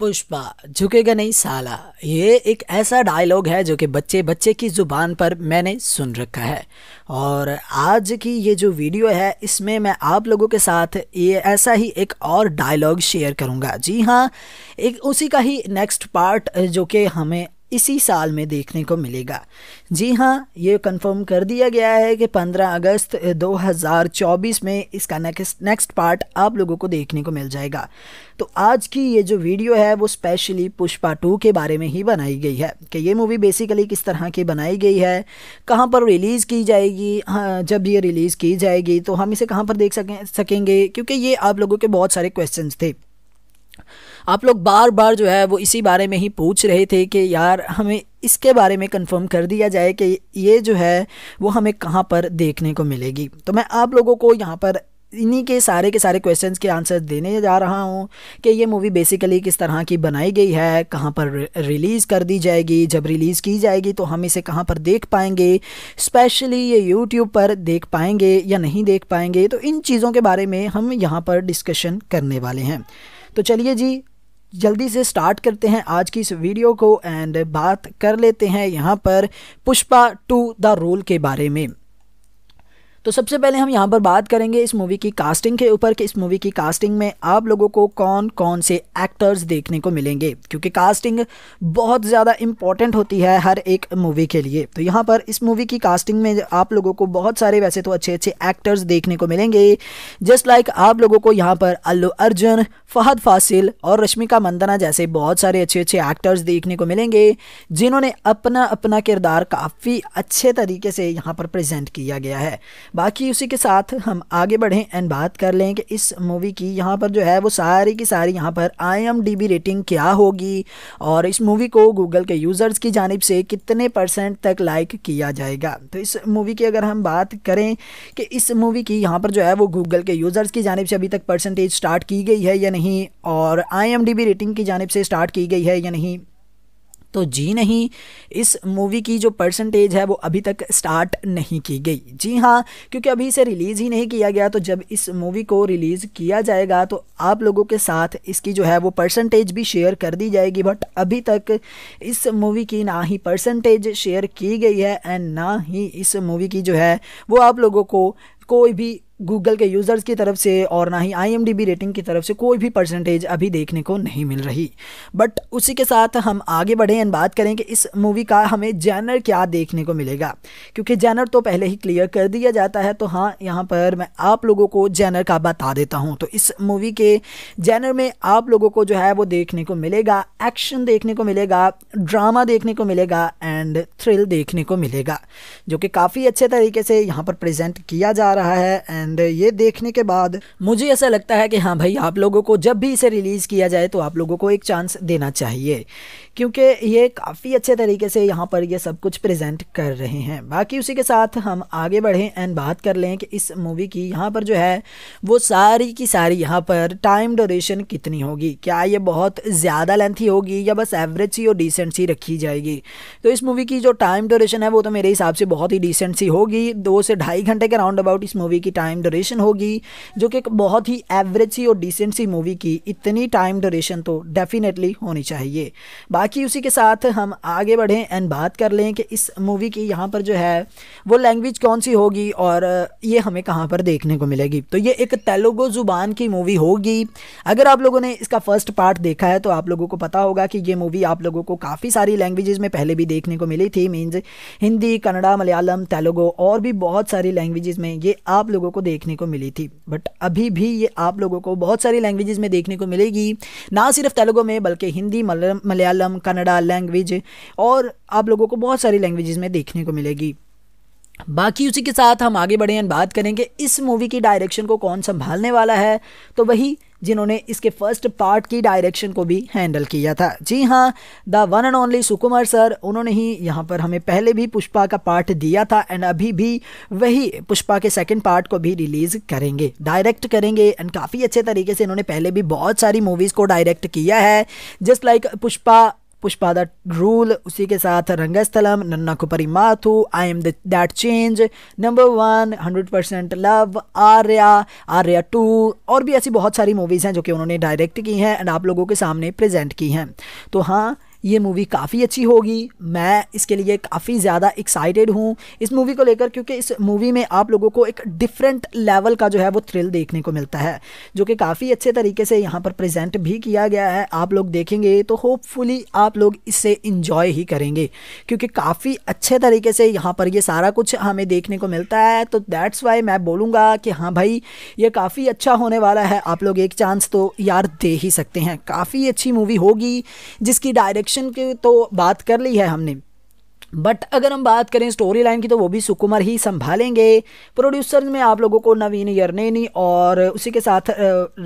पुष्पा झुकेगा नहीं साला ये एक ऐसा डायलॉग है जो कि बच्चे बच्चे की ज़ुबान पर मैंने सुन रखा है और आज की ये जो वीडियो है इसमें मैं आप लोगों के साथ ये ऐसा ही एक और डायलॉग शेयर करूँगा जी हाँ एक उसी का ही नेक्स्ट पार्ट जो कि हमें इसी साल में देखने को मिलेगा जी हाँ ये कंफर्म कर दिया गया है कि 15 अगस्त 2024 में इसका नेक्स्ट नेक्स्ट पार्ट आप लोगों को देखने को मिल जाएगा तो आज की ये जो वीडियो है वो स्पेशली पुष्पा टू के बारे में ही बनाई गई है कि ये मूवी बेसिकली किस तरह की बनाई गई है कहाँ पर रिलीज़ की जाएगी हाँ जब ये रिलीज़ की जाएगी तो हम इसे कहाँ पर देख सकें सकेंगे क्योंकि ये आप लोगों के बहुत सारे क्वेश्चन थे आप लोग बार बार जो है वो इसी बारे में ही पूछ रहे थे कि यार हमें इसके बारे में कंफर्म कर दिया जाए कि ये जो है वो हमें कहाँ पर देखने को मिलेगी तो मैं आप लोगों को यहाँ पर इन्हीं के सारे के सारे क्वेश्चंस के आंसर देने जा रहा हूँ कि ये मूवी बेसिकली किस तरह की बनाई गई है कहाँ पर रिलीज़ कर दी जाएगी जब रिलीज़ की जाएगी तो हम इसे कहाँ पर देख पाएंगे स्पेशली ये यूट्यूब पर देख पाएंगे या नहीं देख पाएंगे तो इन चीज़ों के बारे में हम यहाँ पर डिस्कशन करने वाले हैं तो चलिए जी जल्दी से स्टार्ट करते हैं आज की इस वीडियो को एंड बात कर लेते हैं यहाँ पर पुष्पा टू द रोल के बारे में तो सबसे पहले हम यहाँ पर बात करेंगे इस मूवी की कास्टिंग के ऊपर कि इस मूवी की कास्टिंग में आप लोगों को कौन कौन से एक्टर्स देखने को मिलेंगे क्योंकि कास्टिंग बहुत ज़्यादा इंपॉर्टेंट होती है हर एक मूवी के लिए तो यहाँ पर इस मूवी की कास्टिंग में आप लोगों को बहुत सारे वैसे तो अच्छे अच्छे एक्टर्स देखने को मिलेंगे जस्ट लाइक like आप लोगों को यहाँ पर अल्लू अर्जुन फहद फासिल और रश्मिका मंदना जैसे बहुत सारे अच्छे अच्छे एक्टर्स देखने को मिलेंगे जिन्होंने अपना अपना किरदार काफ़ी अच्छे तरीके से यहाँ पर प्रजेंट किया गया है बाकी उसी के साथ हम आगे बढ़ें एंड बात कर लें कि इस मूवी की यहाँ पर जो है वो सारी की सारी यहाँ पर आई रेटिंग क्या होगी और इस मूवी को गूगल के यूज़र्स की जानब से कितने परसेंट तक लाइक किया जाएगा तो इस मूवी की अगर हम बात करें कि इस मूवी की यहाँ पर जो है वो गूगल के यूज़र्स की जानब से अभी तक परसेंटेज स्टार्ट की गई है या नहीं और आई रेटिंग की जानब से स्टार्ट की गई है या नहीं तो जी नहीं इस मूवी की जो परसेंटेज है वो अभी तक स्टार्ट नहीं की गई जी हाँ क्योंकि अभी इसे रिलीज़ ही नहीं किया गया तो जब इस मूवी को रिलीज़ किया जाएगा तो आप लोगों के साथ इसकी जो है वो परसेंटेज भी शेयर कर दी जाएगी बट अभी तक इस मूवी की ना ही परसेंटेज शेयर की गई है एंड ना ही इस मूवी की जो है वो आप लोगों को कोई भी गूगल के यूज़र्स की तरफ से और ना ही आई रेटिंग की तरफ से कोई भी परसेंटेज अभी देखने को नहीं मिल रही बट उसी के साथ हम आगे बढ़ें एंड बात करें कि इस मूवी का हमें जैनर क्या देखने को मिलेगा क्योंकि जैनर तो पहले ही क्लियर कर दिया जाता है तो हाँ यहाँ पर मैं आप लोगों को जैनर का बता देता हूँ तो इस मूवी के जैनर में आप लोगों को जो है वो देखने को मिलेगा एक्शन देखने को मिलेगा ड्रामा देखने को मिलेगा एंड थ्रिल देखने को मिलेगा जो कि काफ़ी अच्छे तरीके से यहाँ पर प्रजेंट किया जा रहा है एंड एंड ये देखने के बाद मुझे ऐसा लगता है कि हाँ भाई आप लोगों को जब भी इसे रिलीज़ किया जाए तो आप लोगों को एक चांस देना चाहिए क्योंकि ये काफ़ी अच्छे तरीके से यहाँ पर ये सब कुछ प्रेजेंट कर रहे हैं बाकी उसी के साथ हम आगे बढ़ें एंड बात कर लें कि इस मूवी की यहाँ पर जो है वो सारी की सारी यहाँ पर टाइम डोरेशन कितनी होगी क्या ये बहुत ज़्यादा लेंथी होगी या बस एवरेज सी और डिसेंट सी रखी जाएगी तो इस मूवी की जो टाइम डोरेशन है वो तो मेरे हिसाब से बहुत ही डिसेंट सी होगी दो से ढाई घंटे के राउंड अबाउट इस मूवी की टाइम डोरेशन होगी जो कि बहुत ही एवरेज सी और डिसेंट सी मूवी की इतनी टाइम डोरेशन तो डेफिनेटली होनी चाहिए बाकी उसी के साथ हम आगे बढ़ें एंड बात कर लें कि इस मूवी की यहाँ पर जो है वो लैंग्वेज कौन सी होगी और ये हमें कहाँ पर देखने को मिलेगी तो ये एक तेलुगु ज़ुबान की मूवी होगी अगर आप लोगों ने इसका फर्स्ट पार्ट देखा है तो आप लोगों को पता होगा कि ये मूवी आप लोगों को काफ़ी सारी लैंग्वेजेस में पहले भी देखने को मिली थी मीन्स हिंदी कन्नड़ा मलयालम तेलुगु और भी बहुत सारी लैंग्वेज़ में ये आप लोगों को देखने को मिली थी बट अभी भी ये आप लोगों को बहुत सारी लैंग्वेज में देखने को मिलेगी ना सिर्फ तेलुगु में बल्कि हिंदी मलयालम मलयालम कन्नडा लैंग्वेज और आप लोगों को बहुत सारी लैंग्वेजेस में देखने को मिलेगी बाकी उसी के साथ हम आगे बढ़े और बात करेंगे इस मूवी की डायरेक्शन को कौन संभालने वाला है तो वही जिन्होंने इसके फर्स्ट पार्ट की डायरेक्शन को भी हैंडल किया था जी हाँ the one and only Sukumar sir उन्होंने ही यहाँ पर हमें पहले भी पुष्पा का पार्ट दिया था एंड अभी भी वही पुष्पा के सेकंड पार्ट को भी रिलीज करेंगे डायरेक्ट करेंगे एंड काफ़ी अच्छे तरीके से इन्होंने पहले भी बहुत सारी मूवीज़ को डायरेक्ट किया है just like like Pushpa Pushpa that rule उसी के साथ रंगस्थलम नन्ना कुपरी माथु I am that change number one hundred percent love Arya Arya two और भी ऐसी बहुत सारी मूवीज़ हैं जो कि उन्होंने डायरेक्ट की हैं एंड आप लोगों के सामने प्रेजेंट की हैं तो हाँ ये मूवी काफ़ी अच्छी होगी मैं इसके लिए काफ़ी ज़्यादा एक्साइटेड हूँ इस मूवी को लेकर क्योंकि इस मूवी में आप लोगों को एक डिफरेंट लेवल का जो है वो थ्रिल देखने को मिलता है जो कि काफ़ी अच्छे तरीके से यहाँ पर प्रेजेंट भी किया गया है आप लोग देखेंगे तो होपफुली आप लोग इसे इंजॉय ही करेंगे क्योंकि काफ़ी अच्छे तरीके से यहाँ पर ये सारा कुछ हमें देखने को मिलता है तो दैट्स वाई मैं बोलूँगा कि हाँ भाई ये काफ़ी अच्छा होने वाला है आप लोग एक चांस तो यार दे ही सकते हैं काफ़ी अच्छी मूवी होगी जिसकी डायरेक्शन इलेक्शन की तो बात कर ली है हमने बट अगर हम बात करें स्टोरी लाइन की तो वो भी सुकुमार ही संभालेंगे प्रोड्यूसर में आप लोगों को नवीन यरनेनी और उसी के साथ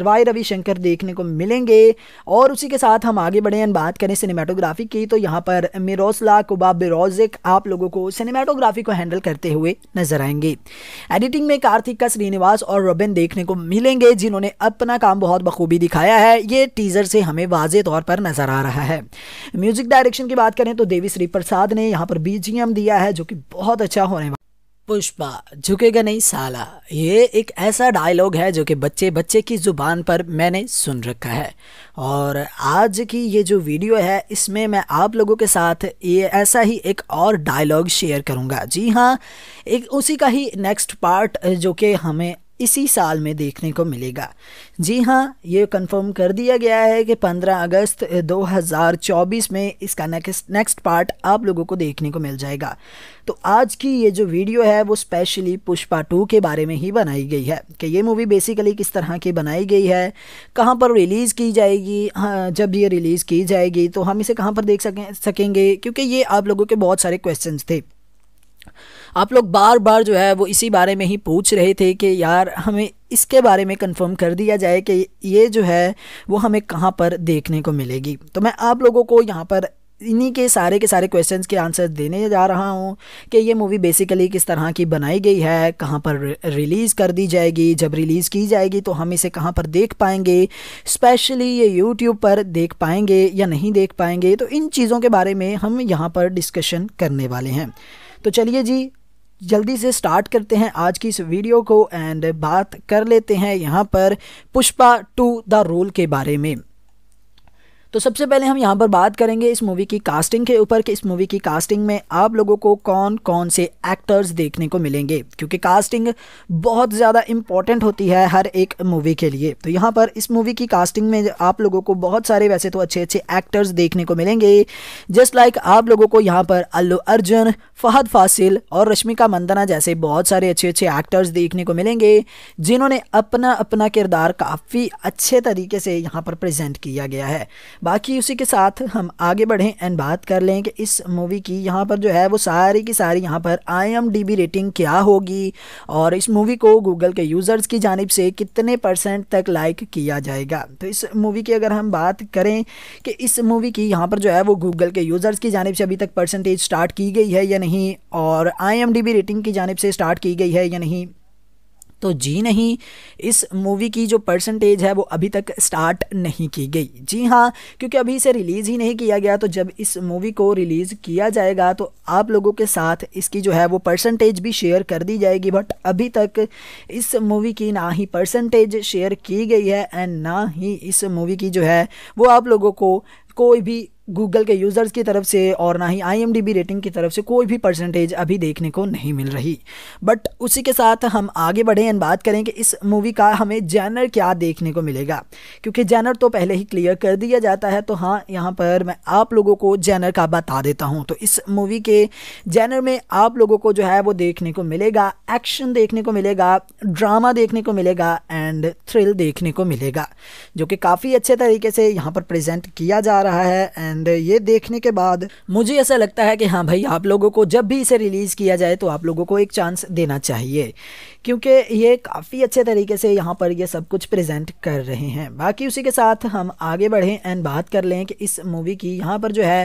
वाई रविशंकर देखने को मिलेंगे और उसी के साथ हम आगे बढ़े बात करें सिनेमाटोग्राफी की तो यहाँ पर मिरोसला कुबा बिरोजिक आप लोगों को सिनेमाटोग्राफी को हैंडल करते हुए नजर आएंगे एडिटिंग में कार्तिक का श्रीनिवास और रबिन देखने को मिलेंगे जिन्होंने अपना काम बहुत बखूबी दिखाया है ये टीजर से हमें वाजे तौर पर नजर आ रहा है म्यूजिक डायरेक्शन की बात करें तो देवी श्री प्रसाद ने यहाँ पर पर बीजीएम दिया है जो कि बहुत अच्छा होने वाला पुष्पा झुकेगा नहीं साला ये एक ऐसा डायलॉग है जो कि बच्चे बच्चे की ज़ुबान पर मैंने सुन रखा है और आज की ये जो वीडियो है इसमें मैं आप लोगों के साथ ये ऐसा ही एक और डायलॉग शेयर करूंगा जी हाँ एक उसी का ही नेक्स्ट पार्ट जो कि हमें इसी साल में देखने को मिलेगा जी हाँ ये कंफर्म कर दिया गया है कि 15 अगस्त 2024 में इसका नेक्स्ट नेक्स्ट पार्ट आप लोगों को देखने को मिल जाएगा तो आज की ये जो वीडियो है वो स्पेशली पुष्पा टू के बारे में ही बनाई गई है कि ये मूवी बेसिकली किस तरह की बनाई गई है कहाँ पर रिलीज़ की जाएगी हाँ जब ये रिलीज़ की जाएगी तो हम इसे कहाँ पर देख सकें सकेंगे क्योंकि ये आप लोगों के बहुत सारे क्वेश्चन थे आप लोग बार बार जो है वो इसी बारे में ही पूछ रहे थे कि यार हमें इसके बारे में कंफर्म कर दिया जाए कि ये जो है वो हमें कहाँ पर देखने को मिलेगी तो मैं आप लोगों को यहाँ पर इन्हीं के सारे के सारे क्वेश्चंस के आंसर देने जा रहा हूँ कि ये मूवी बेसिकली किस तरह की बनाई गई है कहाँ पर रिलीज़ कर दी जाएगी जब रिलीज़ की जाएगी तो हम इसे कहाँ पर देख पाएंगे स्पेशली ये यूट्यूब पर देख पाएंगे या नहीं देख पाएंगे तो इन चीज़ों के बारे में हम यहाँ पर डिस्कशन करने वाले हैं तो चलिए जी जल्दी से स्टार्ट करते हैं आज की इस वीडियो को एंड बात कर लेते हैं यहाँ पर पुष्पा टू द रोल के बारे में तो सबसे पहले हम यहाँ पर बात करेंगे इस मूवी की कास्टिंग के ऊपर कि इस मूवी की कास्टिंग में आप लोगों को कौन कौन से एक्टर्स देखने को मिलेंगे क्योंकि कास्टिंग बहुत ज़्यादा इंपॉर्टेंट होती है हर एक मूवी के लिए तो यहाँ पर इस मूवी की कास्टिंग में आप लोगों को बहुत सारे वैसे तो अच्छे अच्छे एक्टर्स देखने को मिलेंगे जस्ट लाइक आप लोगों को यहाँ पर अल्लू अर्जुन फहद फासिल और रश्मिका मंदना जैसे बहुत सारे अच्छे अच्छे एक्टर्स देखने को मिलेंगे जिन्होंने अपना अपना किरदार काफ़ी अच्छे तरीके से यहाँ पर प्रेजेंट किया गया है बाकी उसी के साथ हम आगे बढ़ें एंड बात कर लें कि इस मूवी की यहाँ पर जो है वो सारी की सारी यहाँ पर आई रेटिंग क्या होगी और इस मूवी को गूगल के यूज़र्स की जानब से कितने परसेंट तक लाइक किया जाएगा तो इस मूवी की अगर हम बात करें कि इस मूवी की यहाँ पर जो है वो गूगल के यूज़र्स की जानब से अभी तक परसेंटेज स्टार्ट की गई है या नहीं और आई रेटिंग की जानब से स्टार्ट की गई है या नहीं तो जी नहीं इस मूवी की जो परसेंटेज है वो अभी तक स्टार्ट नहीं की गई जी हाँ क्योंकि अभी इसे रिलीज़ ही नहीं किया गया तो जब इस मूवी को रिलीज़ किया जाएगा तो आप लोगों के साथ इसकी जो है वो परसेंटेज भी शेयर कर दी जाएगी बट अभी तक इस मूवी की ना ही परसेंटेज शेयर की गई है एंड ना ही इस मूवी की जो है वो आप लोगों को कोई भी गूगल के यूज़र्स की तरफ से और ना ही आई रेटिंग की तरफ से कोई भी परसेंटेज अभी देखने को नहीं मिल रही बट उसी के साथ हम आगे बढ़ें एंड बात करें कि इस मूवी का हमें जैनर क्या देखने को मिलेगा क्योंकि जैनर तो पहले ही क्लियर कर दिया जाता है तो हाँ यहाँ पर मैं आप लोगों को जैनर का बता देता हूँ तो इस मूवी के जैनर में आप लोगों को जो है वो देखने को मिलेगा एक्शन देखने को मिलेगा ड्रामा देखने को मिलेगा एंड थ्रिल देखने को मिलेगा जो कि काफ़ी अच्छे तरीके से यहाँ पर प्रजेंट किया जा रहा है एंड एंड uh, ये देखने के बाद मुझे ऐसा लगता है कि हाँ भाई आप लोगों को जब भी इसे रिलीज़ किया जाए तो आप लोगों को एक चांस देना चाहिए क्योंकि ये काफ़ी अच्छे तरीके से यहाँ पर ये सब कुछ प्रेजेंट कर रहे हैं बाकी उसी के साथ हम आगे बढ़ें एंड बात कर लें कि इस मूवी की यहाँ पर जो है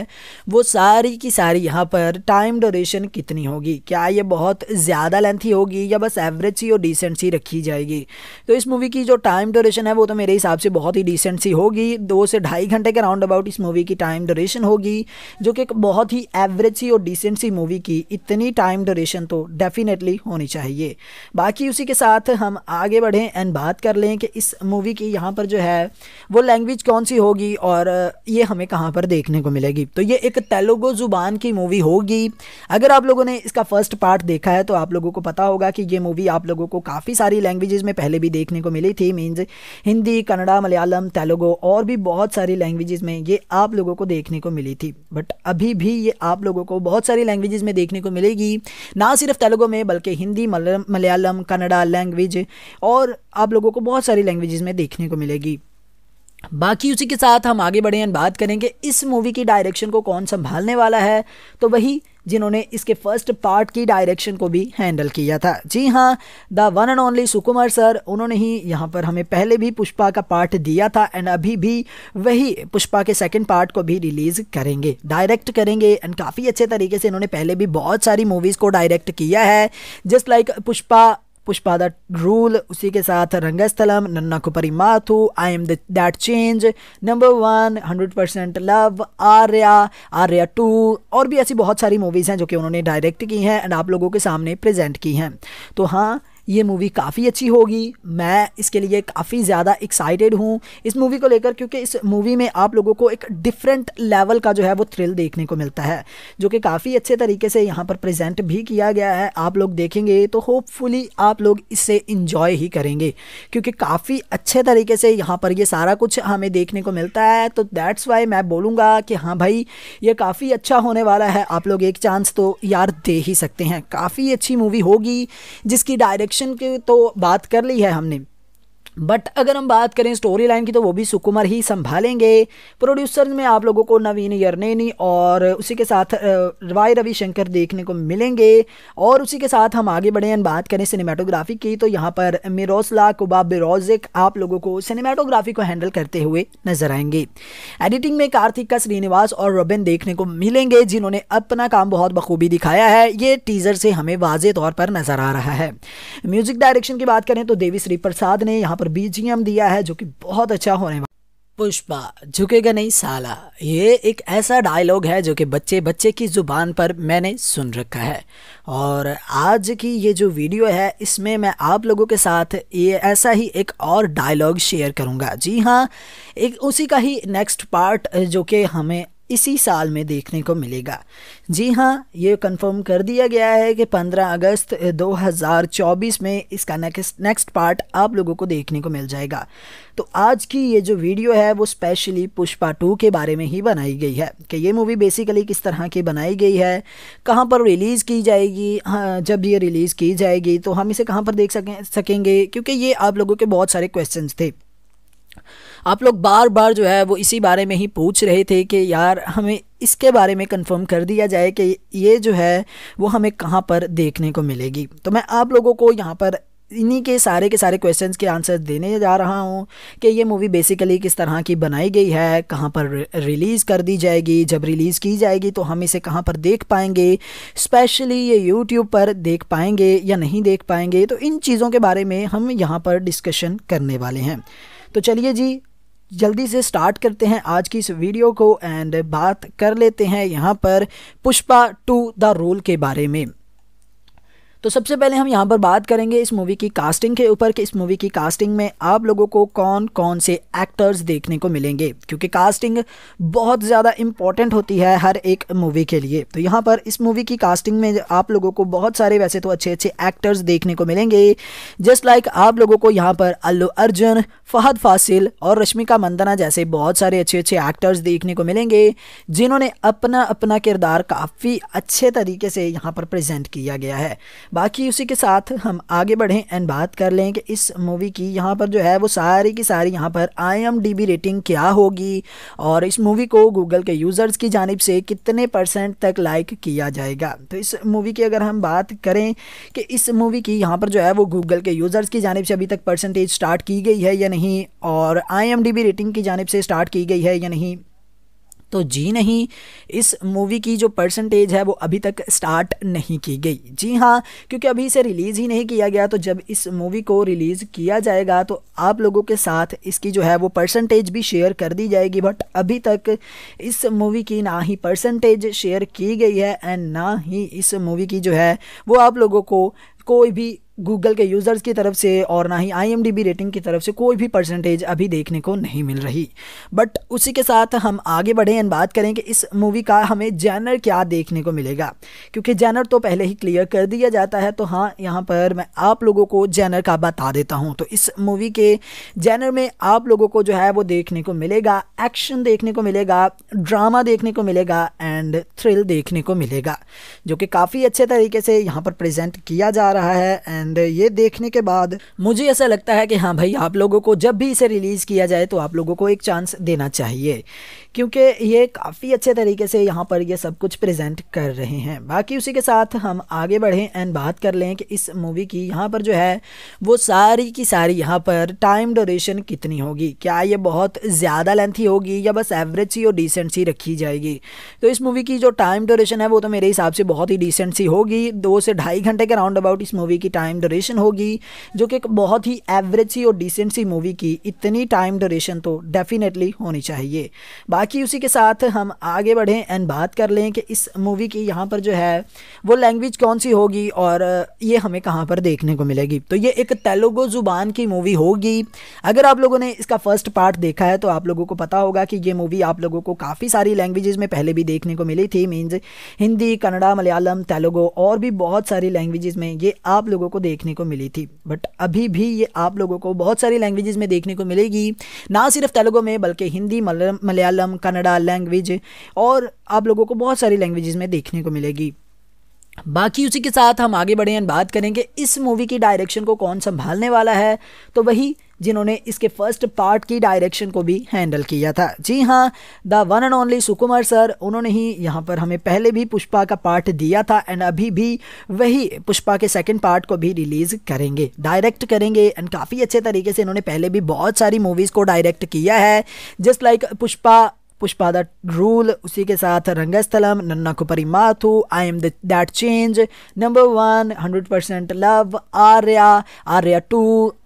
वो सारी की सारी यहाँ पर टाइम डोरेशन कितनी होगी क्या ये बहुत ज़्यादा लेंथी होगी या बस एवरेज सी और डिसेंट सी रखी जाएगी तो इस मूवी की जो टाइम डोरेशन है वो तो मेरे हिसाब से बहुत ही डिसेंट सी होगी दो से ढाई घंटे के राउंड अबाउट इस मूवी की टाइम टाइम ड्यूरेशन होगी जो कि एक बहुत ही एवरेज सी और डिसेंट सी मूवी की इतनी टाइम ड्यूरेशन तो डेफिनेटली होनी चाहिए बाकी उसी के साथ हम आगे बढ़ें एंड बात कर लें कि इस मूवी की यहाँ पर जो है वो लैंग्वेज कौन सी होगी और ये हमें कहाँ पर देखने को मिलेगी तो ये एक तेलुगु ज़ुबान की मूवी होगी अगर आप लोगों ने इसका फर्स्ट पार्ट देखा है तो आप लोगों को पता होगा कि ये मूवी आप लोगों को काफ़ी सारी लैंग्वेजेस में पहले भी देखने को मिली थी मीन्स हिंदी कन्नड़ा मलयालम तेलुगु और भी बहुत सारी लैंग्वेजेस में ये आप लोगों को देखने को मिली थी बट अभी भी ये आप लोगों को बहुत सारी लैंग्वेजेस में देखने को मिलेगी ना सिर्फ तेलुगु में बल्कि हिंदी मलयालम कन्नडा लैंग्वेज और आप लोगों को बहुत सारी लैंग्वेजेस में देखने को मिलेगी बाकी उसी के साथ हम आगे बढ़े बात करेंगे इस मूवी की डायरेक्शन को कौन संभालने वाला है तो वही जिन्होंने इसके फर्स्ट पार्ट की डायरेक्शन को भी हैंडल किया था जी हाँ the one and only Sukumar sir उन्होंने ही यहाँ पर हमें पहले भी पुष्पा का पार्ट दिया था एंड अभी भी वही पुष्पा के सेकेंड पार्ट को भी रिलीज़ करेंगे डायरेक्ट करेंगे एंड काफ़ी अच्छे तरीके से इन्होंने पहले भी बहुत सारी मूवीज़ को डायरेक्ट किया है just like like Pushpa Pushpa rule उसी के साथ रंगस्थलम नन्ना कुपरी माथु I am that change number one hundred percent love Arya Arya two और भी ऐसी बहुत सारी मूवीज़ हैं जो कि उन्होंने डायरेक्ट की हैं एंड आप लोगों के सामने प्रेजेंट की हैं तो हाँ ये मूवी काफ़ी अच्छी होगी मैं इसके लिए काफ़ी ज़्यादा एक्साइटेड हूँ इस मूवी को लेकर क्योंकि इस मूवी में आप लोगों को एक डिफरेंट लेवल का जो है वो थ्रिल देखने को मिलता है जो कि काफ़ी अच्छे तरीके से यहाँ पर प्रेजेंट भी किया गया है आप लोग देखेंगे तो होपफुली आप लोग इससे इंजॉय ही करेंगे क्योंकि काफ़ी अच्छे तरीके से यहाँ पर ये सारा कुछ हमें देखने को मिलता है तो दैट्स वाई मैं बोलूँगा कि हाँ भाई ये काफ़ी अच्छा होने वाला है आप लोग एक चांस तो यार दे ही सकते हैं काफ़ी अच्छी मूवी होगी जिसकी डायरेक्शन क्वेश्चन की तो बात कर ली है हमने बट अगर हम बात करें स्टोरी लाइन की तो वो भी सुकुमार ही संभालेंगे प्रोड्यूसर में आप लोगों को नवीन यरनेनी और उसी के साथ वाई रविशंकर देखने को मिलेंगे और उसी के साथ हम आगे बढ़े हैं बात करें सिनेमाटोग्राफी की तो यहाँ पर मिरोसला कुबा बिरोजिक आप लोगों को सिनेमाटोग्राफी को हैंडल करते हुए नजर आएंगे एडिटिंग में कार्तिक का श्रीनिवास और रबिन देखने को मिलेंगे जिन्होंने अपना काम बहुत बखूबी दिखाया है ये टीजर से हमें वाजे तौर पर नजर आ रहा है म्यूजिक डायरेक्शन की बात करें तो देवी श्री प्रसाद ने यहाँ पर बीजीएम दिया है जो कि बहुत अच्छा होने वाला पुष्पा झुकेगा नहीं साला ये एक ऐसा डायलॉग है जो कि बच्चे बच्चे की ज़ुबान पर मैंने सुन रखा है और आज की ये जो वीडियो है इसमें मैं आप लोगों के साथ ये ऐसा ही एक और डायलॉग शेयर करूंगा जी हाँ एक उसी का ही नेक्स्ट पार्ट जो कि हमें इसी साल में देखने को मिलेगा जी हाँ ये कंफर्म कर दिया गया है कि 15 अगस्त 2024 में इसका नेक्स्ट नेक्स्ट पार्ट आप लोगों को देखने को मिल जाएगा तो आज की ये जो वीडियो है वो स्पेशली पुष्पा टू के बारे में ही बनाई गई है कि ये मूवी बेसिकली किस तरह की बनाई गई है कहाँ पर रिलीज़ की जाएगी हाँ जब ये रिलीज़ की जाएगी तो हम इसे कहाँ पर देख सकें सकेंगे क्योंकि ये आप लोगों के बहुत सारे क्वेश्चन थे आप लोग बार बार जो है वो इसी बारे में ही पूछ रहे थे कि यार हमें इसके बारे में कंफर्म कर दिया जाए कि ये जो है वो हमें कहाँ पर देखने को मिलेगी तो मैं आप लोगों को यहाँ पर इन्हीं के सारे के सारे क्वेश्चंस के आंसर देने जा रहा हूँ कि ये मूवी बेसिकली किस तरह की बनाई गई है कहाँ पर रिलीज़ कर दी जाएगी जब रिलीज़ की जाएगी तो हम इसे कहाँ पर देख पाएंगे स्पेशली ये यूट्यूब पर देख पाएंगे या नहीं देख पाएंगे तो इन चीज़ों के बारे में हम यहाँ पर डिस्कशन करने वाले हैं तो चलिए जी जल्दी से स्टार्ट करते हैं आज की इस वीडियो को एंड बात कर लेते हैं यहाँ पर पुष्पा टू द रोल के बारे में तो सबसे पहले हम यहाँ पर बात करेंगे इस मूवी की कास्टिंग के ऊपर कि इस मूवी की कास्टिंग में आप लोगों को कौन कौन से एक्टर्स देखने को मिलेंगे क्योंकि कास्टिंग बहुत ज़्यादा इंपॉर्टेंट होती है हर एक मूवी के लिए तो यहाँ पर इस मूवी की कास्टिंग में आप लोगों को बहुत सारे वैसे तो अच्छे अच्छे एक्टर्स देखने को मिलेंगे जस्ट लाइक like आप लोगों को यहाँ पर अल्लू अर्जुन फहद फासिल और रश्मिका मंदना जैसे बहुत सारे अच्छे अच्छे एक्टर्स देखने को मिलेंगे जिन्होंने अपना अपना किरदार काफ़ी अच्छे तरीके से यहाँ पर प्रजेंट किया गया है बाकी उसी के साथ हम आगे बढ़ें एंड बात कर लें कि इस मूवी की यहाँ पर जो है वो सारी की सारी यहाँ पर आई रेटिंग क्या होगी और इस मूवी को गूगल के यूज़र्स की जानब से कितने परसेंट तक लाइक किया जाएगा तो इस मूवी की अगर हम बात करें कि इस मूवी की यहाँ पर जो है वो गूगल के यूज़र्स की जानब से अभी तक परसेंटेज स्टार्ट की गई है या नहीं और आई रेटिंग की जानब से स्टार्ट की गई है या नहीं तो जी नहीं इस मूवी की जो परसेंटेज है वो अभी तक स्टार्ट नहीं की गई जी हाँ क्योंकि अभी इसे रिलीज़ ही नहीं किया गया तो जब इस मूवी को रिलीज़ किया जाएगा तो आप लोगों के साथ इसकी जो है वो परसेंटेज भी शेयर कर दी जाएगी बट अभी तक इस मूवी की ना ही परसेंटेज शेयर की गई है एंड ना ही इस मूवी की जो है वो आप लोगों को कोई भी गूगल के यूज़र्स की तरफ से और ना ही आई रेटिंग की तरफ से कोई भी परसेंटेज अभी देखने को नहीं मिल रही बट उसी के साथ हम आगे बढ़ें एंड बात करें कि इस मूवी का हमें जैनर क्या देखने को मिलेगा क्योंकि जैनर तो पहले ही क्लियर कर दिया जाता है तो हाँ यहाँ पर मैं आप लोगों को जैनर का बता देता हूँ तो इस मूवी के जैनर में आप लोगों को जो है वो देखने को मिलेगा एक्शन देखने को मिलेगा ड्रामा देखने को मिलेगा एंड थ्रिल देखने को मिलेगा जो कि काफ़ी अच्छे तरीके से यहाँ पर प्रजेंट किया जा रहा है एंड एंड ये देखने के बाद मुझे ऐसा लगता है कि हाँ भाई आप लोगों को जब भी इसे रिलीज़ किया जाए तो आप लोगों को एक चांस देना चाहिए क्योंकि ये काफ़ी अच्छे तरीके से यहाँ पर ये सब कुछ प्रेजेंट कर रहे हैं बाकी उसी के साथ हम आगे बढ़ें एंड बात कर लें कि इस मूवी की यहाँ पर जो है वो सारी की सारी यहाँ पर टाइम ड्यूरेशन कितनी होगी क्या ये बहुत ज़्यादा लेंथी होगी या बस एवरेज सी और डिसेंट सी रखी जाएगी तो इस मूवी की जो टाइम ड्यूरेशन है वो तो मेरे हिसाब से बहुत ही डिसेंट सी होगी दो से ढाई घंटे के राउंड अबाउट इस मूवी की टाइम ड्यूरेशन होगी जो कि एक बहुत ही एवरेज सी और डिसेंट सी मूवी की इतनी टाइम ड्यूरेशन तो डेफिनेटली होनी चाहिए बाकी उसी के साथ हम आगे बढ़ें एंड बात कर लें कि इस मूवी की यहाँ पर जो है वो लैंग्वेज कौन सी होगी और ये हमें कहाँ पर देखने को मिलेगी तो ये एक तेलुगु ज़ुबान की मूवी होगी अगर आप लोगों ने इसका फर्स्ट पार्ट देखा है तो आप लोगों को पता होगा कि ये मूवी आप लोगों को काफ़ी सारी लैंग्वेजेस में पहले भी देखने को मिली थी मीन्स हिंदी कन्नड़ा मलयालम तेलुगु और भी बहुत सारी लैंग्वेजेस में ये आप लोगों को देखने को मिली थी बट अभी भी ये आप लोगों को बहुत सारी लैंग्वेजेस में देखने को मिलेगी ना सिर्फ तेलुगु में बल्कि हिंदी मलयालम कन्नडा लैंग्वेज और आप लोगों को बहुत सारी लैंग्वेजेस में देखने को मिलेगी बाकी उसी के साथ हम आगे बढ़े बात करेंगे इस मूवी की डायरेक्शन को कौन संभालने वाला है तो वही जिन्होंने इसके फर्स्ट पार्ट की डायरेक्शन को भी हैंडल किया था जी हाँ the one and only Sukumar sir उन्होंने ही यहाँ पर हमें पहले भी पुष्पा का पार्ट दिया था एंड अभी भी वही पुष्पा के सेकेंड पार्ट को भी रिलीज करेंगे डायरेक्ट करेंगे एंड काफ़ी अच्छे तरीके से इन्होंने पहले भी बहुत सारी मूवीज़ को डायरेक्ट किया है just like like Pushpa पुष्पादा rule उसी के साथ रंगस्थलम नन्ना कुपरी माथू I am that change number one hundred percent love Arya Arya two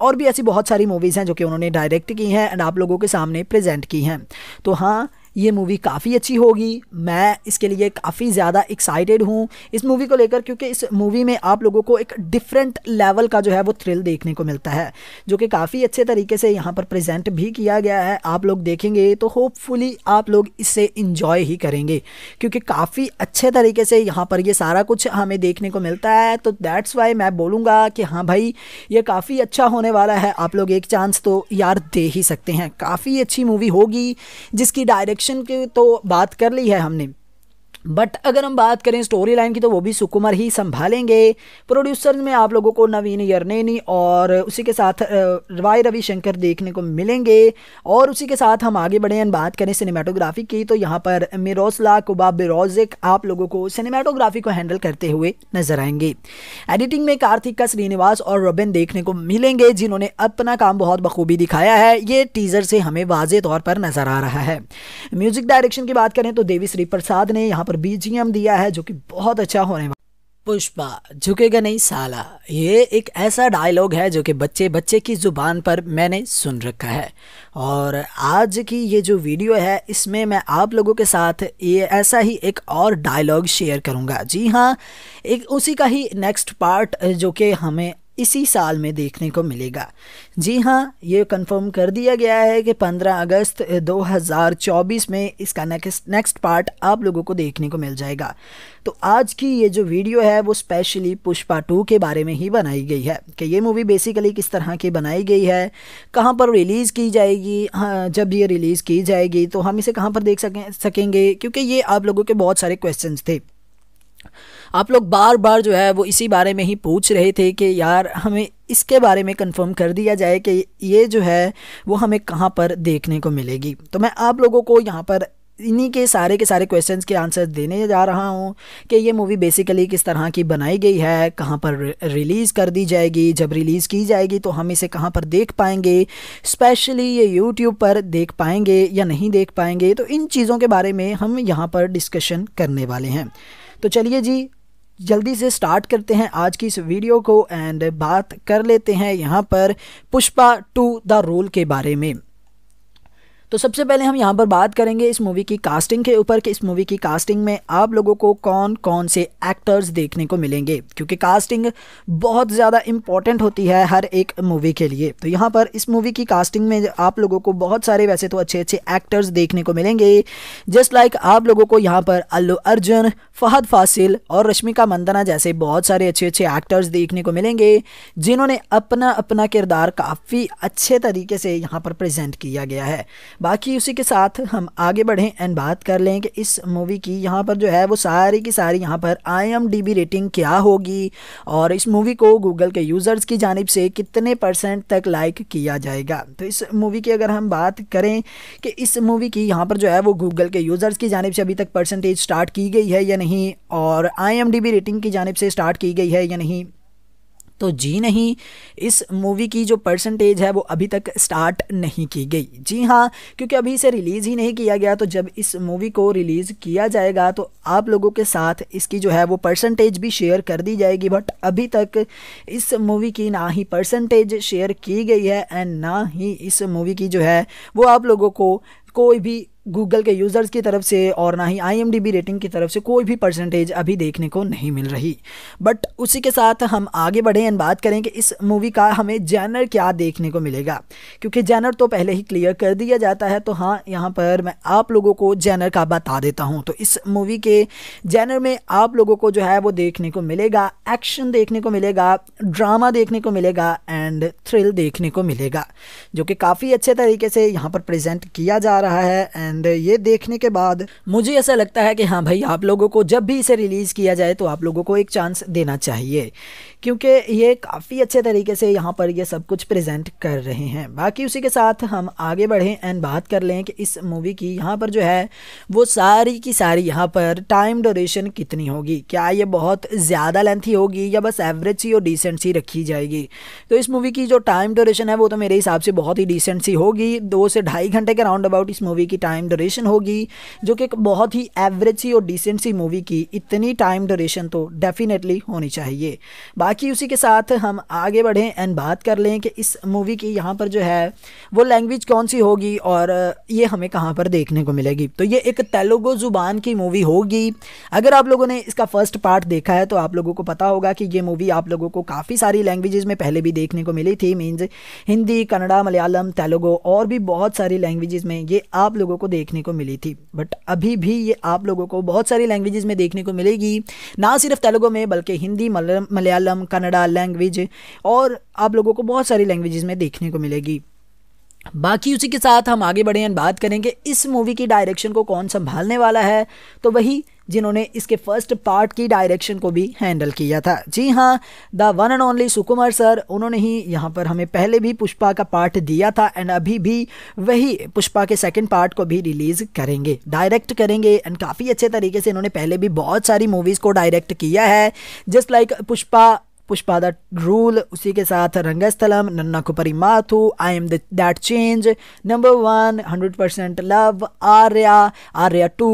और भी ऐसी बहुत सारी मूवीज़ हैं जो कि उन्होंने डायरेक्ट की हैं एंड आप लोगों के सामने प्रेजेंट की हैं तो हाँ ये मूवी काफ़ी अच्छी होगी मैं इसके लिए काफ़ी ज़्यादा एक्साइटेड हूँ इस मूवी को लेकर क्योंकि इस मूवी में आप लोगों को एक डिफरेंट लेवल का जो है वो थ्रिल देखने को मिलता है जो कि काफ़ी अच्छे तरीके से यहाँ पर प्रेजेंट भी किया गया है आप लोग देखेंगे तो होपफुली आप लोग इसे इन्जॉय ही करेंगे क्योंकि काफ़ी अच्छे तरीके से यहाँ पर ये सारा कुछ हमें देखने को मिलता है तो दैट्स वाई मैं बोलूँगा कि हाँ भाई ये काफ़ी अच्छा होने वाला है आप लोग एक चांस तो यार दे ही सकते हैं काफ़ी अच्छी मूवी होगी जिसकी डायरेक्शन इलेक्शन की तो बात कर ली है हमने बट अगर हम बात करें स्टोरी लाइन की तो वो भी सुकुमार ही संभालेंगे प्रोड्यूसर में आप लोगों को नवीन यरनेनी और उसी के साथ वाई रविशंकर देखने को मिलेंगे और उसी के साथ हम आगे बढ़े बात करें सिनेमाटोग्राफी की तो यहाँ पर मिरोसला कुबा बिरोजिक आप लोगों को सिनेमाटोग्राफी को हैंडल करते हुए नजर आएंगे एडिटिंग में कार्तिक का श्रीनिवास और रबिन देखने को मिलेंगे जिन्होंने अपना काम बहुत बखूबी दिखाया है ये टीजर से हमें वाजे तौर पर नजर आ रहा है म्यूजिक डायरेक्शन की बात करें तो देवी श्री प्रसाद ने यहाँ पर पर बीजीएम दिया है जो कि बहुत अच्छा होने वाला पुष्पा झुकेगा नहीं साला ये एक ऐसा डायलॉग है जो कि बच्चे बच्चे की ज़ुबान पर मैंने सुन रखा है और आज की ये जो वीडियो है इसमें मैं आप लोगों के साथ ये ऐसा ही एक और डायलॉग शेयर करूंगा जी हाँ एक उसी का ही नेक्स्ट पार्ट जो कि हमें इसी साल में देखने को मिलेगा जी हाँ ये कंफर्म कर दिया गया है कि 15 अगस्त 2024 में इसका नेक्स्ट नेक्स्ट पार्ट आप लोगों को देखने को मिल जाएगा तो आज की ये जो वीडियो है वो स्पेशली पुष्पा टू के बारे में ही बनाई गई है कि ये मूवी बेसिकली किस तरह की बनाई गई है कहाँ पर रिलीज़ की जाएगी हाँ जब ये रिलीज़ की जाएगी तो हम इसे कहाँ पर देख सकें सकेंगे क्योंकि ये आप लोगों के बहुत सारे क्वेश्चन थे आप लोग बार बार जो है वो इसी बारे में ही पूछ रहे थे कि यार हमें इसके बारे में कंफर्म कर दिया जाए कि ये जो है वो हमें कहाँ पर देखने को मिलेगी तो मैं आप लोगों को यहाँ पर इन्हीं के सारे के सारे क्वेश्चंस के आंसर देने जा रहा हूँ कि ये मूवी बेसिकली किस तरह की बनाई गई है कहाँ पर रिलीज़ कर दी जाएगी जब रिलीज़ की जाएगी तो हम इसे कहाँ पर देख पाएंगे स्पेशली ये यूट्यूब पर देख पाएंगे या नहीं देख पाएंगे तो इन चीज़ों के बारे में हम यहाँ पर डिस्कशन करने वाले हैं तो चलिए जी जल्दी से स्टार्ट करते हैं आज की इस वीडियो को एंड बात कर लेते हैं यहाँ पर पुष्पा टू द रोल के बारे में तो सबसे पहले हम यहाँ पर बात करेंगे इस मूवी की कास्टिंग के ऊपर कि इस मूवी की कास्टिंग में आप लोगों को कौन कौन से एक्टर्स देखने को मिलेंगे क्योंकि कास्टिंग बहुत ज़्यादा इंपॉर्टेंट होती है हर एक मूवी के लिए तो यहाँ पर इस मूवी की कास्टिंग में आप लोगों को बहुत सारे वैसे तो अच्छे अच्छे एक्टर्स देखने को मिलेंगे जस्ट लाइक आप लोगों को यहाँ पर अल्लू अर्जुन फहद फासिल और रश्मिका मंदना जैसे बहुत सारे अच्छे अच्छे एक्टर्स देखने को मिलेंगे जिन्होंने अपना अपना किरदार काफ़ी अच्छे तरीके से यहाँ पर प्रेजेंट किया गया है बाकी उसी के साथ हम आगे बढ़ें एंड बात कर लें कि इस मूवी की यहाँ पर जो है वो सारी की सारी यहाँ पर आई रेटिंग क्या होगी और इस मूवी को गूगल के यूज़र्स की जानब से कितने परसेंट तक लाइक किया जाएगा तो इस मूवी की अगर हम बात करें कि इस मूवी की यहाँ पर जो है वो गूगल के यूज़र्स की जानब से अभी तक परसेंटेज स्टार्ट की गई है या नहीं और आई रेटिंग की जानब से स्टार्ट की गई है या नहीं तो जी नहीं इस मूवी की जो परसेंटेज है वो अभी तक स्टार्ट नहीं की गई जी हाँ क्योंकि अभी इसे रिलीज़ ही नहीं किया गया तो जब इस मूवी को रिलीज़ किया जाएगा तो आप लोगों के साथ इसकी जो है वो परसेंटेज भी शेयर कर दी जाएगी बट अभी तक इस मूवी की ना ही परसेंटेज शेयर की गई है एंड ना ही इस मूवी की जो है वो आप लोगों को कोई भी गूगल के यूज़र्स की तरफ से और ना ही आई रेटिंग की तरफ से कोई भी परसेंटेज अभी देखने को नहीं मिल रही बट उसी के साथ हम आगे बढ़ें एंड बात करें कि इस मूवी का हमें जैनर क्या देखने को मिलेगा क्योंकि जैनर तो पहले ही क्लियर कर दिया जाता है तो हाँ यहाँ पर मैं आप लोगों को जैनर का बता देता हूँ तो इस मूवी के जैनर में आप लोगों को जो है वो देखने को मिलेगा एक्शन देखने को मिलेगा ड्रामा देखने को मिलेगा एंड थ्रिल देखने को मिलेगा जो कि काफ़ी अच्छे तरीके से यहाँ पर प्रजेंट किया जा रहा है एंड एंड uh, ये देखने के बाद मुझे ऐसा लगता है कि हाँ भाई आप लोगों को जब भी इसे रिलीज़ किया जाए तो आप लोगों को एक चांस देना चाहिए क्योंकि ये काफ़ी अच्छे तरीके से यहाँ पर ये सब कुछ प्रेजेंट कर रहे हैं बाकी उसी के साथ हम आगे बढ़ें एंड बात कर लें कि इस मूवी की यहाँ पर जो है वो सारी की सारी यहाँ पर टाइम ड्यूरेशन कितनी होगी क्या ये बहुत ज़्यादा लेंथी होगी या बस एवरेज सी और डिसेंट सी रखी जाएगी तो इस मूवी की जो टाइम ड्यूरेशन है वो तो मेरे हिसाब से बहुत ही डिसेंट सी होगी दो से ढाई घंटे के राउंड अबाउट इस मूवी की टाइम ड्यूरेशन होगी जो कि बहुत ही एवरेज सी और डिसेंट सी मूवी की इतनी टाइम ड्यूरेशन तो डेफिनेटली होनी चाहिए बाकी बाकी उसी के साथ हम आगे बढ़ें एंड बात कर लें कि इस मूवी की यहाँ पर जो है वो लैंग्वेज कौन सी होगी और ये हमें कहाँ पर देखने को मिलेगी तो ये एक तेलुगु ज़ुबान की मूवी होगी अगर आप लोगों ने इसका फर्स्ट पार्ट देखा है तो आप लोगों को पता होगा कि ये मूवी आप लोगों को काफ़ी सारी लैंग्वेजेज़ में पहले भी देखने को मिली थी मीन्स हिंदी कन्नड़ा मलयालम तेलुगु और भी बहुत सारी लैंग्वेजेज़ में ये आप लोगों को देखने को मिली थी बट अभी भी ये आप लोगों को बहुत सारी लैंग्वेजेज़ में देखने को मिलेगी ना सिर्फ तेलुगु में बल्कि हिंदी मलयालम कनाडा कन्नडा लैंग्वेज और आप लोगों को बहुत सारी लैंग्वेजेस में देखने को मिलेगी बाकी उसी के साथ हम आगे बढ़े एंड बात करेंगे इस मूवी की डायरेक्शन को कौन संभालने वाला है तो वही जिन्होंने इसके फर्स्ट पार्ट की डायरेक्शन को भी हैंडल किया था जी हाँ the one and only Sukumar sir उन्होंने ही यहाँ पर हमें पहले भी पुष्पा का पार्ट दिया था एंड अभी भी वही पुष्पा के सेकंड पार्ट को भी रिलीज करेंगे डायरेक्ट करेंगे एंड काफ़ी अच्छे तरीके से इन्होंने पहले भी बहुत सारी मूवीज़ को डायरेक्ट किया है just like like Pushpa पुष्पादा rule उसी के साथ रंगस्थलम नन्ना कुपरी माथु I am that change number one hundred percent love Arya Arya two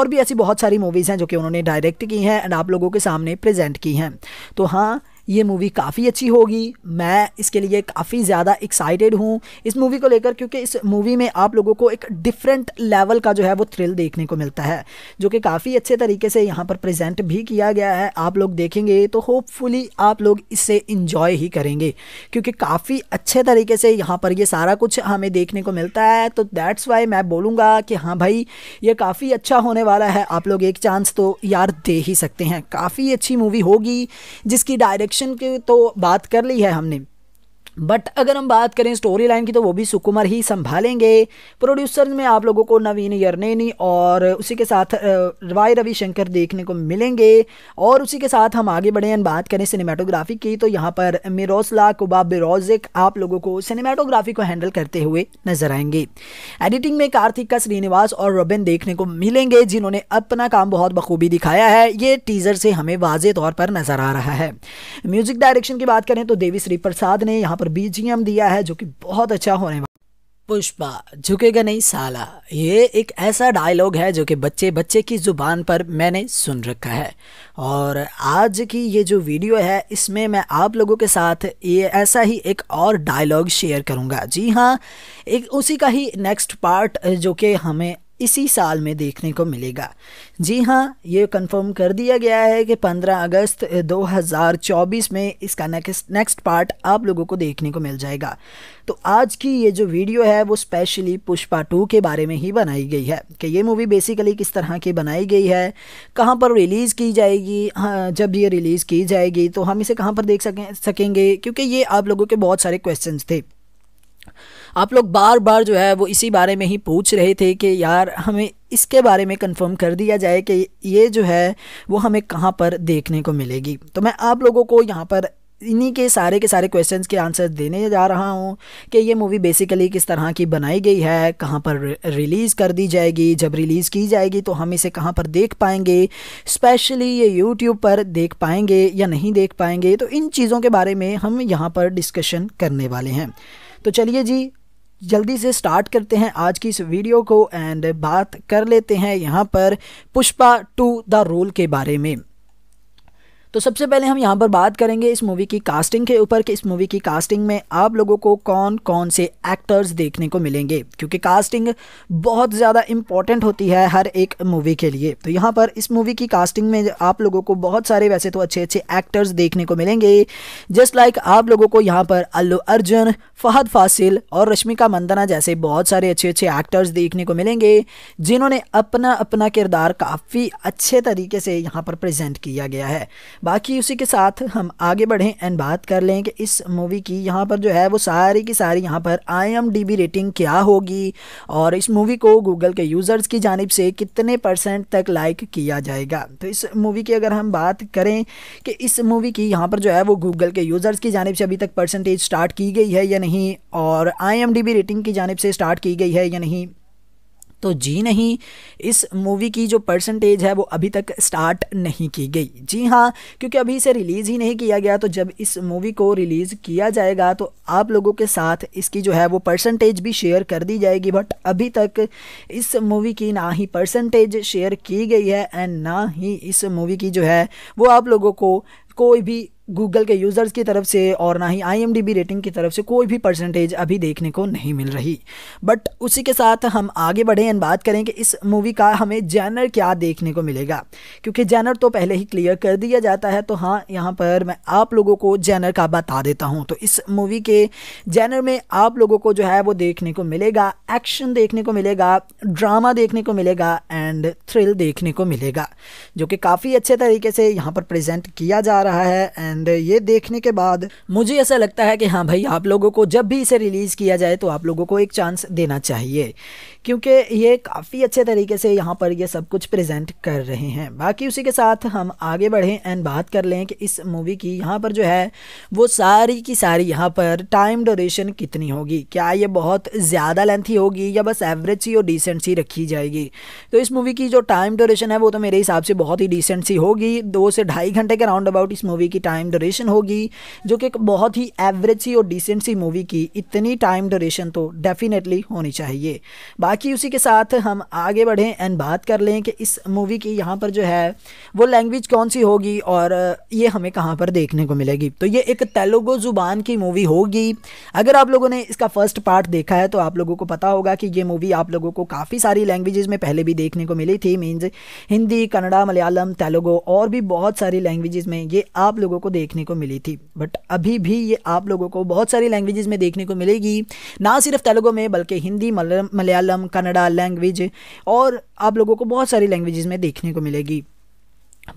और भी ऐसी बहुत सारी मूवीज़ हैं जो कि उन्होंने डायरेक्ट की हैं एंड आप लोगों के सामने प्रेजेंट की हैं तो हाँ ये मूवी काफ़ी अच्छी होगी मैं इसके लिए काफ़ी ज़्यादा एक्साइटेड हूँ इस मूवी को लेकर क्योंकि इस मूवी में आप लोगों को एक डिफरेंट लेवल का जो है वो थ्रिल देखने को मिलता है जो कि काफ़ी अच्छे तरीके से यहाँ पर प्रेजेंट भी किया गया है आप लोग देखेंगे तो होपफुली आप लोग इसे इंजॉय ही करेंगे क्योंकि काफ़ी अच्छे तरीके से यहाँ पर ये सारा कुछ हमें देखने को मिलता है तो दैट्स वाई मैं बोलूँगा कि हाँ भाई ये काफ़ी अच्छा होने वाला है आप लोग एक चांस तो यार दे ही सकते हैं काफ़ी अच्छी मूवी होगी जिसकी डायरेक्ट एडिक्शन की तो बात कर ली है हमने बट अगर हम बात करें स्टोरी लाइन की तो वो भी सुकुमार ही संभालेंगे प्रोड्यूसर में आप लोगों को नवीन यरनेनी और उसी के साथ वाई रविशंकर देखने को मिलेंगे और उसी के साथ हम आगे बढ़े हैं बात करें सिनेमाटोग्राफी की तो यहाँ पर मिरोसला कुबा बिरोजिक आप लोगों को सिनेमाटोग्राफी को हैंडल करते हुए नजर आएंगे एडिटिंग में कार्तिक का श्रीनिवास और रबिन देखने को मिलेंगे जिन्होंने अपना काम बहुत बखूबी दिखाया है ये टीजर से हमें वाज तौर पर नजर आ रहा है म्यूजिक डायरेक्शन की बात करें तो देवी श्री प्रसाद ने यहाँ पर बीजीएम दिया है जो कि बहुत अच्छा होने वाला पुष्पा झुकेगा नहीं साला ये एक ऐसा डायलॉग है जो कि बच्चे बच्चे की ज़ुबान पर मैंने सुन रखा है और आज की ये जो वीडियो है इसमें मैं आप लोगों के साथ ये ऐसा ही एक और डायलॉग शेयर करूंगा जी हाँ एक उसी का ही नेक्स्ट पार्ट जो कि हमें इसी साल में देखने को मिलेगा जी हाँ ये कंफर्म कर दिया गया है कि 15 अगस्त 2024 में इसका नेक्स्ट नेक्स्ट पार्ट आप लोगों को देखने को मिल जाएगा तो आज की ये जो वीडियो है वो स्पेशली पुष्पा टू के बारे में ही बनाई गई है कि ये मूवी बेसिकली किस तरह की बनाई गई है कहाँ पर रिलीज़ की जाएगी हाँ जब ये रिलीज़ की जाएगी तो हम इसे कहाँ पर देख सकें सकेंगे क्योंकि ये आप लोगों के बहुत सारे क्वेश्चन थे आप लोग बार बार जो है वो इसी बारे में ही पूछ रहे थे कि यार हमें इसके बारे में कंफर्म कर दिया जाए कि ये जो है वो हमें कहाँ पर देखने को मिलेगी तो मैं आप लोगों को यहाँ पर इन्हीं के सारे के सारे क्वेश्चंस के आंसर देने जा रहा हूँ कि ये मूवी बेसिकली किस तरह की बनाई गई है कहाँ पर रिलीज़ कर दी जाएगी जब रिलीज़ की जाएगी तो हम इसे कहाँ पर देख पाएंगे स्पेशली ये यूट्यूब पर देख पाएंगे या नहीं देख पाएंगे तो इन चीज़ों के बारे में हम यहाँ पर डिस्कशन करने वाले हैं तो चलिए जी जल्दी से स्टार्ट करते हैं आज की इस वीडियो को एंड बात कर लेते हैं यहाँ पर पुष्पा टू द रोल के बारे में तो सबसे पहले हम यहाँ पर बात करेंगे इस मूवी की कास्टिंग के ऊपर कि इस मूवी की कास्टिंग में आप लोगों को कौन कौन से एक्टर्स देखने को मिलेंगे क्योंकि कास्टिंग बहुत ज़्यादा इंपॉर्टेंट होती है हर एक मूवी के लिए तो यहाँ पर इस मूवी की कास्टिंग में आप लोगों को बहुत सारे वैसे तो अच्छे अच्छे एक्टर्स देखने को मिलेंगे जस्ट लाइक आप लोगों को यहाँ पर अल्लू अर्जुन फहद फासिल और रश्मिका मंदना जैसे बहुत सारे अच्छे अच्छे एक्टर्स देखने को मिलेंगे जिन्होंने अपना अपना किरदार काफ़ी अच्छे तरीके से यहाँ पर प्रजेंट किया गया है बाकी उसी के साथ हम आगे बढ़ें एंड बात कर लें कि इस मूवी की यहाँ पर जो है वो सारी की सारी यहाँ पर आई रेटिंग क्या होगी और इस मूवी को गूगल के यूज़र्स की जानब से कितने परसेंट तक लाइक किया जाएगा तो इस मूवी की अगर हम बात करें कि इस मूवी की यहाँ पर जो है वो गूगल के यूज़र्स की जानब से अभी तक परसेंटेज स्टार्ट की गई है या नहीं और आई रेटिंग की जानब से स्टार्ट की गई है या नहीं तो जी नहीं इस मूवी की जो परसेंटेज है वो अभी तक स्टार्ट नहीं की गई जी हाँ क्योंकि अभी इसे रिलीज़ ही नहीं किया गया तो जब इस मूवी को रिलीज़ किया जाएगा तो आप लोगों के साथ इसकी जो है वो परसेंटेज भी शेयर कर दी जाएगी बट अभी तक इस मूवी की ना ही परसेंटेज शेयर की गई है एंड ना ही इस मूवी की जो है वो आप लोगों को कोई भी गूगल के यूज़र्स की तरफ से और ना ही आई रेटिंग की तरफ से कोई भी परसेंटेज अभी देखने को नहीं मिल रही बट उसी के साथ हम आगे बढ़ें एंड बात करें कि इस मूवी का हमें जैनर क्या देखने को मिलेगा क्योंकि जैनर तो पहले ही क्लियर कर दिया जाता है तो हाँ यहाँ पर मैं आप लोगों को जैनर का बता देता हूँ तो इस मूवी के जैनर में आप लोगों को जो है वो देखने को मिलेगा एक्शन देखने को मिलेगा ड्रामा देखने को मिलेगा एंड थ्रिल देखने को मिलेगा जो कि काफ़ी अच्छे तरीके से यहाँ पर प्रेजेंट किया जा रहा है एंड एंड ये देखने के बाद मुझे ऐसा लगता है कि हाँ भाई आप लोगों को जब भी इसे रिलीज़ किया जाए तो आप लोगों को एक चांस देना चाहिए क्योंकि ये काफ़ी अच्छे तरीके से यहाँ पर ये सब कुछ प्रेजेंट कर रहे हैं बाकी उसी के साथ हम आगे बढ़ें एंड बात कर लें कि इस मूवी की यहाँ पर जो है वो सारी की सारी यहाँ पर टाइम ड्यूरेशन कितनी होगी क्या ये बहुत ज़्यादा लेंथी होगी या बस एवरेज सी और डिसेंट सी रखी जाएगी तो इस मूवी की जो टाइम डोरेशन है वो तो मेरे हिसाब से बहुत ही डिसेंट सी होगी दो से ढाई घंटे के राउंड अबाउट इस मूवी की टाइम डोरेशन होगी जो कि बहुत ही एवरेज सी और डिसेंट सी मूवी की इतनी टाइम डोरेशन तो डेफिनेटली होनी चाहिए बाकी उसी के साथ हम आगे बढ़ें एंड बात कर लें कि इस मूवी की यहाँ पर जो है वो लैंग्वेज कौन सी होगी और ये हमें कहाँ पर देखने को मिलेगी तो ये एक तेलुगु ज़ुबान की मूवी होगी अगर आप लोगों ने इसका फर्स्ट पार्ट देखा है तो आप लोगों को पता होगा कि ये मूवी आप लोगों को काफ़ी सारी लैंग्वेज़ में पहले भी देखने को मिली थी मीन्स हिंदी कन्नड़ा मलयालम तेलुगु और भी बहुत सारी लैंग्वेजेज़ में ये आप लोगों को देखने को मिली थी बट अभी भी ये आप लोगों को बहुत सारी लैंग्वेजेज़ में देखने को मिलेगी ना सिर्फ तेलुगु में बल्कि हिंदी मलयालम मलयालम कन्नडा लैंग्वेज और आप लोगों को बहुत सारी लैंग्वेजेस में देखने को मिलेगी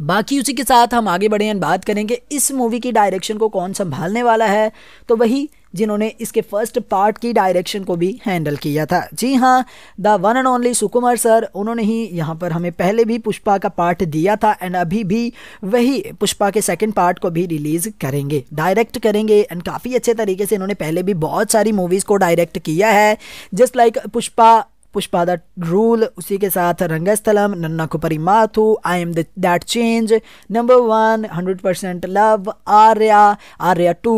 बाकी उसी के साथ हम आगे बढ़े एंड बात करेंगे इस मूवी की डायरेक्शन को कौन संभालने वाला है तो वही जिन्होंने इसके फर्स्ट पार्ट की डायरेक्शन को भी हैंडल किया था जी हाँ the one and only Sukumar sir उन्होंने ही यहाँ पर हमें पहले भी पुष्पा का पार्ट दिया था एंड अभी भी वही पुष्पा के सेकंड पार्ट को भी रिलीज़ करेंगे डायरेक्ट करेंगे एंड काफ़ी अच्छे तरीके से इन्होंने पहले भी बहुत सारी मूवीज़ को डायरेक्ट किया है just like like Pushpa पुष्पादा rule उसी के साथ रंगस्थलम नन्ना कुपरी माथु I am that change number one hundred percent love Arya Arya two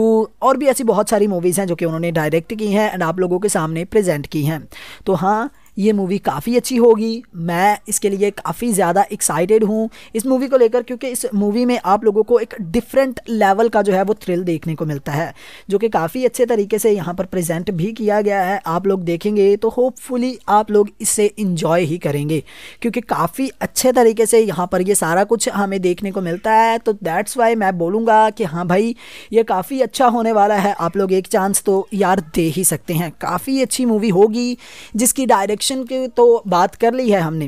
और भी ऐसी बहुत सारी मूवीज़ हैं जो कि उन्होंने डायरेक्ट की हैं एंड आप लोगों के सामने प्रेजेंट की हैं तो हाँ ये मूवी काफ़ी अच्छी होगी मैं इसके लिए काफ़ी ज़्यादा एक्साइटेड हूँ इस मूवी को लेकर क्योंकि इस मूवी में आप लोगों को एक डिफरेंट लेवल का जो है वो थ्रिल देखने को मिलता है जो कि काफ़ी अच्छे तरीके से यहाँ पर प्रेजेंट भी किया गया है आप लोग देखेंगे तो होपफुली आप लोग इसे इंजॉय ही करेंगे क्योंकि काफ़ी अच्छे तरीके से यहाँ पर ये सारा कुछ हमें देखने को मिलता है तो दैट्स वाई मैं बोलूँगा कि हाँ भाई ये काफ़ी अच्छा होने वाला है आप लोग एक चांस तो यार दे ही सकते हैं काफ़ी अच्छी मूवी होगी जिसकी डायरेक्शन एक्शन की तो बात कर ली है हमने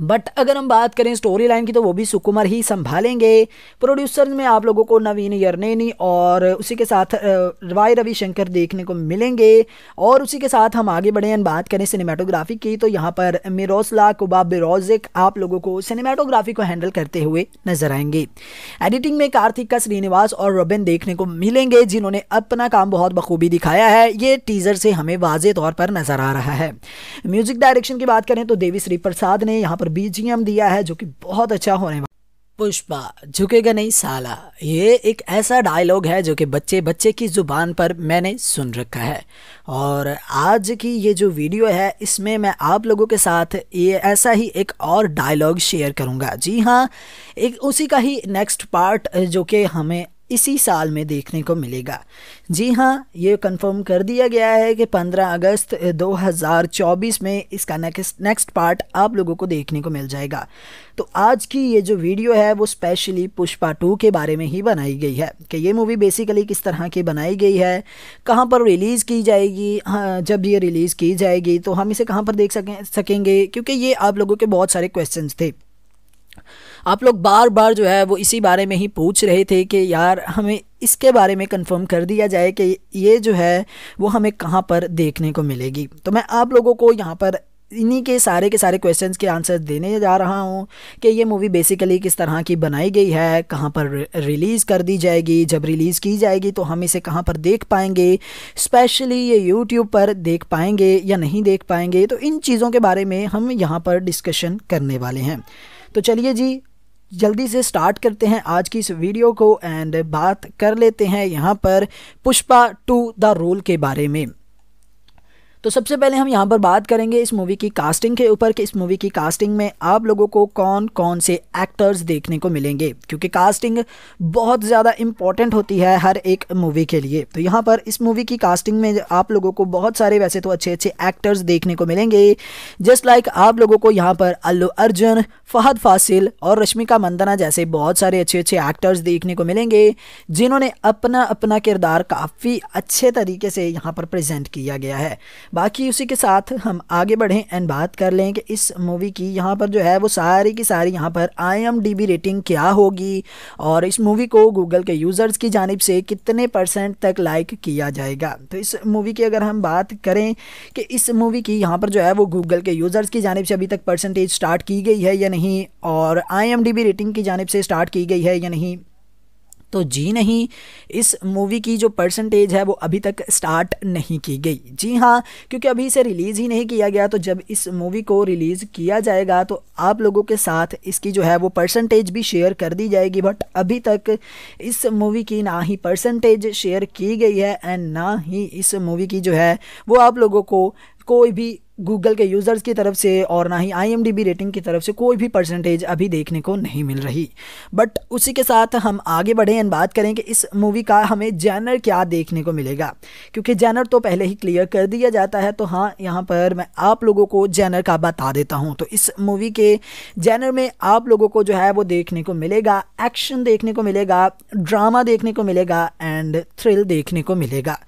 बट अगर हम बात करें स्टोरी लाइन की तो वो भी सुकुमार ही संभालेंगे प्रोड्यूसर में आप लोगों को नवीन यरनेनी और उसी के साथ वाई रविशंकर देखने को मिलेंगे और उसी के साथ हम आगे बढ़े बात करें सिनेमाटोग्राफी की तो यहाँ पर मिरोसला कुबा बिरोजिक आप लोगों को सिनेमाटोग्राफी को हैंडल करते हुए नजर आएंगे एडिटिंग में कार्तिक का श्रीनिवास और रबिन देखने को मिलेंगे जिन्होंने अपना काम बहुत बखूबी दिखाया है ये टीजर से हमें वाजे तौर पर नजर आ रहा है म्यूजिक डायरेक्शन की बात करें तो देवी श्री प्रसाद ने यहाँ पर पर बीजीएम दिया है जो कि बहुत अच्छा होने वाला पुष्पा झुकेगा नहीं साला ये एक ऐसा डायलॉग है जो कि बच्चे बच्चे की ज़ुबान पर मैंने सुन रखा है और आज की ये जो वीडियो है इसमें मैं आप लोगों के साथ ये ऐसा ही एक और डायलॉग शेयर करूंगा जी हाँ एक उसी का ही नेक्स्ट पार्ट जो कि हमें इसी साल में देखने को मिलेगा जी हाँ ये कंफर्म कर दिया गया है कि 15 अगस्त 2024 में इसका नेक्स्ट नेक्स्ट पार्ट आप लोगों को देखने को मिल जाएगा तो आज की ये जो वीडियो है वो स्पेशली पुष्पा टू के बारे में ही बनाई गई है कि ये मूवी बेसिकली किस तरह की बनाई गई है कहाँ पर रिलीज़ की जाएगी हाँ जब ये रिलीज़ की जाएगी तो हम इसे कहाँ पर देख सकें सकेंगे क्योंकि ये आप लोगों के बहुत सारे क्वेश्चन थे आप लोग बार बार जो है वो इसी बारे में ही पूछ रहे थे कि यार हमें इसके बारे में कंफर्म कर दिया जाए कि ये जो है वो हमें कहाँ पर देखने को मिलेगी तो मैं आप लोगों को यहाँ पर इन्हीं के सारे के सारे क्वेश्चंस के आंसर देने जा रहा हूँ कि ये मूवी बेसिकली किस तरह की बनाई गई है कहाँ पर रिलीज़ कर दी जाएगी जब रिलीज़ की जाएगी तो हम इसे कहाँ पर देख पाएंगे स्पेशली ये यूट्यूब पर देख पाएंगे या नहीं देख पाएंगे तो इन चीज़ों के बारे में हम यहाँ पर डिस्कशन करने वाले हैं तो चलिए जी जल्दी से स्टार्ट करते हैं आज की इस वीडियो को एंड बात कर लेते हैं यहाँ पर पुष्पा टू द रोल के बारे में तो सबसे पहले हम यहाँ पर बात करेंगे इस मूवी की कास्टिंग के ऊपर कि इस मूवी की कास्टिंग में आप लोगों को कौन कौन से एक्टर्स देखने को मिलेंगे क्योंकि कास्टिंग बहुत ज़्यादा इंपॉर्टेंट होती है हर एक मूवी के लिए तो यहाँ पर इस मूवी की कास्टिंग में आप लोगों को बहुत सारे वैसे तो अच्छे अच्छे एक्टर्स देखने को मिलेंगे जस्ट लाइक like आप लोगों को यहाँ पर अल्लू अर्जुन फहद फासिल और रश्मिका मंदना जैसे बहुत सारे अच्छे अच्छे एक्टर्स देखने को मिलेंगे जिन्होंने अपना अपना किरदार काफ़ी अच्छे तरीके से यहाँ पर प्रजेंट किया गया है बाकी उसी के साथ हम आगे बढ़ें एंड बात कर लें कि इस मूवी की यहाँ पर जो है वो सारी की सारी यहाँ पर आई रेटिंग क्या होगी और इस मूवी को गूगल के यूज़र्स की जानब से कितने परसेंट तक लाइक किया जाएगा तो इस मूवी की अगर हम बात करें कि इस मूवी की यहाँ पर जो है वो गूगल के यूज़र्स की जानब से अभी तक परसेंटेज स्टार्ट की गई है या नहीं और आई रेटिंग की जानब से स्टार्ट की गई है या नहीं तो जी नहीं इस मूवी की जो परसेंटेज है वो अभी तक स्टार्ट नहीं की गई जी हाँ क्योंकि अभी इसे रिलीज़ ही नहीं किया गया तो जब इस मूवी को रिलीज़ किया जाएगा तो आप लोगों के साथ इसकी जो है वो परसेंटेज भी शेयर कर दी जाएगी बट अभी तक इस मूवी की ना ही परसेंटेज शेयर की गई है एंड ना ही इस मूवी की जो है वो आप लोगों को कोई भी गूगल के यूज़र्स की तरफ से और ना ही आई रेटिंग की तरफ से कोई भी परसेंटेज अभी देखने को नहीं मिल रही बट उसी के साथ हम आगे बढ़ें एंड बात करें कि इस मूवी का हमें जैनर क्या देखने को मिलेगा क्योंकि जैनर तो पहले ही क्लियर कर दिया जाता है तो हाँ यहाँ पर मैं आप लोगों को जैनर का बता देता हूँ तो इस मूवी के जैनर में आप लोगों को जो है वो देखने को मिलेगा एक्शन देखने को मिलेगा ड्रामा देखने को मिलेगा एंड थ्रिल देखने को मिलेगा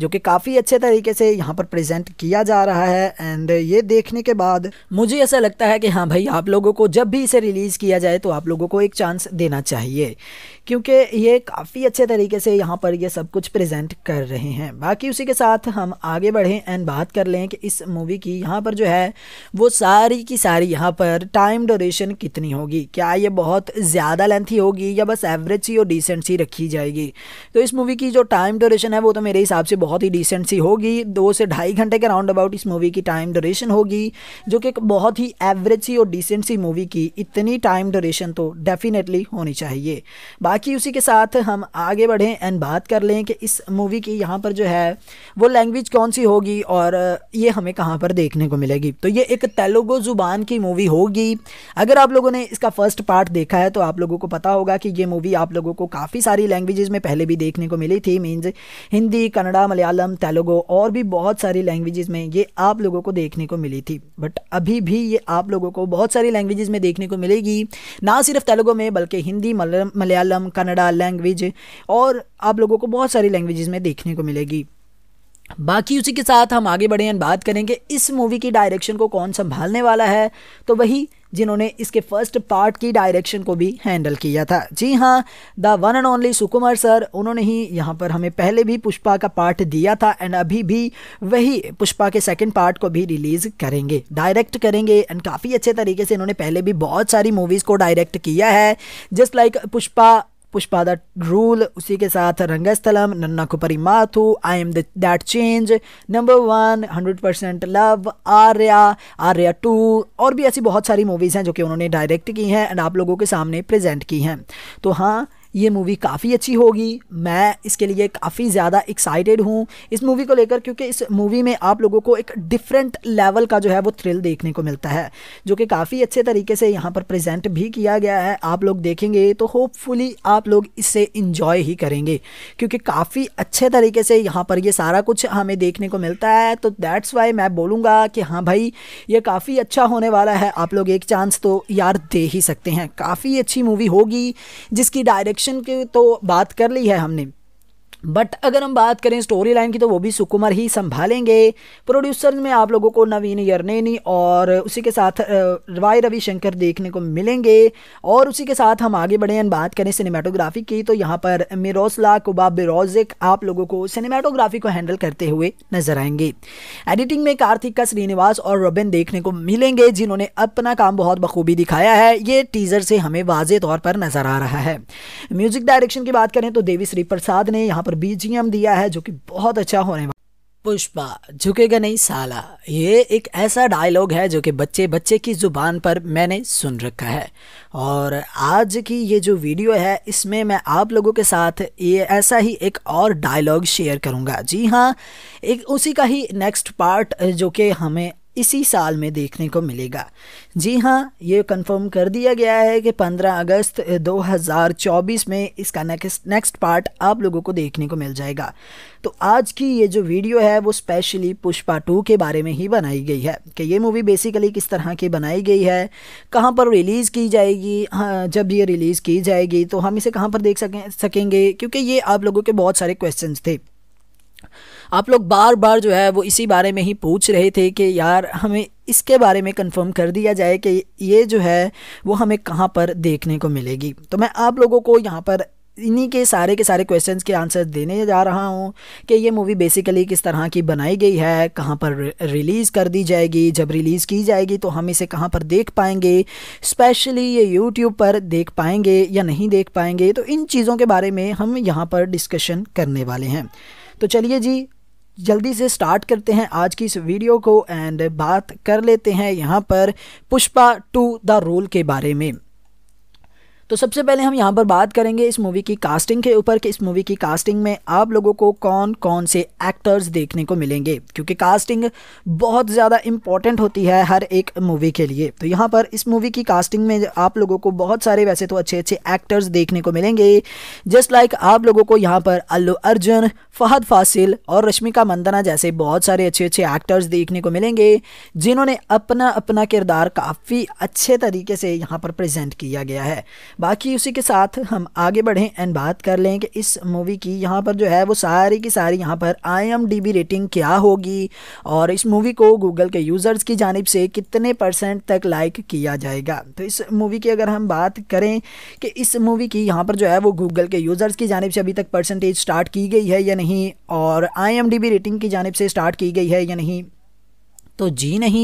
जो कि काफ़ी अच्छे तरीके से यहाँ पर प्रजेंट किया जा रहा है एंड एंड uh, ये देखने के बाद मुझे ऐसा लगता है कि हाँ भाई आप लोगों को जब भी इसे रिलीज़ किया जाए तो आप लोगों को एक चांस देना चाहिए क्योंकि ये काफ़ी अच्छे तरीके से यहाँ पर ये सब कुछ प्रेजेंट कर रहे हैं बाकी उसी के साथ हम आगे बढ़ें एंड बात कर लें कि इस मूवी की यहाँ पर जो है वो सारी की सारी यहाँ पर टाइम ड्यूरेशन कितनी होगी क्या ये बहुत ज़्यादा लेंथी होगी या बस एवरेज सी और डिसेंट सी रखी जाएगी तो इस मूवी की जो टाइम ड्यूरेशन है वो तो मेरे हिसाब से बहुत ही डिसेंट सी होगी दो से ढाई घंटे के राउंड अबाउट इस मूवी की टाइम टाइम ड्यूरेशन होगी जो कि एक बहुत ही एवरेज सी और डिसेंट सी मूवी की इतनी टाइम ड्यूरेशन तो डेफिनेटली होनी चाहिए बाकी उसी के साथ हम आगे बढ़ें एंड बात कर लें कि इस मूवी की यहाँ पर जो है वो लैंग्वेज कौन सी होगी और ये हमें कहाँ पर देखने को मिलेगी तो ये एक तेलुगु ज़ुबान की मूवी होगी अगर आप लोगों ने इसका फर्स्ट पार्ट देखा है तो आप लोगों को पता होगा कि ये मूवी आप लोगों को काफ़ी सारी लैंग्वेजेस में पहले भी देखने को मिली थी मीन्स हिंदी कन्नड़ा मलयालम तेलुगु और भी बहुत सारी लैंग्वेजेस में ये आप लोगों को देखने को मिली थी बट अभी भी ये आप लोगों को बहुत सारी लैंग्वेजेस में देखने को मिलेगी ना सिर्फ तेलुगु में बल्कि हिंदी मलयालम कन्नडा लैंग्वेज और आप लोगों को बहुत सारी लैंग्वेजेस में देखने को मिलेगी बाकी उसी के साथ हम आगे बढ़े बात करेंगे इस मूवी की डायरेक्शन को कौन संभालने वाला है तो वही जिन्होंने इसके फर्स्ट पार्ट की डायरेक्शन को भी हैंडल किया था जी हाँ the one and only Sukumar sir उन्होंने ही यहाँ पर हमें पहले भी पुष्पा का पार्ट दिया था एंड अभी भी वही पुष्पा के सेकेंड पार्ट को भी रिलीज करेंगे डायरेक्ट करेंगे एंड काफ़ी अच्छे तरीके से इन्होंने पहले भी बहुत सारी मूवीज़ को डायरेक्ट किया है just like like Pushpa पुष्पादा rule उसी के साथ रंगस्थलम नन्ना कुपरी माथु I am that change number one hundred percent love Arya Arya two और भी ऐसी बहुत सारी मूवीज़ हैं जो कि उन्होंने डायरेक्ट की हैं एंड आप लोगों के सामने प्रेजेंट की हैं तो हाँ ये मूवी काफ़ी अच्छी होगी मैं इसके लिए काफ़ी ज़्यादा एक्साइटेड हूँ इस मूवी को लेकर क्योंकि इस मूवी में आप लोगों को एक डिफरेंट लेवल का जो है वो थ्रिल देखने को मिलता है जो कि काफ़ी अच्छे तरीके से यहाँ पर प्रेजेंट भी किया गया है आप लोग देखेंगे तो होपफुली आप लोग इसे इंजॉय ही करेंगे क्योंकि काफ़ी अच्छे तरीके से यहाँ पर ये सारा कुछ हमें देखने को मिलता है तो दैट्स वाई मैं बोलूँगा कि हाँ भाई ये काफ़ी अच्छा होने वाला है आप लोग एक चांस तो यार दे ही सकते हैं काफ़ी अच्छी मूवी होगी जिसकी डायरेक्ट एडिक्शन की तो बात कर ली है हमने बट अगर हम बात करें स्टोरी लाइन की तो वो भी सुकुमार ही संभालेंगे प्रोड्यूसर में आप लोगों को नवीन यरनेनी और उसी के साथ वाई रविशंकर देखने को मिलेंगे और उसी के साथ हम आगे बढ़े बात करें सिनेमाटोग्राफी की तो यहाँ पर मिरोसला कुबा बिरोजिक आप लोगों को सिनेमाटोग्राफी को हैंडल करते हुए नजर आएंगे एडिटिंग में कार्तिक का श्रीनिवास और रबिन देखने को मिलेंगे जिन्होंने अपना काम बहुत बखूबी दिखाया है ये टीजर से हमें वाजे तौर पर नजर आ रहा है म्यूजिक डायरेक्शन की बात करें तो देवी श्री प्रसाद ने यहाँ पर बीजीएम दिया है जो कि बहुत अच्छा होने वाला पुष्पा झुकेगा नहीं साला ये एक ऐसा डायलॉग है जो कि बच्चे बच्चे की ज़ुबान पर मैंने सुन रखा है और आज की ये जो वीडियो है इसमें मैं आप लोगों के साथ ये ऐसा ही एक और डायलॉग शेयर करूंगा जी हाँ एक उसी का ही नेक्स्ट पार्ट जो कि हमें इसी साल में देखने को मिलेगा जी हाँ ये कंफर्म कर दिया गया है कि 15 अगस्त 2024 में इसका नेक्स्ट नेक्स्ट पार्ट आप लोगों को देखने को मिल जाएगा तो आज की ये जो वीडियो है वो स्पेशली पुष्पा टू के बारे में ही बनाई गई है कि ये मूवी बेसिकली किस तरह की बनाई गई है कहाँ पर रिलीज़ की जाएगी हाँ जब ये रिलीज़ की जाएगी तो हम इसे कहाँ पर देख सकें सकेंगे क्योंकि ये आप लोगों के बहुत सारे क्वेश्चन थे आप लोग बार बार जो है वो इसी बारे में ही पूछ रहे थे कि यार हमें इसके बारे में कंफर्म कर दिया जाए कि ये जो है वो हमें कहाँ पर देखने को मिलेगी तो मैं आप लोगों को यहाँ पर इन्हीं के सारे के सारे क्वेश्चंस के आंसर देने जा रहा हूँ कि ये मूवी बेसिकली किस तरह की बनाई गई है कहाँ पर रिलीज़ कर दी जाएगी जब रिलीज़ की जाएगी तो हम इसे कहाँ पर देख पाएंगे स्पेशली ये यूट्यूब पर देख पाएंगे या नहीं देख पाएंगे तो इन चीज़ों के बारे में हम यहाँ पर डिस्कशन करने वाले हैं तो चलिए जी जल्दी से स्टार्ट करते हैं आज की इस वीडियो को एंड बात कर लेते हैं यहाँ पर पुष्पा टू द रोल के बारे में तो सबसे पहले हम यहाँ पर बात करेंगे इस मूवी की कास्टिंग के ऊपर कि इस मूवी की कास्टिंग में आप लोगों को कौन कौन से एक्टर्स देखने को मिलेंगे क्योंकि कास्टिंग बहुत ज़्यादा इम्पॉर्टेंट होती है हर एक मूवी के लिए तो यहाँ पर इस मूवी की कास्टिंग में आप लोगों को बहुत सारे वैसे तो अच्छे अच्छे एक्टर्स देखने को मिलेंगे जस्ट लाइक like आप लोगों को यहाँ पर अल्लू अर्जुन फहद फासिल और रश्मिका मंदना जैसे बहुत सारे अच्छे अच्छे एक्टर्स देखने को मिलेंगे जिन्होंने अपना अपना किरदार काफ़ी अच्छे तरीके से यहाँ पर प्रेजेंट किया गया है बाकी उसी के साथ हम आगे बढ़ें एंड बात कर लें कि इस मूवी की यहाँ पर जो है वो सारी की सारी यहाँ पर आई रेटिंग क्या होगी और इस मूवी को गूगल के यूज़र्स की जानब से कितने परसेंट तक लाइक किया जाएगा तो इस मूवी की अगर हम बात करें कि इस मूवी की यहाँ पर जो है वो गूगल के यूज़र्स की जानब से अभी तक परसेंटेज स्टार्ट की गई है या नहीं और आईएमडीबी रेटिंग की जानब से स्टार्ट की गई है या नहीं तो जी नहीं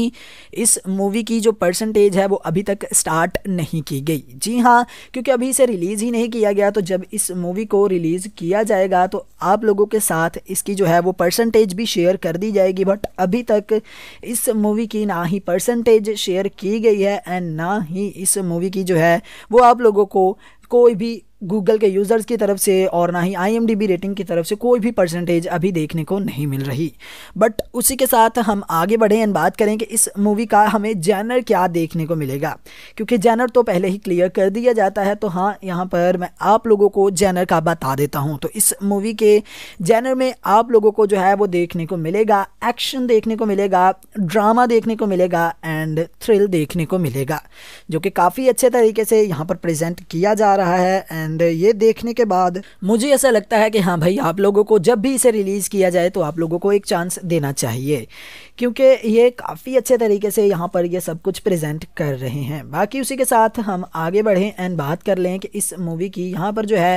इस मूवी की जो परसेंटेज है वो अभी तक स्टार्ट नहीं की गई जी हाँ क्योंकि अभी इसे रिलीज़ ही नहीं किया गया तो जब इस मूवी को रिलीज़ किया जाएगा तो आप लोगों के साथ इसकी जो है वो परसेंटेज भी शेयर कर दी जाएगी बट अभी तक इस मूवी की ना ही परसेंटेज शेयर की गई है एंड ना ही इस मूवी की जो है वो आप लोगों को कोई भी गूगल के यूज़र्स की तरफ से और ना ही आई रेटिंग की तरफ से कोई भी परसेंटेज अभी देखने को नहीं मिल रही बट उसी के साथ हम आगे बढ़ें एंड बात करें कि इस मूवी का हमें जैनर क्या देखने को मिलेगा क्योंकि जैनर तो पहले ही क्लियर कर दिया जाता है तो हाँ यहाँ पर मैं आप लोगों को जैनर का बता देता हूँ तो इस मूवी के जैनर में आप लोगों को जो है वो देखने को मिलेगा एक्शन देखने को मिलेगा ड्रामा देखने को मिलेगा एंड थ्रिल देखने को मिलेगा जो कि काफ़ी अच्छे तरीके से यहाँ पर प्रजेंट किया जा रहा है एंड ये देखने के बाद मुझे ऐसा लगता है कि हाँ भाई आप लोगों को जब भी इसे रिलीज़ किया जाए तो आप लोगों को एक चांस देना चाहिए क्योंकि ये काफ़ी अच्छे तरीके से यहाँ पर ये सब कुछ प्रेजेंट कर रहे हैं बाकी उसी के साथ हम आगे बढ़ें एंड बात कर लें कि इस मूवी की यहाँ पर जो है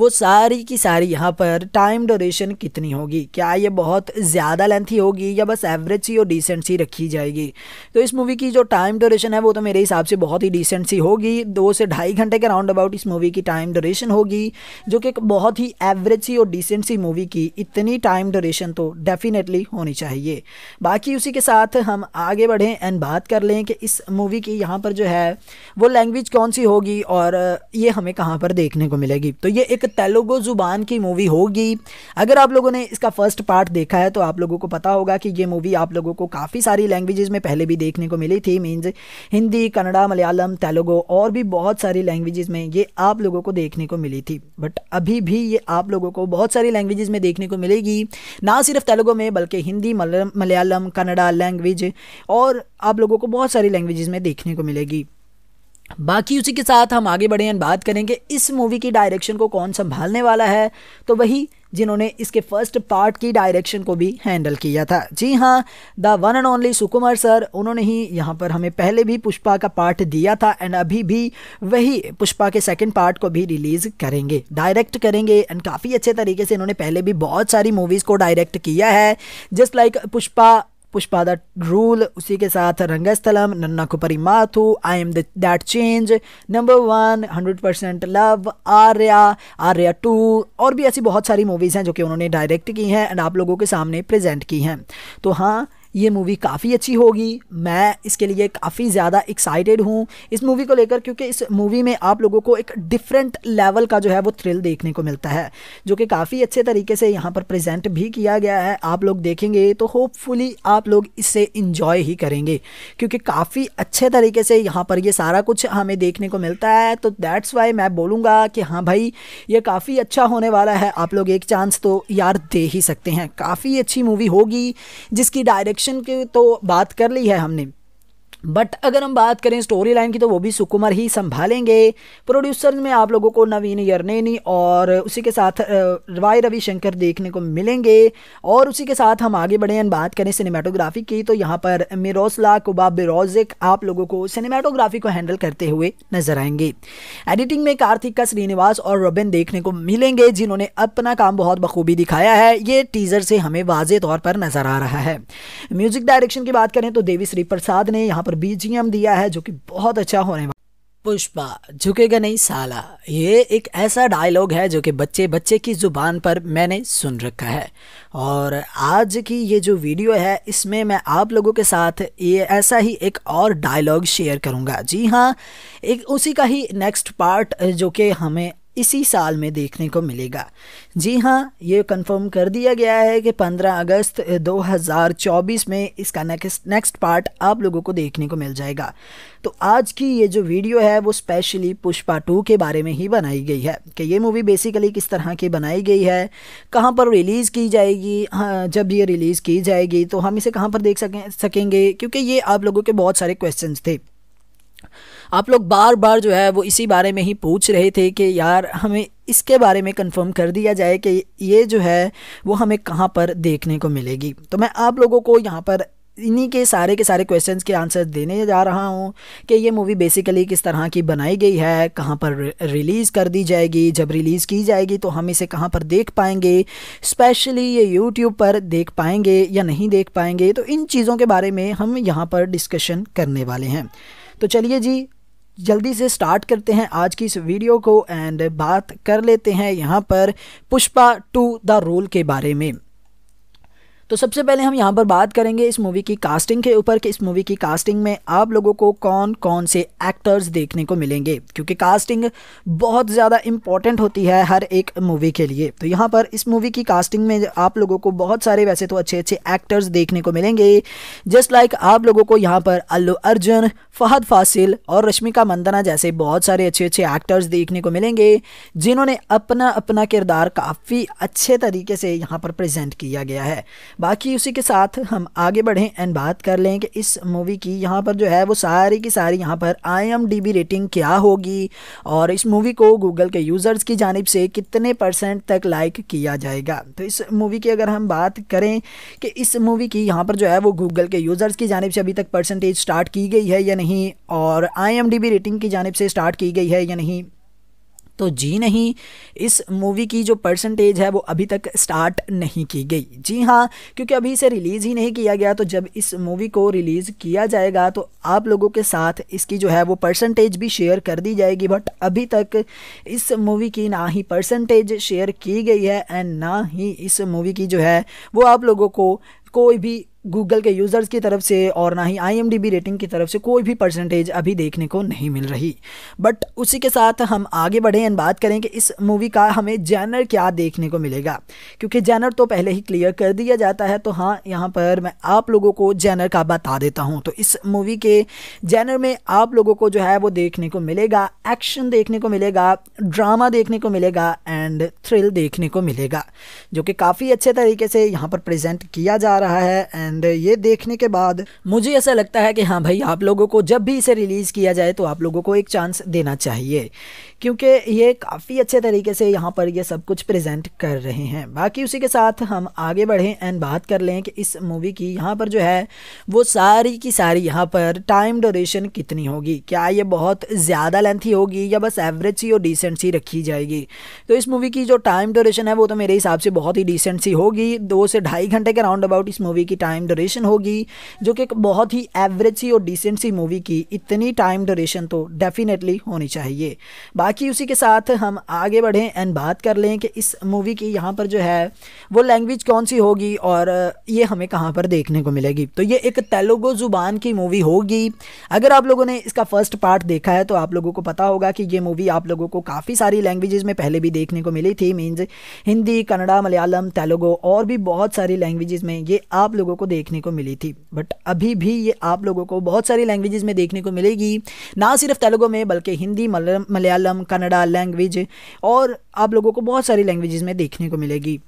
वो सारी की सारी यहाँ पर टाइम डोरेशन कितनी होगी क्या ये बहुत ज़्यादा लेंथी होगी या बस एवरेज सी और डिसेंट सी रखी जाएगी तो इस मूवी की जो टाइम डोरेशन है वो तो मेरे हिसाब से बहुत ही डिसेंट सी होगी दो से ढाई घंटे के राउंड अबाउट इस मूवी की टाइम टाइम ड्यूरेशन होगी जो कि बहुत ही एवरेज सी और डिसेंट सी मूवी की इतनी टाइम ड्यूरेशन तो डेफिनेटली होनी चाहिए बाकी उसी के साथ हम आगे बढ़ें एंड बात कर लें कि इस मूवी की यहाँ पर जो है वो लैंग्वेज कौन सी होगी और ये हमें कहाँ पर देखने को मिलेगी तो ये एक तेलुगु ज़ुबान की मूवी होगी अगर आप लोगों ने इसका फर्स्ट पार्ट देखा है तो आप लोगों को पता होगा कि ये मूवी आप लोगों को काफ़ी सारी लैंग्वेजेस में पहले भी देखने को मिली थी मीन्स हिंदी कन्नड़ा मलयालम तेलुगु और भी बहुत सारी लैंग्वेजेस में ये आप लोगों को देखने को मिली थी बट अभी भी ये आप लोगों को बहुत सारी लैंग्वेजेस में देखने को मिलेगी ना सिर्फ तेलुगु में बल्कि हिंदी मलयालम कन्नडा लैंग्वेज और आप लोगों को बहुत सारी लैंग्वेजेस में देखने को मिलेगी बाकी उसी के साथ हम आगे बढ़े बात करेंगे इस मूवी की डायरेक्शन को कौन संभालने वाला है तो वही जिन्होंने इसके फर्स्ट पार्ट की डायरेक्शन को भी हैंडल किया था जी हाँ the one and only Sukumar sir उन्होंने ही यहाँ पर हमें पहले भी पुष्पा का पार्ट दिया था एंड अभी भी वही पुष्पा के सेकेंड पार्ट को भी रिलीज़ करेंगे डायरेक्ट करेंगे एंड काफ़ी अच्छे तरीके से इन्होंने पहले भी बहुत सारी मूवीज़ को डायरेक्ट किया है just like like Pushpa Pushpa the rule उसी के साथ रंगस्थलम नन्ना कुपरी माथु I am that change number one hundred percent love Arya Arya two और भी ऐसी बहुत सारी मूवीज़ हैं जो कि उन्होंने डायरेक्ट की हैं एंड आप लोगों के सामने प्रेजेंट की हैं तो हाँ ये मूवी काफ़ी अच्छी होगी मैं इसके लिए काफ़ी ज़्यादा एक्साइटेड हूँ इस मूवी को लेकर क्योंकि इस मूवी में आप लोगों को एक डिफरेंट लेवल का जो है वो थ्रिल देखने को मिलता है जो कि काफ़ी अच्छे तरीके से यहाँ पर प्रेजेंट भी किया गया है आप लोग देखेंगे तो होपफुली आप लोग इससे इंजॉय ही करेंगे क्योंकि काफ़ी अच्छे तरीके से यहाँ पर ये सारा कुछ हमें देखने को मिलता है तो दैट्स वाई मैं बोलूँगा कि हाँ भाई ये काफ़ी अच्छा होने वाला है आप लोग एक चांस तो यार दे ही सकते हैं काफ़ी अच्छी मूवी होगी जिसकी डायरेक्शन एक्शन की तो बात कर ली है हमने बट अगर हम बात करें स्टोरी लाइन की तो वो भी सुकुमार ही संभालेंगे प्रोड्यूसर में आप लोगों को नवीन यरनेनी और उसी के साथ वाई रविशंकर देखने को मिलेंगे और उसी के साथ हम आगे बढ़े हैं बात करें सिनेमाटोग्राफी की तो यहाँ पर मिरोसला कुबा बिरोजिक आप लोगों को सिनेमाटोग्राफी को हैंडल करते हुए नजर आएंगे एडिटिंग में कार्तिक का श्रीनिवास और रबिन देखने को मिलेंगे जिन्होंने अपना काम बहुत बखूबी दिखाया है ये टीजर से हमें वाज तौर पर नजर आ रहा है म्यूजिक डायरेक्शन की बात करें तो देवी श्री प्रसाद ने यहाँ पर बीजीएम दिया है जो कि बहुत अच्छा होने वाला पुष्पा झुकेगा नहीं साला ये एक ऐसा डायलॉग है जो कि बच्चे बच्चे की ज़ुबान पर मैंने सुन रखा है और आज की ये जो वीडियो है इसमें मैं आप लोगों के साथ ये ऐसा ही एक और डायलॉग शेयर करूंगा जी हाँ एक उसी का ही नेक्स्ट पार्ट जो कि हमें इसी साल में देखने को मिलेगा जी हाँ ये कंफर्म कर दिया गया है कि 15 अगस्त 2024 में इसका नेक्स्ट नेक्स्ट पार्ट आप लोगों को देखने को मिल जाएगा तो आज की ये जो वीडियो है वो स्पेशली पुष्पा टू के बारे में ही बनाई गई है कि ये मूवी बेसिकली किस तरह की बनाई गई है कहाँ पर रिलीज़ की जाएगी हाँ जब ये रिलीज़ की जाएगी तो हम इसे कहाँ पर देख सकें सकेंगे क्योंकि ये आप लोगों के बहुत सारे क्वेश्चन थे आप लोग बार बार जो है वो इसी बारे में ही पूछ रहे थे कि यार हमें इसके बारे में कंफर्म कर दिया जाए कि ये जो है वो हमें कहाँ पर देखने को मिलेगी तो मैं आप लोगों को यहाँ पर इन्हीं के सारे के सारे क्वेश्चंस के आंसर देने जा रहा हूँ कि ये मूवी बेसिकली किस तरह की बनाई गई है कहाँ पर रिलीज़ कर दी जाएगी जब रिलीज़ की जाएगी तो हम इसे कहाँ पर देख पाएंगे स्पेशली ये यूट्यूब पर देख पाएंगे या नहीं देख पाएंगे तो इन चीज़ों के बारे में हम यहाँ पर डिस्कशन करने वाले हैं तो चलिए जी जल्दी से स्टार्ट करते हैं आज की इस वीडियो को एंड बात कर लेते हैं यहाँ पर पुष्पा टू द रोल के बारे में तो सबसे पहले हम यहाँ पर बात करेंगे इस मूवी की कास्टिंग के ऊपर कि इस मूवी की कास्टिंग में आप लोगों को कौन कौन से एक्टर्स देखने को मिलेंगे क्योंकि कास्टिंग बहुत ज़्यादा इंपॉर्टेंट होती है हर एक मूवी के लिए तो यहाँ पर इस मूवी की कास्टिंग में आप लोगों को बहुत सारे वैसे तो अच्छे अच्छे एक्टर्स देखने को मिलेंगे जस्ट लाइक आप लोगों को यहाँ पर अल्लू अर्जुन फहद फासिल और रश्मिका मंदना जैसे बहुत सारे अच्छे अच्छे एक्टर्स देखने को मिलेंगे जिन्होंने अपना अपना किरदार काफ़ी अच्छे तरीके से यहाँ पर प्रजेंट किया गया है बाकी उसी के साथ हम आगे बढ़ें एंड बात कर लें कि इस मूवी की यहाँ पर जो है वो सारी की सारी यहाँ पर आई रेटिंग क्या होगी और इस मूवी को गूगल के यूज़र्स की जानब से कितने परसेंट तक लाइक किया जाएगा तो इस मूवी की अगर हम बात करें कि इस मूवी की यहाँ पर जो है वो गूगल के यूज़र्स की जानब से अभी तक परसेंटेज स्टार्ट की गई है या नहीं और आई रेटिंग की जानब से स्टार्ट की गई है या नहीं तो जी नहीं इस मूवी की जो परसेंटेज है वो अभी तक स्टार्ट नहीं की गई जी हाँ क्योंकि अभी इसे रिलीज़ ही नहीं किया गया तो जब इस मूवी को रिलीज़ किया जाएगा तो आप लोगों के साथ इसकी जो है वो परसेंटेज भी शेयर कर दी जाएगी बट अभी तक इस मूवी की ना ही परसेंटेज शेयर की गई है एंड ना ही इस मूवी की जो है वो आप लोगों को कोई भी गूगल के यूज़र्स की तरफ से और ना ही आई रेटिंग की तरफ से कोई भी परसेंटेज अभी देखने को नहीं मिल रही बट उसी के साथ हम आगे बढ़ें एंड बात करें कि इस मूवी का हमें जैनर क्या देखने को मिलेगा क्योंकि जैनर तो पहले ही क्लियर कर दिया जाता है तो हाँ यहाँ पर मैं आप लोगों को जैनर का बता देता हूँ तो इस मूवी के जैनर में आप लोगों को जो है वो देखने को मिलेगा एक्शन देखने को मिलेगा ड्रामा देखने को मिलेगा एंड थ्रिल देखने को मिलेगा जो कि काफ़ी अच्छे तरीके से यहाँ पर प्रजेंट किया जा रहा है एंड एंड ये देखने के बाद मुझे ऐसा लगता है कि हाँ भाई आप लोगों को जब भी इसे रिलीज़ किया जाए तो आप लोगों को एक चांस देना चाहिए क्योंकि ये काफ़ी अच्छे तरीके से यहाँ पर ये सब कुछ प्रेजेंट कर रहे हैं बाकी उसी के साथ हम आगे बढ़ें एंड बात कर लें कि इस मूवी की यहाँ पर जो है वो सारी की सारी यहाँ पर टाइम ड्यूरेशन कितनी होगी क्या ये बहुत ज़्यादा लेंथी होगी या बस एवरेज सी और डिसेंट सी रखी जाएगी तो इस मूवी की जो टाइम ड्यूरेशन है वो तो मेरे हिसाब से बहुत ही डिसेंट सी होगी दो से ढाई घंटे के राउंड अबाउट इस मूवी की टाइम ड्यूरेशन होगी जो कि एक बहुत ही एवरेज सी और डिसेंट सी मूवी की इतनी टाइम ड्यूरेशन तो डेफिनेटली होनी चाहिए बाकी उसी के साथ हम आगे बढ़ें एंड बात कर लें कि इस मूवी की यहाँ पर जो है वो लैंग्वेज कौन सी होगी और ये हमें कहाँ पर देखने को मिलेगी तो ये एक तेलुगु ज़ुबान की मूवी होगी अगर आप लोगों ने इसका फर्स्ट पार्ट देखा है तो आप लोगों को पता होगा कि ये मूवी आप लोगों को काफ़ी सारी लैंग्वेजेस में पहले भी देखने को मिली थी मीन्स हिंदी कन्नड़ा मलयालम तेलुगु और भी बहुत सारी लैंग्वेजेस में ये आप लोगों को देखने को मिली थी बट अभी भी ये आप लोगों को बहुत सारी लैंग्वेजेस में देखने को मिलेगी ना सिर्फ तेलुगु में बल्कि हिंदी मलयालम कन्नडा लैंग्वेज और आप लोगों को बहुत सारी लैंग्वेजेस में देखने को मिलेगी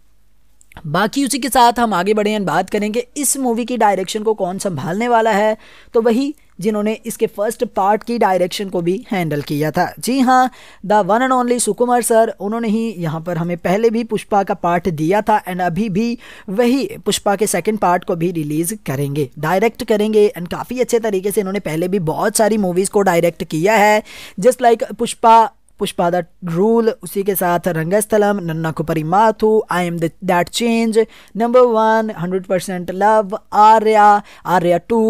बाकी उसी के साथ हम आगे बढ़े बात करेंगे इस मूवी की डायरेक्शन को कौन संभालने वाला है तो वही जिन्होंने इसके फर्स्ट पार्ट की डायरेक्शन को भी हैंडल किया था जी हाँ the one and only Sukumar sir उन्होंने ही यहाँ पर हमें पहले भी पुष्पा का पार्ट दिया था एंड अभी भी वही पुष्पा के सेकेंड पार्ट को भी रिलीज करेंगे डायरेक्ट करेंगे एंड काफ़ी अच्छे तरीके से इन्होंने पहले भी बहुत सारी मूवीज़ को डायरेक्ट किया है just like like Pushpa पुष्पादा rule उसी के साथ रंगस्थलम नन्ना कुपरी माथू I am that change number one hundred percent love Arya Arya two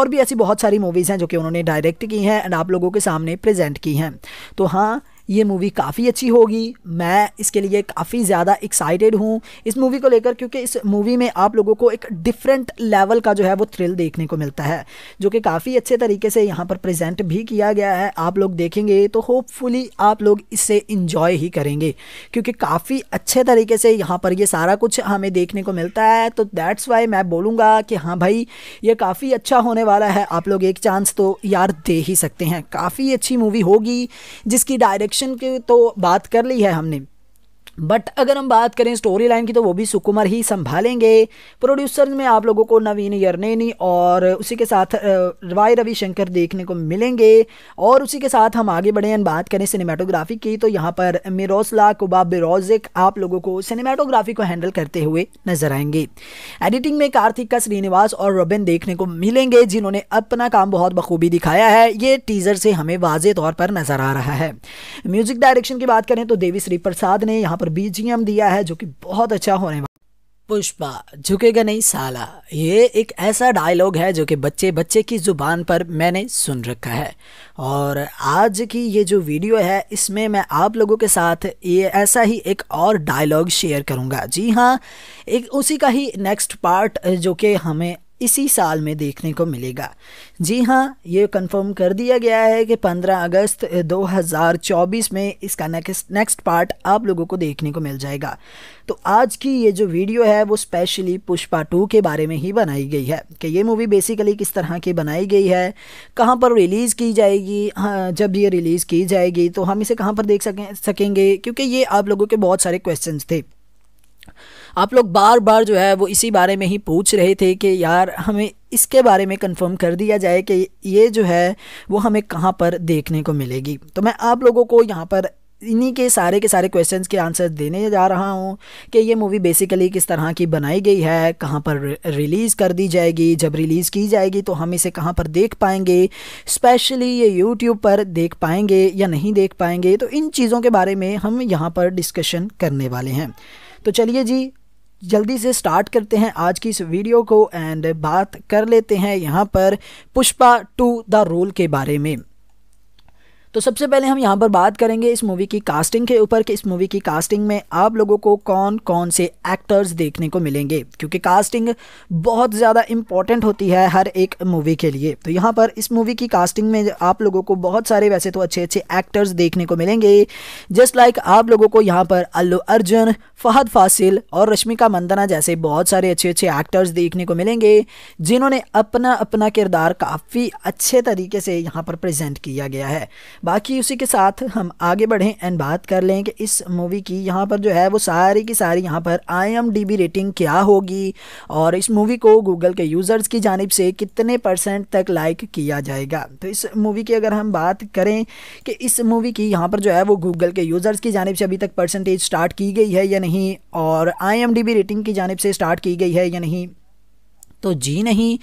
और भी ऐसी बहुत सारी मूवीज़ हैं जो कि उन्होंने डायरेक्ट की हैं एंड आप लोगों के सामने प्रेजेंट की हैं तो हाँ ये मूवी काफ़ी अच्छी होगी मैं इसके लिए काफ़ी ज़्यादा एक्साइटेड हूँ इस मूवी को लेकर क्योंकि इस मूवी में आप लोगों को एक डिफरेंट लेवल का जो है वो थ्रिल देखने को मिलता है जो कि काफ़ी अच्छे तरीके से यहाँ पर प्रेजेंट भी किया गया है आप लोग देखेंगे तो होपफुली आप लोग इसे इन्जॉय ही करेंगे क्योंकि काफ़ी अच्छे तरीके से यहाँ पर ये सारा कुछ हमें देखने को मिलता है तो दैट्स वाई मैं बोलूँगा कि हाँ भाई ये काफ़ी अच्छा होने वाला है आप लोग एक चांस तो यार दे ही सकते हैं काफ़ी अच्छी मूवी होगी जिसकी डायरेक्शन इलेक्शन की तो बात कर ली है हमने बट अगर हम बात करें स्टोरी लाइन की तो वो भी सुकुमार ही संभालेंगे प्रोड्यूसर में आप लोगों को नवीन यरनेनी और उसी के साथ वाय रविशंकर देखने को मिलेंगे और उसी के साथ हम आगे बढ़े बात करें सिनेमाटोग्राफी की तो यहाँ पर मिरोसला कुबा बिरोजिक आप लोगों को सिनेमाटोग्राफी को हैंडल करते हुए नजर आएंगे एडिटिंग में कार्तिक का श्रीनिवास और रबिन देखने को मिलेंगे जिन्होंने अपना काम बहुत बखूबी दिखाया है ये टीजर से हमें वाजे तौर पर नजर आ रहा है म्यूजिक डायरेक्शन की बात करें तो देवी श्री प्रसाद ने यहाँ पर पर बीजीएम दिया है जो कि बहुत अच्छा होने वाला पुष्पा झुकेगा नहीं साला ये एक ऐसा डायलॉग है जो कि बच्चे बच्चे की ज़ुबान पर मैंने सुन रखा है और आज की ये जो वीडियो है इसमें मैं आप लोगों के साथ ये ऐसा ही एक और डायलॉग शेयर करूंगा जी हाँ एक उसी का ही नेक्स्ट पार्ट जो कि हमें इसी साल में देखने को मिलेगा जी हाँ ये कंफर्म कर दिया गया है कि 15 अगस्त 2024 में इसका नेक्स्ट नेक्स्ट पार्ट आप लोगों को देखने को मिल जाएगा तो आज की ये जो वीडियो है वो स्पेशली पुष्पा टू के बारे में ही बनाई गई है कि ये मूवी बेसिकली किस तरह की बनाई गई है कहाँ पर रिलीज़ की जाएगी हाँ जब ये रिलीज़ की जाएगी तो हम इसे कहाँ पर देख सकें सकेंगे क्योंकि ये आप लोगों के बहुत सारे क्वेश्चन थे आप लोग बार बार जो है वो इसी बारे में ही पूछ रहे थे कि यार हमें इसके बारे में कंफर्म कर दिया जाए कि ये जो है वो हमें कहाँ पर देखने को मिलेगी तो मैं आप लोगों को यहाँ पर इन्हीं के सारे के सारे क्वेश्चन के आंसर देने जा रहा हूँ कि ये मूवी बेसिकली किस तरह की बनाई गई है कहाँ पर रिलीज़ कर दी जाएगी जब रिलीज़ की जाएगी तो हम इसे कहाँ पर देख पाएंगे स्पेशली ये यूट्यूब पर देख पाएंगे या नहीं देख पाएंगे तो इन चीज़ों के बारे में हम यहाँ पर डिस्कशन करने वाले हैं तो चलिए जी जल्दी से स्टार्ट करते हैं आज की इस वीडियो को एंड बात कर लेते हैं यहाँ पर पुष्पा टू द रोल के बारे में तो सबसे पहले हम यहाँ पर बात करेंगे इस मूवी की कास्टिंग के ऊपर कि इस मूवी की कास्टिंग में आप लोगों को कौन कौन से एक्टर्स देखने को मिलेंगे क्योंकि कास्टिंग बहुत ज़्यादा इंपॉर्टेंट होती है हर एक मूवी के लिए तो यहाँ पर इस मूवी की कास्टिंग में आप लोगों को बहुत सारे वैसे तो अच्छे अच्छे एक्टर्स देखने को मिलेंगे जस्ट लाइक आप लोगों को यहाँ पर अल्लू अर्जुन फहद फासिल और रश्मिका मंदना जैसे बहुत सारे अच्छे अच्छे एक्टर्स देखने को मिलेंगे जिन्होंने अपना अपना किरदार काफ़ी अच्छे तरीके से यहाँ पर प्रेजेंट किया गया है बाकी उसी के साथ हम आगे बढ़ें एंड बात कर लें कि इस मूवी की यहाँ पर जो है वो सारी की सारी यहाँ पर आई रेटिंग क्या होगी और इस मूवी को गूगल के यूज़र्स की जानब से कितने परसेंट तक लाइक किया जाएगा तो इस मूवी की अगर हम बात करें कि इस मूवी की यहाँ पर जो है वो गूगल के यूज़र्स की जानब से अभी तक परसेंटेज स्टार्ट की गई है या नहीं और आई रेटिंग की जानब से स्टार्ट की गई है या नहीं तो जी नहीं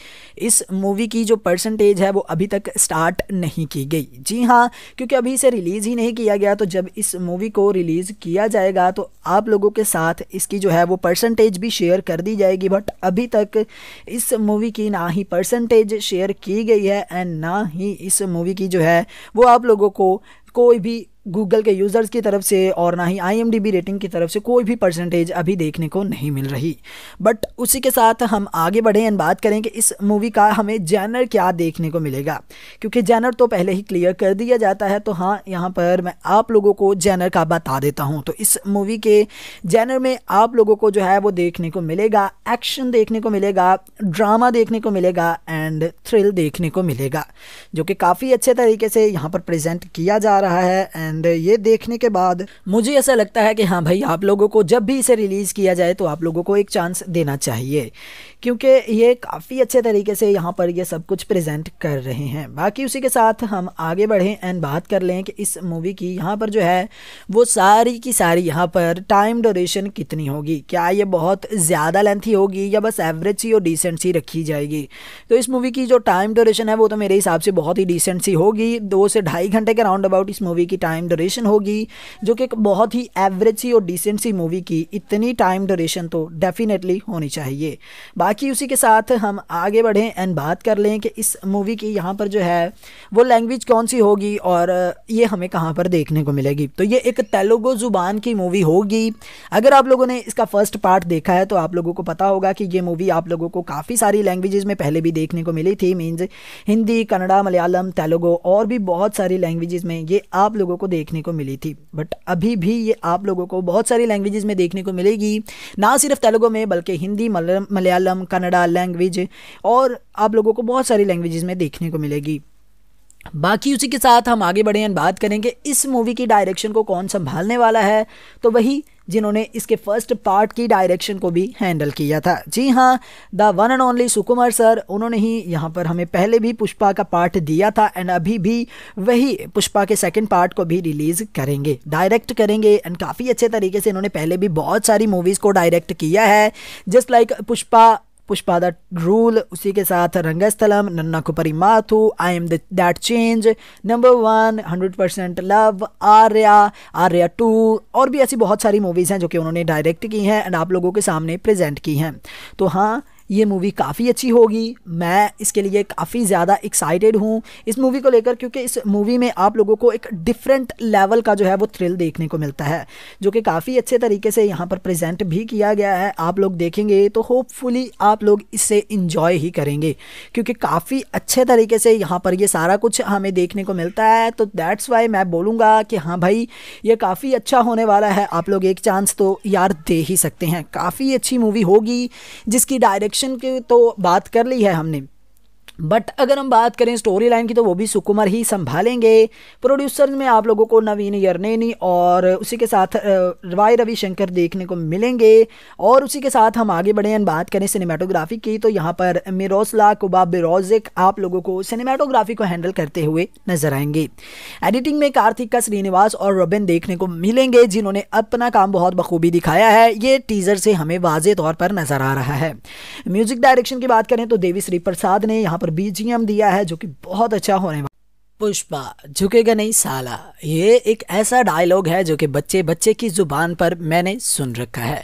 इस मूवी की जो परसेंटेज है वो अभी तक स्टार्ट नहीं की गई जी हाँ क्योंकि अभी इसे रिलीज़ ही नहीं किया गया तो जब इस मूवी को रिलीज़ किया जाएगा तो आप लोगों के साथ इसकी जो है वो परसेंटेज भी शेयर कर दी जाएगी बट अभी तक इस मूवी की ना ही परसेंटेज शेयर की गई है एंड ना ही इस मूवी की जो है वो आप लोगों को कोई भी गूगल के यूज़र्स की तरफ से और ना ही आई रेटिंग की तरफ से कोई भी परसेंटेज अभी देखने को नहीं मिल रही बट उसी के साथ हम आगे बढ़ें एंड बात करें कि इस मूवी का हमें जैनर क्या देखने को मिलेगा क्योंकि जैनर तो पहले ही क्लियर कर दिया जाता है तो हाँ यहाँ पर मैं आप लोगों को जैनर का बता देता हूँ तो इस मूवी के जैनर में आप लोगों को जो है वो देखने को मिलेगा एक्शन देखने को मिलेगा ड्रामा देखने को मिलेगा एंड थ्रिल देखने को मिलेगा जो कि काफ़ी अच्छे तरीके से यहाँ पर प्रजेंट किया जा रहा है एंड एंड uh, ये देखने के बाद मुझे ऐसा लगता है कि हाँ भाई आप लोगों को जब भी इसे रिलीज़ किया जाए तो आप लोगों को एक चांस देना चाहिए क्योंकि ये काफ़ी अच्छे तरीके से यहाँ पर ये सब कुछ प्रेजेंट कर रहे हैं बाकी उसी के साथ हम आगे बढ़ें एंड बात कर लें कि इस मूवी की यहाँ पर जो है वो सारी की सारी यहाँ पर टाइम ड्यूरेशन कितनी होगी क्या ये बहुत ज़्यादा लेंथी होगी या बस एवरेज सी और डिसेंट सी रखी जाएगी तो इस मूवी की जो टाइम डोरेशन है वो तो मेरे हिसाब से बहुत ही डिसेंट सी होगी दो से ढाई घंटे के राउंड अबाउट इस मूवी की टाइम डोरेशन होगी जो कि बहुत ही एवरेज सी और डिसेंट सी मूवी की इतनी टाइम डोरेशन तो डेफिनेटली होनी चाहिए बाकी बाकी उसी के साथ हम आगे बढ़ें एंड बात कर लें कि इस मूवी की यहाँ पर जो है वो लैंग्वेज कौन सी होगी और ये हमें कहाँ पर देखने को मिलेगी तो ये एक तेलुगु ज़ुबान की मूवी होगी अगर आप लोगों ने इसका फर्स्ट पार्ट देखा है तो आप लोगों को पता होगा कि ये मूवी आप लोगों को काफ़ी सारी लैंग्वेजेज में पहले भी देखने को मिली थी मीन्स हिंदी कन्नड़ा मलयालम तेलुगु और भी बहुत सारी लैंग्वेजेज़ में ये आप लोगों को देखने को मिली थी बट अभी भी ये आप लोगों को बहुत सारी लैंग्वेजेज़ में देखने को मिलेगी ना सिर्फ तेलुगु में बल्कि हिंदी मलयालम कनाडा कन्नडा लैंग्वेज और आप लोगों को बहुत सारी लैंग्वेजेस में देखने को मिलेगी बाकी उसी के साथ हम आगे बढ़े एंड बात करेंगे इस मूवी की डायरेक्शन को कौन संभालने वाला है तो वही जिन्होंने इसके फर्स्ट पार्ट की डायरेक्शन को भी हैंडल किया था जी हाँ the one and only Sukumar sir उन्होंने ही यहाँ पर हमें पहले भी पुष्पा का पार्ट दिया था एंड अभी भी वही पुष्पा के सेकंड पार्ट को भी रिलीज करेंगे डायरेक्ट करेंगे एंड काफ़ी अच्छे तरीके से इन्होंने पहले भी बहुत सारी मूवीज़ को डायरेक्ट किया है just like like Pushpa Pushpa that rule उसी के साथ रंगस्थलम नन्ना कुपरी माथु I am that change number one hundred percent love Arya Arya two और भी ऐसी बहुत सारी मूवीज़ हैं जो कि उन्होंने डायरेक्ट की हैं एंड आप लोगों के सामने प्रेजेंट की हैं तो हाँ ये मूवी काफ़ी अच्छी होगी मैं इसके लिए काफ़ी ज़्यादा एक्साइटेड हूँ इस मूवी को लेकर क्योंकि इस मूवी में आप लोगों को एक डिफरेंट लेवल का जो है वो थ्रिल देखने को मिलता है जो कि काफ़ी अच्छे तरीके से यहाँ पर प्रेजेंट भी किया गया है आप लोग देखेंगे तो होपफुली आप लोग इसे इंजॉय ही करेंगे क्योंकि काफ़ी अच्छे तरीके से यहाँ पर ये सारा कुछ हमें देखने को मिलता है तो दैट्स वाई मैं बोलूँगा कि हाँ भाई ये काफ़ी अच्छा होने वाला है आप लोग एक चांस तो यार दे ही सकते हैं काफ़ी अच्छी मूवी होगी जिसकी डायरेक्शन क्वेश्चन की तो बात कर ली है हमने बट अगर हम बात करें स्टोरी लाइन की तो वो भी सुकुमार ही संभालेंगे प्रोड्यूसर में आप लोगों को नवीन यरनेनी और उसी के साथ वाई रविशंकर देखने को मिलेंगे और उसी के साथ हम आगे बढ़े एंड बात करें सिनेमाटोग्राफी की तो यहाँ पर मिरोसला कुबा बिरोजिक आप लोगों को सिनेमाटोग्राफी को हैंडल करते हुए नजर आएंगे एडिटिंग में कार्तिक का श्रीनिवास और रबिन देखने को मिलेंगे जिन्होंने अपना काम बहुत बखूबी दिखाया है ये टीजर से हमें वाजे तौर पर नजर आ रहा है म्यूजिक डायरेक्शन की बात करें तो देवी श्री प्रसाद ने यहाँ पर बीजीएम दिया है जो कि बहुत अच्छा होने वाला पुष्पा झुकेगा नहीं साला ये एक ऐसा डायलॉग है जो कि बच्चे बच्चे की ज़ुबान पर मैंने सुन रखा है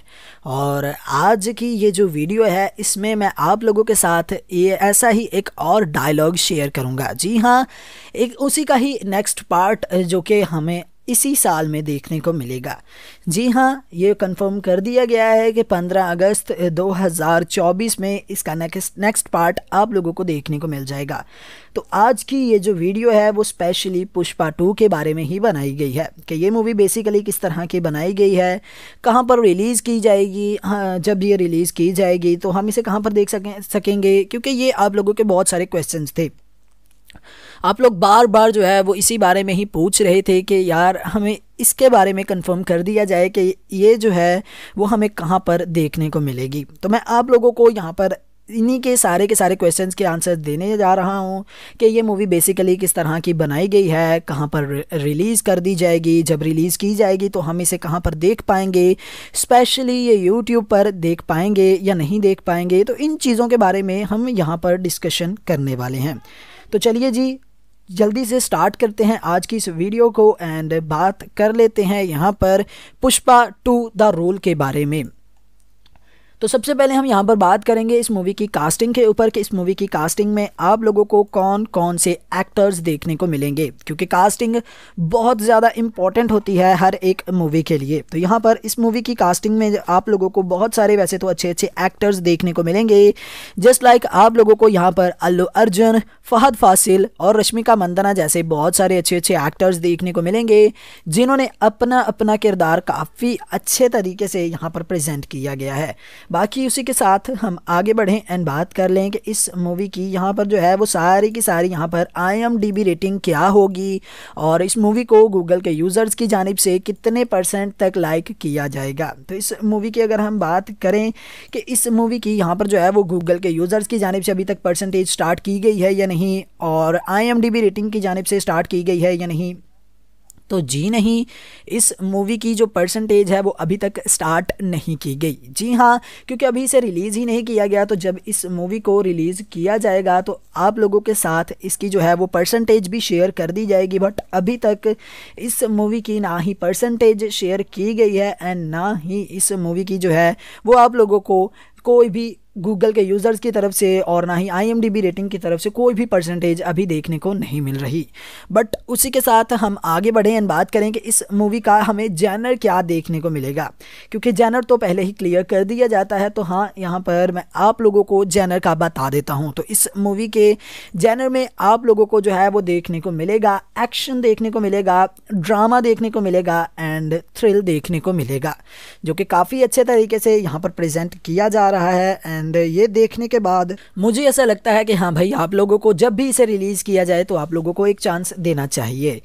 और आज की ये जो वीडियो है इसमें मैं आप लोगों के साथ ये ऐसा ही एक और डायलॉग शेयर करूंगा जी हाँ एक उसी का ही नेक्स्ट पार्ट जो कि हमें इसी साल में देखने को मिलेगा जी हाँ ये कंफर्म कर दिया गया है कि 15 अगस्त 2024 में इसका नेक्स्ट नेक्स्ट पार्ट आप लोगों को देखने को मिल जाएगा तो आज की ये जो वीडियो है वो स्पेशली पुष्पा टू के बारे में ही बनाई गई है कि ये मूवी बेसिकली किस तरह की बनाई गई है कहाँ पर रिलीज़ की जाएगी हाँ जब ये रिलीज़ की जाएगी तो हम इसे कहाँ पर देख सकें सकेंगे क्योंकि ये आप लोगों के बहुत सारे क्वेश्चन थे आप लोग बार बार जो है वो इसी बारे में ही पूछ रहे थे कि यार हमें इसके बारे में कंफर्म कर दिया जाए कि ये जो है वो हमें कहाँ पर देखने को मिलेगी तो मैं आप लोगों को यहाँ पर इन्हीं के सारे के सारे क्वेश्चंस के आंसर देने जा रहा हूँ कि ये मूवी बेसिकली किस तरह की बनाई गई है कहाँ पर रिलीज़ कर दी जाएगी जब रिलीज़ की जाएगी तो हम इसे कहाँ पर देख पाएंगे स्पेशली ये यूट्यूब पर देख पाएंगे या नहीं देख पाएंगे तो इन चीज़ों के बारे में हम यहाँ पर डिस्कशन करने वाले हैं तो चलिए जी जल्दी से स्टार्ट करते हैं आज की इस वीडियो को एंड बात कर लेते हैं यहाँ पर पुष्पा टू द रोल के बारे में तो सबसे पहले हम यहाँ पर बात करेंगे इस मूवी की कास्टिंग के ऊपर कि इस मूवी की कास्टिंग में आप लोगों को कौन कौन से एक्टर्स देखने को मिलेंगे क्योंकि कास्टिंग बहुत ज़्यादा इंपॉर्टेंट होती है हर एक मूवी के लिए तो यहाँ पर इस मूवी की कास्टिंग में आप लोगों को बहुत सारे वैसे तो अच्छे अच्छे एक्टर्स देखने को मिलेंगे जस्ट लाइक आप लोगों को यहाँ पर अल्लू अर्जुन फहद फासिल और रश्मिका मंदना जैसे बहुत सारे अच्छे अच्छे एक्टर्स देखने को मिलेंगे जिन्होंने अपना अपना किरदार काफ़ी अच्छे तरीके से यहाँ पर प्रजेंट किया गया है बाकी उसी के साथ हम आगे बढ़ें एंड बात कर लें कि इस मूवी की यहाँ पर जो है वो सारी की सारी यहाँ पर आई रेटिंग क्या होगी और इस मूवी को गूगल के यूज़र्स की जानब से कितने परसेंट तक लाइक किया जाएगा तो इस मूवी की अगर हम बात करें कि इस मूवी की यहाँ पर जो है वो गूगल के यूज़र्स की जानब से अभी तक परसेंटेज स्टार्ट की गई है या नहीं और आई रेटिंग की जानब से स्टार्ट की गई है या नहीं तो जी नहीं इस मूवी की जो परसेंटेज है वो अभी तक स्टार्ट नहीं की गई जी हाँ क्योंकि अभी इसे रिलीज़ ही नहीं किया गया तो जब इस मूवी को रिलीज़ किया जाएगा तो आप लोगों के साथ इसकी जो है वो परसेंटेज भी शेयर कर दी जाएगी बट अभी तक इस मूवी की ना ही परसेंटेज शेयर की गई है एंड ना ही इस मूवी की जो है वो आप लोगों को कोई भी गूगल के यूज़र्स की तरफ से और ना ही आईएमडीबी रेटिंग की तरफ से कोई भी परसेंटेज अभी देखने को नहीं मिल रही बट उसी के साथ हम आगे बढ़ें एंड बात करें कि इस मूवी का हमें जैनर क्या देखने को मिलेगा क्योंकि जैनर तो पहले ही क्लियर कर दिया जाता है तो हाँ यहाँ पर मैं आप लोगों को जैनर का बता देता हूँ तो इस मूवी के जैनर में आप लोगों को जो है वो देखने को मिलेगा एक्शन देखने को मिलेगा ड्रामा देखने को मिलेगा एंड थ्रिल देखने को मिलेगा जो कि काफ़ी अच्छे तरीके से यहाँ पर प्रजेंट किया जा रहा है एंड ये देखने के बाद मुझे ऐसा लगता है कि हाँ भाई आप लोगों को जब भी इसे रिलीज़ किया जाए तो आप लोगों को एक चांस देना चाहिए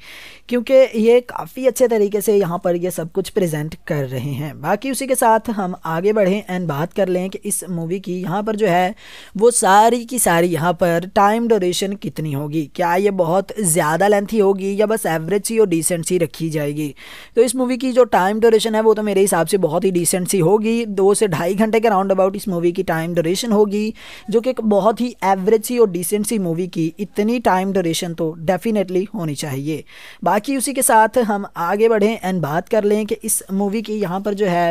क्योंकि ये काफ़ी अच्छे तरीके से यहाँ पर ये सब कुछ प्रेजेंट कर रहे हैं बाकी उसी के साथ हम आगे बढ़ें एंड बात कर लें कि इस मूवी की यहाँ पर जो है वो सारी की सारी यहाँ पर टाइम डोरेशन कितनी होगी क्या ये बहुत ज़्यादा लेंथी होगी या बस एवरेज सी और डिसेंट सी रखी जाएगी तो इस मूवी की जो टाइम डोरेशन है वो तो मेरे हिसाब से बहुत ही डिसेंट सी होगी दो से ढाई घंटे के राउंड अबाउट इस मूवी की टाइम डोरेशन होगी जो कि बहुत ही एवरेज सी और डिसेंट सी मूवी की इतनी टाइम ड्यूरेशन तो डेफिनेटली होनी चाहिए बाकी उसी के साथ हम आगे बढ़ें एंड बात कर लें कि इस मूवी की यहाँ पर जो है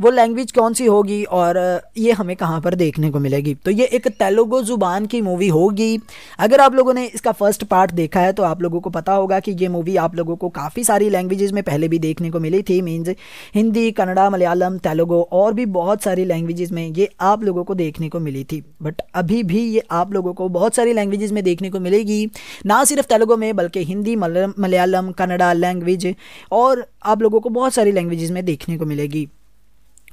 वो लैंग्वेज कौन सी होगी और ये हमें कहाँ पर देखने को मिलेगी तो ये एक तेलुगु ज़ुबान की मूवी होगी अगर आप लोगों ने इसका फर्स्ट पार्ट देखा है तो आप लोगों को पता होगा कि ये मूवी आप लोगों को काफ़ी सारी लैंग्वेजेस में पहले भी देखने को मिली थी मीन्स हिंदी कन्नड़ा मलयालम तेलुगु और भी बहुत सारी लैंग्वेजेज़ में ये आप लोगों को देखने को मिली थी बट अभी भी ये आप लोगों को बहुत सारी लैंग्वेज में देखने को मिलेगी ना सिर्फ तेलुगु में बल्कि हिंदी मलयालम मलयालम कन्नडा लैंग्वेज और आप लोगों को बहुत सारी लैंग्वेजेस में देखने को मिलेगी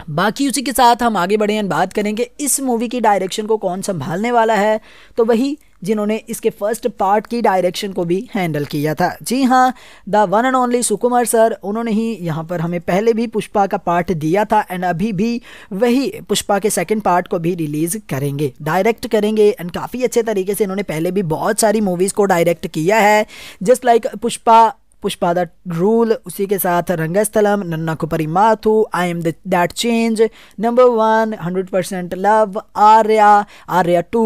बाकी उसी के साथ हम आगे बढ़े और बात करेंगे इस मूवी की डायरेक्शन को कौन संभालने वाला है तो वही जिन्होंने इसके फर्स्ट पार्ट की डायरेक्शन को भी हैंडल किया था जी हाँ the one and only Sukumar sir उन्होंने ही यहाँ पर हमें पहले भी पुष्पा का पार्ट दिया था एंड अभी भी वही पुष्पा के सेकंड पार्ट को भी रिलीज़ करेंगे डायरेक्ट करेंगे एंड काफ़ी अच्छे तरीके से इन्होंने पहले भी बहुत सारी मूवीज़ को डायरेक्ट किया है just like like Pushpa Pushpa that rule उसी के साथ रंगस्थलम नन्ना कुपरी माथू I am that change number one hundred percent love Arya Arya two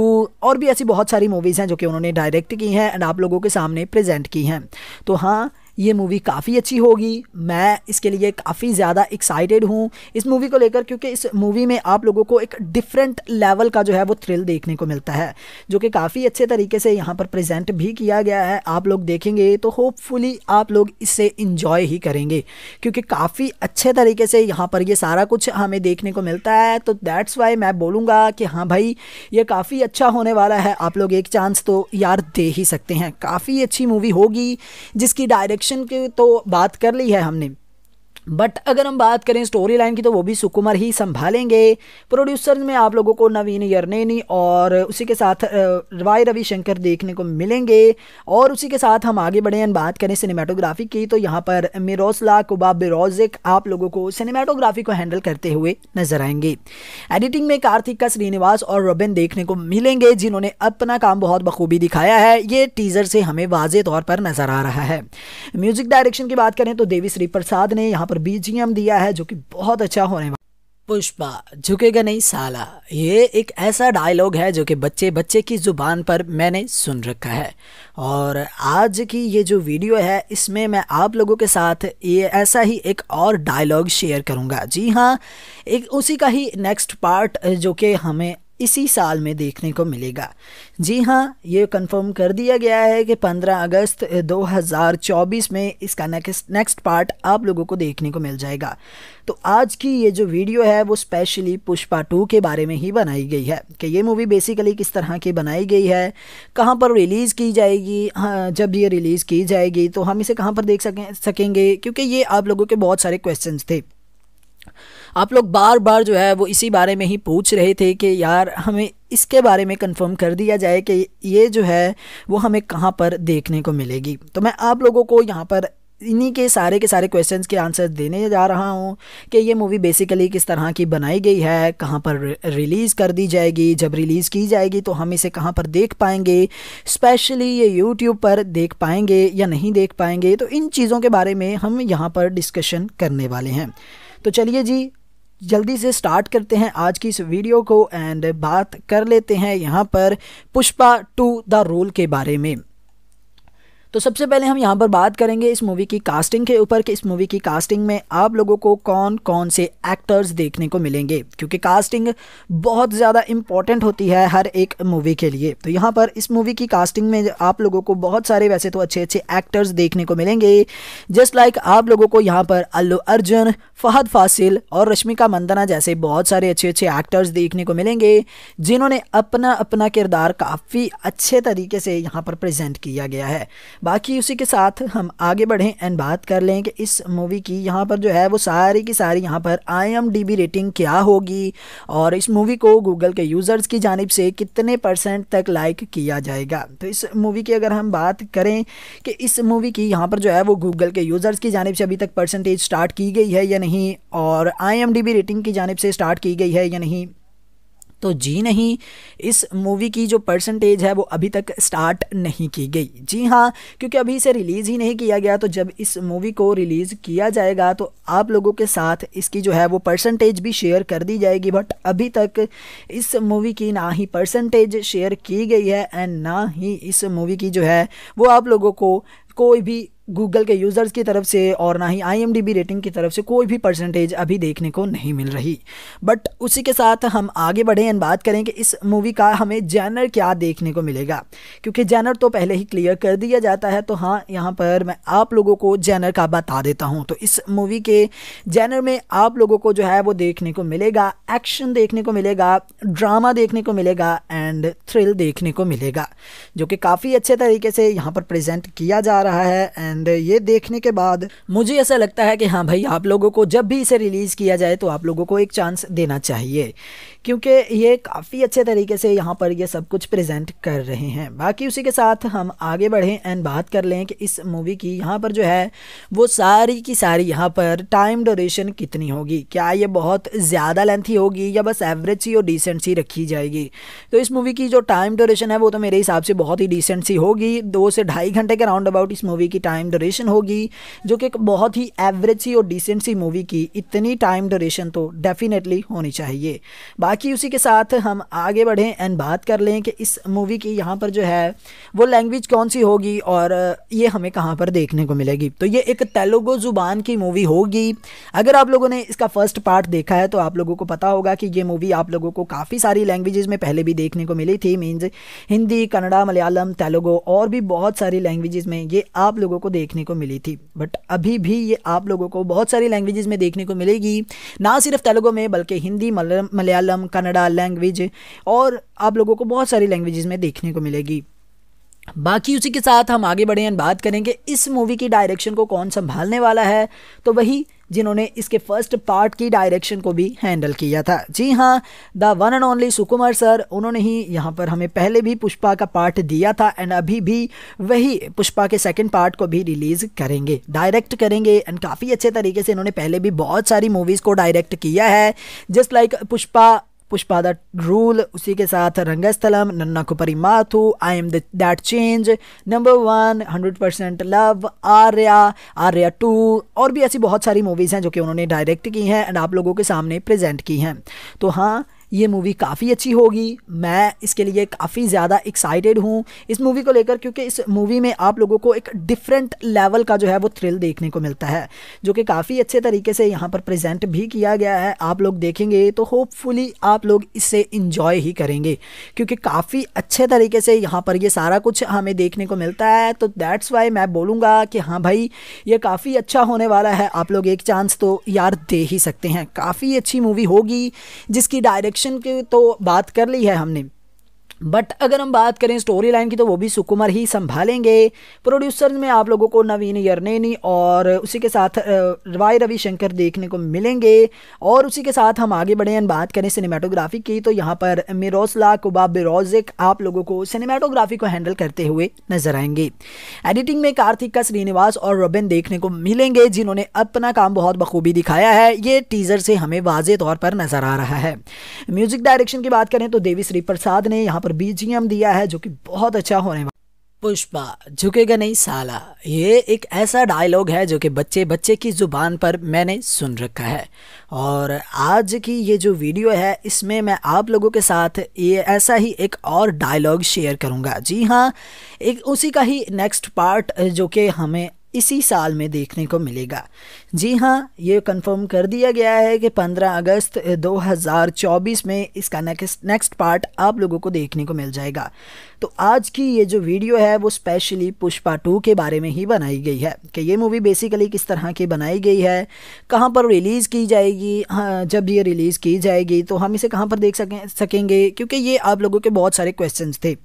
और भी ऐसी बहुत सारी मूवीज़ हैं जो कि उन्होंने डायरेक्ट की हैं एंड आप लोगों के सामने प्रेजेंट की हैं तो हाँ ये मूवी काफ़ी अच्छी होगी मैं इसके लिए काफ़ी ज़्यादा एक्साइटेड हूँ इस मूवी को लेकर क्योंकि इस मूवी में आप लोगों को एक डिफरेंट लेवल का जो है वो थ्रिल देखने को मिलता है जो कि काफ़ी अच्छे तरीके से यहाँ पर प्रेजेंट भी किया गया है आप लोग देखेंगे तो होपफुली आप लोग इसे इन्जॉय ही करेंगे क्योंकि काफ़ी अच्छे तरीके से यहाँ पर ये सारा कुछ हमें देखने को मिलता है तो दैट्स वाई मैं बोलूँगा कि हाँ भाई ये काफ़ी अच्छा होने वाला है आप लोग एक चांस तो यार दे ही सकते हैं काफ़ी अच्छी मूवी होगी जिसकी डायरेक्शन इलेक्शन की तो बात कर ली है हमने बट अगर हम बात करें स्टोरी लाइन की तो वो भी सुकुमार ही संभालेंगे प्रोड्यूसर्स में आप लोगों को नवीन यरनेनी और उसी के साथ वाई रविशंकर देखने को मिलेंगे और उसी के साथ हम आगे बढ़े बात करें सिनेमाटोग्राफी की तो यहाँ पर मिरोसला कुबा बिरोजिक आप लोगों को सिनेमाटोग्राफी को हैंडल करते हुए नजर आएंगे एडिटिंग में कार्तिक का श्रीनिवास और रबिन देखने को मिलेंगे जिन्होंने अपना काम बहुत बखूबी दिखाया है ये टीजर से हमें वाजे तौर पर नजर आ रहा है म्यूजिक डायरेक्शन की बात करें तो देवी श्री प्रसाद ने यहाँ पर पर बीजीएम दिया है जो कि बहुत अच्छा होने वाला पुष्पा झुकेगा नहीं साला ये एक ऐसा डायलॉग है जो कि बच्चे बच्चे की ज़ुबान पर मैंने सुन रखा है और आज की ये जो वीडियो है इसमें मैं आप लोगों के साथ ये ऐसा ही एक और डायलॉग शेयर करूंगा जी हाँ एक उसी का ही नेक्स्ट पार्ट जो कि हमें इसी साल में देखने को मिलेगा जी हाँ ये कंफर्म कर दिया गया है कि 15 अगस्त 2024 में इसका नेक्स्ट नेक्स्ट पार्ट आप लोगों को देखने को मिल जाएगा तो आज की ये जो वीडियो है वो स्पेशली पुष्पा टू के बारे में ही बनाई गई है कि ये मूवी बेसिकली किस तरह की बनाई गई है कहाँ पर रिलीज़ की जाएगी हाँ जब ये रिलीज़ की जाएगी तो हम इसे कहाँ पर देख सकें सकेंगे क्योंकि ये आप लोगों के बहुत सारे क्वेश्चन थे आप लोग बार बार जो है वो इसी बारे में ही पूछ रहे थे कि यार हमें इसके बारे में कंफर्म कर दिया जाए कि ये जो है वो हमें कहाँ पर देखने को मिलेगी तो मैं आप लोगों को यहाँ पर इन्हीं के सारे के सारे क्वेश्चंस के आंसर देने जा रहा हूँ कि ये मूवी बेसिकली किस तरह की बनाई गई है कहाँ पर रिलीज़ कर दी जाएगी जब रिलीज़ की जाएगी तो हम इसे कहाँ पर देख पाएंगे स्पेशली ये यूट्यूब पर देख पाएंगे या नहीं देख पाएंगे तो इन चीज़ों के बारे में हम यहाँ पर डिस्कशन करने वाले हैं तो चलिए जी जल्दी से स्टार्ट करते हैं आज की इस वीडियो को एंड बात कर लेते हैं यहाँ पर पुष्पा टू द रोल के बारे में तो सबसे पहले हम यहाँ पर बात करेंगे इस मूवी की कास्टिंग के ऊपर कि इस मूवी की कास्टिंग में आप लोगों को कौन कौन से एक्टर्स देखने को मिलेंगे क्योंकि कास्टिंग बहुत ज़्यादा इंपॉर्टेंट होती है हर एक मूवी के लिए तो यहाँ पर इस मूवी की कास्टिंग में आप लोगों को बहुत सारे वैसे तो अच्छे अच्छे एक्टर्स देखने को मिलेंगे जस्ट लाइक like आप लोगों को यहाँ पर अल्लू अर्जुन फहद फासिल और रश्मिका मंदना जैसे बहुत सारे अच्छे अच्छे एक्टर्स देखने को मिलेंगे जिन्होंने अपना अपना किरदार काफ़ी अच्छे तरीके से यहाँ पर प्रजेंट किया गया है बाकी उसी के साथ हम आगे बढ़ें एंड बात कर लें कि इस मूवी की यहाँ पर जो है वो सारी की सारी यहाँ पर आई रेटिंग क्या होगी और इस मूवी को गूगल के यूज़र्स की जानब से कितने परसेंट तक लाइक किया जाएगा तो इस मूवी की अगर हम बात करें कि इस मूवी की यहाँ पर जो है वो गूगल के यूज़र्स की जानब से अभी तक परसेंटेज स्टार्ट की गई है या नहीं और आई रेटिंग की जानब से स्टार्ट की गई है या नहीं तो जी नहीं इस मूवी की जो परसेंटेज है वो अभी तक स्टार्ट नहीं की गई जी हाँ क्योंकि अभी इसे रिलीज़ ही नहीं किया गया तो जब इस मूवी को रिलीज़ किया जाएगा तो आप लोगों के साथ इसकी जो है वो परसेंटेज भी शेयर कर दी जाएगी बट अभी तक इस मूवी की ना ही परसेंटेज शेयर की गई है एंड ना ही इस मूवी की जो है वो आप लोगों को कोई भी गूगल के यूज़र्स की तरफ से और ना ही आईएमडीबी रेटिंग की तरफ से कोई भी परसेंटेज अभी देखने को नहीं मिल रही बट उसी के साथ हम आगे बढ़ें एंड बात करें कि इस मूवी का हमें जैनर क्या देखने को मिलेगा क्योंकि जैनर तो पहले ही क्लियर कर दिया जाता है तो हाँ यहाँ पर मैं आप लोगों को जैनर का बता देता हूँ तो इस मूवी के जैनर में आप लोगों को जो है वो देखने को मिलेगा एक्शन देखने को मिलेगा ड्रामा देखने को मिलेगा एंड थ्रिल देखने को मिलेगा जो कि काफ़ी अच्छे तरीके से यहाँ पर प्रजेंट किया जा रहा है एंड एंड uh, ये देखने के बाद मुझे ऐसा लगता है कि हाँ भाई आप लोगों को जब भी इसे रिलीज़ किया जाए तो आप लोगों को एक चांस देना चाहिए क्योंकि ये काफ़ी अच्छे तरीके से यहाँ पर ये सब कुछ प्रेजेंट कर रहे हैं बाकी उसी के साथ हम आगे बढ़ें एंड बात कर लें कि इस मूवी की यहाँ पर जो है वो सारी की सारी यहाँ पर टाइम डोरेशन कितनी होगी क्या ये बहुत ज़्यादा लेंथी होगी या बस एवरेज सी और डिसेंट सी रखी जाएगी तो इस मूवी की जो टाइम डोरेशन है वो तो मेरे हिसाब से बहुत ही डिसेंट सी होगी दो से ढाई घंटे के राउंड अबाउट इस मूवी की टाइम टाइम ड्यूरेशन होगी जो कि एक बहुत ही एवरेज सी और डिसेंट सी मूवी की इतनी टाइम ड्यूरेशन तो डेफिनेटली होनी चाहिए बाकी उसी के साथ हम आगे बढ़ें एंड बात कर लें कि इस मूवी की यहाँ पर जो है वो लैंग्वेज कौन सी होगी और ये हमें कहाँ पर देखने को मिलेगी तो ये एक तेलुगु ज़ुबान की मूवी होगी अगर आप लोगों ने इसका फर्स्ट पार्ट देखा है तो आप लोगों को पता होगा कि ये मूवी आप लोगों को काफ़ी सारी लैंग्वेजेस में पहले भी देखने को मिली थी मीन्स हिंदी कन्नड़ा मलयालम तेलुगु और भी बहुत सारी लैंग्वेजेस में ये आप लोगों को देखने को मिली थी बट अभी भी ये आप लोगों को बहुत सारी लैंग्वेजेस में देखने को मिलेगी ना सिर्फ तेलुगु में बल्कि हिंदी मलयालम कन्नडा लैंग्वेज और आप लोगों को बहुत सारी लैंग्वेजेस में देखने को मिलेगी बाकी उसी के साथ हम आगे बढ़े बात करेंगे इस मूवी की डायरेक्शन को कौन संभालने वाला है तो वही जिन्होंने इसके फर्स्ट पार्ट की डायरेक्शन को भी हैंडल किया था जी हाँ the one and only Sukumar sir उन्होंने ही यहाँ पर हमें पहले भी पुष्पा का पार्ट दिया था एंड अभी भी वही पुष्पा के सेकेंड पार्ट को भी रिलीज करेंगे डायरेक्ट करेंगे एंड काफ़ी अच्छे तरीके से इन्होंने पहले भी बहुत सारी मूवीज़ को डायरेक्ट किया है just like like Pushpa पुष्पादा rule उसी के साथ रंगस्थलम नन्ना कुपरी माथू I am that change number one hundred percent love Arya Arya two और भी ऐसी बहुत सारी मूवीज़ हैं जो कि उन्होंने डायरेक्ट की हैं एंड आप लोगों के सामने प्रेजेंट की हैं तो हाँ ये मूवी काफ़ी अच्छी होगी मैं इसके लिए काफ़ी ज़्यादा एक्साइटेड हूँ इस मूवी को लेकर क्योंकि इस मूवी में आप लोगों को एक डिफरेंट लेवल का जो है वो थ्रिल देखने को मिलता है जो कि काफ़ी अच्छे तरीके से यहाँ पर प्रेजेंट भी किया गया है आप लोग देखेंगे तो होपफुली आप लोग इससे इंजॉय ही करेंगे क्योंकि काफ़ी अच्छे तरीके से यहाँ पर ये सारा कुछ हमें देखने को मिलता है तो दैट्स वाई मैं बोलूँगा कि हाँ भाई ये काफ़ी अच्छा होने वाला है आप लोग एक चांस तो यार दे ही सकते हैं काफ़ी अच्छी मूवी होगी जिसकी डायरेक्ट एडिक्शन की तो बात कर ली है हमने बट अगर हम बात करें स्टोरी लाइन की तो वो भी सुकुमार ही संभालेंगे प्रोड्यूसर में आप लोगों को नवीन यरनेनी और उसी के साथ वाई रविशंकर देखने को मिलेंगे और उसी के साथ हम आगे बढ़े बात करें सिनेमाटोग्राफी की तो यहाँ पर मिरोसला कुबा बिरोजिक आप लोगों को सिनेमाटोग्राफी को हैंडल करते हुए नजर आएंगे एडिटिंग में कार्तिक श्रीनिवास और रबिन देखने को मिलेंगे जिन्होंने अपना काम बहुत बखूबी दिखाया है ये टीजर से हमें वाजे तौर पर नजर आ रहा है म्यूजिक डायरेक्शन की बात करें तो देवी श्री प्रसाद ने यहाँ पर बीजीएम दिया है जो कि बहुत अच्छा होने वाला पुष्पा झुकेगा नहीं साला ये एक ऐसा डायलॉग है जो कि बच्चे बच्चे की ज़ुबान पर मैंने सुन रखा है और आज की ये जो वीडियो है इसमें मैं आप लोगों के साथ ये ऐसा ही एक और डायलॉग शेयर करूंगा जी हाँ एक उसी का ही नेक्स्ट पार्ट जो कि हमें इसी साल में देखने को मिलेगा जी हाँ ये कंफर्म कर दिया गया है कि 15 अगस्त 2024 में इसका नेक्स्ट नेक्स्ट पार्ट आप लोगों को देखने को मिल जाएगा तो आज की ये जो वीडियो है वो स्पेशली पुष्पा टू के बारे में ही बनाई गई है कि ये मूवी बेसिकली किस तरह की बनाई गई है कहाँ पर रिलीज़ की जाएगी हाँ जब ये रिलीज़ की जाएगी तो हम इसे कहाँ पर देख सकें सकेंगे क्योंकि ये आप लोगों के बहुत सारे क्वेश्चन थे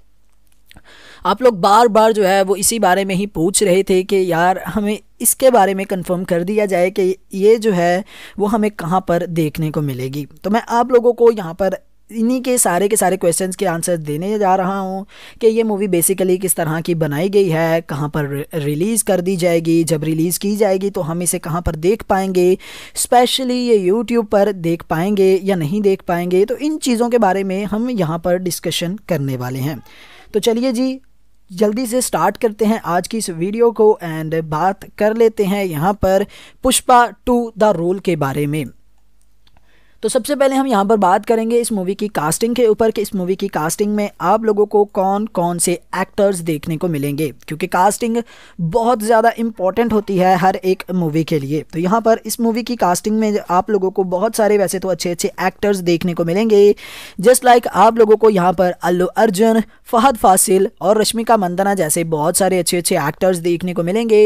आप लोग बार बार जो है वो इसी बारे में ही पूछ रहे थे कि यार हमें इसके बारे में कंफर्म कर दिया जाए कि ये जो है वो हमें कहाँ पर देखने को मिलेगी तो मैं आप लोगों को यहाँ पर इन्हीं के सारे के सारे क्वेश्चंस के आंसर देने जा रहा हूँ कि ये मूवी बेसिकली किस तरह की बनाई गई है कहाँ पर रिलीज़ कर दी जाएगी जब रिलीज़ की जाएगी तो हम इसे कहाँ पर देख पाएंगे स्पेशली ये यूट्यूब पर देख पाएंगे या नहीं देख पाएंगे तो इन चीज़ों के बारे में हम यहाँ पर डिस्कशन करने वाले हैं तो चलिए जी जल्दी से स्टार्ट करते हैं आज की इस वीडियो को एंड बात कर लेते हैं यहाँ पर पुष्पा टू द रोल के बारे में तो सबसे पहले हम यहाँ पर बात करेंगे इस मूवी की कास्टिंग के ऊपर कि इस मूवी की कास्टिंग में आप लोगों को कौन कौन से एक्टर्स देखने को मिलेंगे क्योंकि कास्टिंग बहुत ज़्यादा इम्पॉर्टेंट होती है हर एक मूवी के लिए तो यहाँ पर इस मूवी की कास्टिंग में आप लोगों को बहुत सारे वैसे तो अच्छे अच्छे एक्टर्स देखने को मिलेंगे जस्ट लाइक like आप लोगों को यहाँ पर अल्लू अर्जुन फहद फासिल और रश्मिका मंदना जैसे बहुत सारे अच्छे अच्छे एक्टर्स देखने को मिलेंगे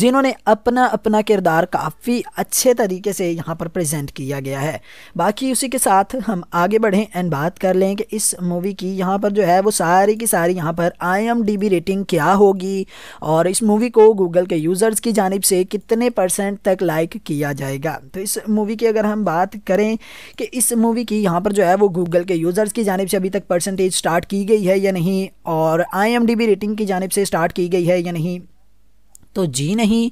जिन्होंने अपना अपना किरदार काफ़ी अच्छे तरीके से यहाँ पर प्रेजेंट किया गया है बाकी उसी के साथ हम आगे बढ़ें एंड बात कर लें कि इस मूवी की यहाँ पर जो है वो सारी की सारी यहाँ पर आई रेटिंग क्या होगी और इस मूवी को गूगल के यूज़र्स की जानब से कितने परसेंट तक लाइक किया जाएगा तो इस मूवी की अगर हम बात करें कि इस मूवी की यहाँ पर जो है वो गूगल के यूज़र्स की जानब से अभी तक परसेंटेज स्टार्ट की गई है या नहीं नहीं और आईएमडीबी रेटिंग की जानब से स्टार्ट की गई है या नहीं तो जी नहीं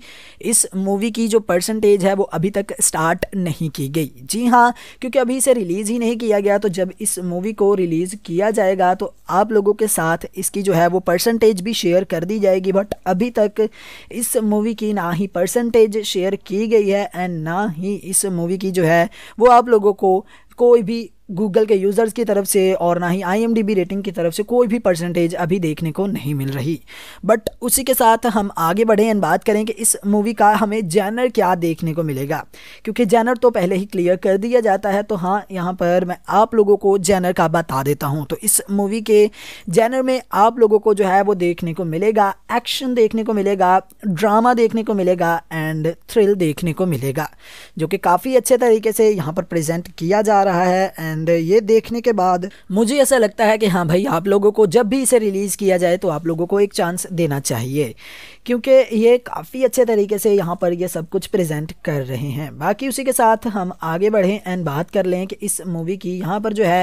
इस मूवी की जो परसेंटेज है वो अभी तक स्टार्ट नहीं की गई जी हाँ क्योंकि अभी इसे रिलीज़ ही नहीं किया गया तो जब इस मूवी को रिलीज़ किया जाएगा तो आप लोगों के साथ इसकी जो है वो परसेंटेज भी शेयर कर दी जाएगी बट अभी तक इस मूवी की ना ही परसेंटेज शेयर की गई है एंड ना ही इस मूवी की जो है वो आप लोगों को कोई भी गूगल के यूज़र्स की तरफ से और ना ही आई रेटिंग की तरफ से कोई भी परसेंटेज अभी देखने को नहीं मिल रही बट उसी के साथ हम आगे बढ़ें एंड बात करें कि इस मूवी का हमें जैनर क्या देखने को मिलेगा क्योंकि जैनर तो पहले ही क्लियर कर दिया जाता है तो हाँ यहाँ पर मैं आप लोगों को जैनर का बता देता हूँ तो इस मूवी के जैनर में आप लोगों को जो है वो देखने को मिलेगा एक्शन देखने को मिलेगा ड्रामा देखने को मिलेगा एंड थ्रिल देखने को मिलेगा जो कि काफ़ी अच्छे तरीके से यहाँ पर प्रजेंट किया जा रहा है एंड ये देखने के बाद मुझे ऐसा लगता है कि हाँ भाई आप लोगों को जब भी इसे रिलीज़ किया जाए तो आप लोगों को एक चांस देना चाहिए क्योंकि ये काफ़ी अच्छे तरीके से यहाँ पर ये सब कुछ प्रेजेंट कर रहे हैं बाकी उसी के साथ हम आगे बढ़ें एंड बात कर लें कि इस मूवी की यहाँ पर जो है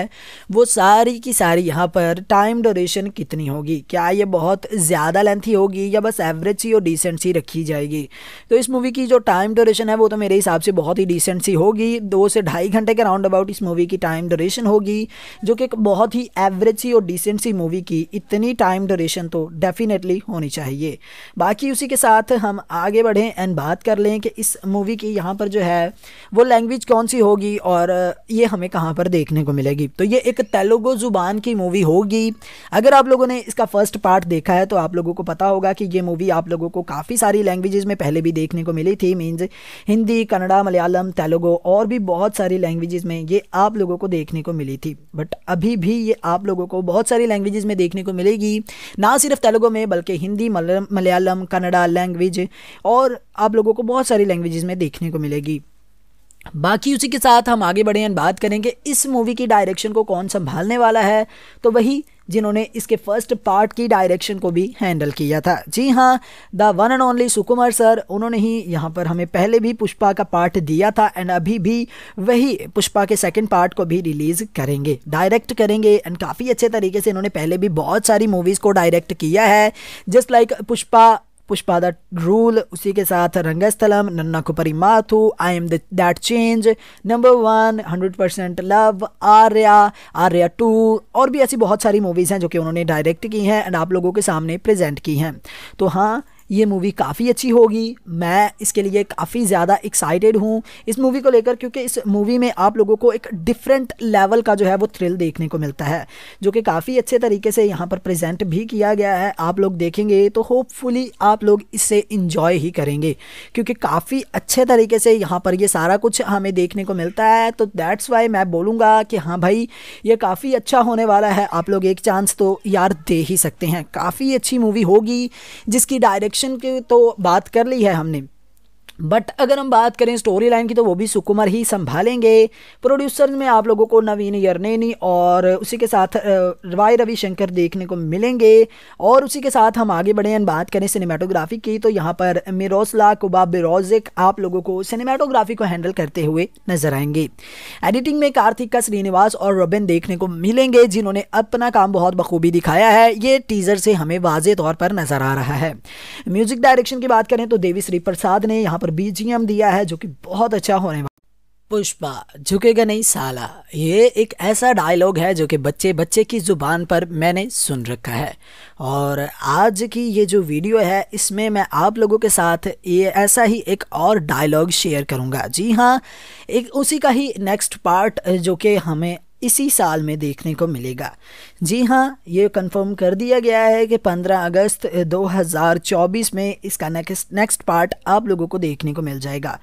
वो सारी की सारी यहाँ पर टाइम ड्यूरेशन कितनी होगी क्या ये बहुत ज़्यादा लेंथी होगी या बस एवरेज सी और डिसेंट सी रखी जाएगी तो इस मूवी की जो टाइम ड्यूरेशन है वो तो मेरे हिसाब से बहुत ही डिसेंट सी होगी दो से ढाई घंटे के राउंड अबाउट इस मूवी की टाइम टाइम ड्यूरेशन होगी जो कि बहुत ही एवरेज सी और डिसेंट सी मूवी की इतनी टाइम ड्यूरेशन तो डेफिनेटली होनी चाहिए बाकी उसी के साथ हम आगे बढ़ें एंड बात कर लें कि इस मूवी की यहाँ पर जो है वो लैंग्वेज कौन सी होगी और ये हमें कहाँ पर देखने को मिलेगी तो ये एक तेलुगु ज़ुबान की मूवी होगी अगर आप लोगों ने इसका फर्स्ट पार्ट देखा है तो आप लोगों को पता होगा कि ये मूवी आप लोगों को काफ़ी सारी लैंग्वेजेस में पहले भी देखने को मिली थी मीन्स हिंदी कन्नड़ा मलयालम तेलुगु और भी बहुत सारी लैंग्वेजेस में ये आप लोगों को देखने को मिली थी बट अभी भी ये आप लोगों को बहुत सारी लैंग्वेजेस में देखने को मिलेगी ना सिर्फ तेलुगु में बल्कि हिंदी मलयालम कन्नडा लैंग्वेज और आप लोगों को बहुत सारी लैंग्वेजेस में देखने को मिलेगी बाकी उसी के साथ हम आगे बढ़े बात करेंगे इस मूवी की डायरेक्शन को कौन संभालने वाला है तो वही जिन्होंने इसके फर्स्ट पार्ट की डायरेक्शन को भी हैंडल किया था जी हाँ the one and only Sukumar sir उन्होंने ही यहाँ पर हमें पहले भी पुष्पा का पार्ट दिया था एंड अभी भी वही पुष्पा के सेकंड पार्ट को भी रिलीज़ करेंगे डायरेक्ट करेंगे एंड काफ़ी अच्छे तरीके से इन्होंने पहले भी बहुत सारी मूवीज़ को डायरेक्ट किया है just like like Pushpa पुष्पादा rule उसी के साथ रंगस्थलम नन्ना कुपरी माथु I am that change number one hundred percent love Arya Arya two और भी ऐसी बहुत सारी मूवीज़ हैं जो कि उन्होंने डायरेक्ट की हैं एंड आप लोगों के सामने प्रेजेंट की हैं तो हाँ ये मूवी काफ़ी अच्छी होगी मैं इसके लिए काफ़ी ज़्यादा एक्साइटेड हूँ इस मूवी को लेकर क्योंकि इस मूवी में आप लोगों को एक डिफरेंट लेवल का जो है वो थ्रिल देखने को मिलता है जो कि काफ़ी अच्छे तरीके से यहाँ पर प्रेजेंट भी किया गया है आप लोग देखेंगे तो होपफुली आप लोग इससे इंजॉय ही करेंगे क्योंकि काफ़ी अच्छे तरीके से यहाँ पर ये सारा कुछ हमें देखने को मिलता है तो दैट्स वाई मैं बोलूँगा कि हाँ भाई ये काफ़ी अच्छा होने वाला है आप लोग एक चांस तो यार दे ही सकते हैं काफ़ी अच्छी मूवी होगी जिसकी डायरेक्शन एक्शन की तो बात कर ली है हमने बट अगर हम बात करें स्टोरी लाइन की तो वो भी सुकुमार ही संभालेंगे प्रोड्यूसर में आप लोगों को नवीन यरनेनी और उसी के साथ वाई रविशंकर देखने को मिलेंगे और उसी के साथ हम आगे बढ़े हैं बात करें सिनेमाटोग्राफी की तो यहाँ पर मिरोसला कुबा बिरोजिक आप लोगों को सिनेमाटोग्राफी को हैंडल करते हुए नजर आएंगे एडिटिंग में कार्तिक का श्रीनिवास और रबिन देखने को मिलेंगे जिन्होंने अपना काम बहुत बखूबी दिखाया है ये टीजर से हमें वाज तौर पर नजर आ रहा है म्यूजिक डायरेक्शन की बात करें तो देवी श्री प्रसाद ने यहाँ पर बीजीएम दिया है जो कि बहुत अच्छा होने वाला पुष्पा झुकेगा नहीं साला ये एक ऐसा डायलॉग है जो कि बच्चे बच्चे की ज़ुबान पर मैंने सुन रखा है और आज की ये जो वीडियो है इसमें मैं आप लोगों के साथ ये ऐसा ही एक और डायलॉग शेयर करूंगा जी हाँ एक उसी का ही नेक्स्ट पार्ट जो कि हमें इसी साल में देखने को मिलेगा जी हाँ ये कंफर्म कर दिया गया है कि 15 अगस्त 2024 में इसका नेक्स्ट नेक्स्ट पार्ट आप लोगों को देखने को मिल जाएगा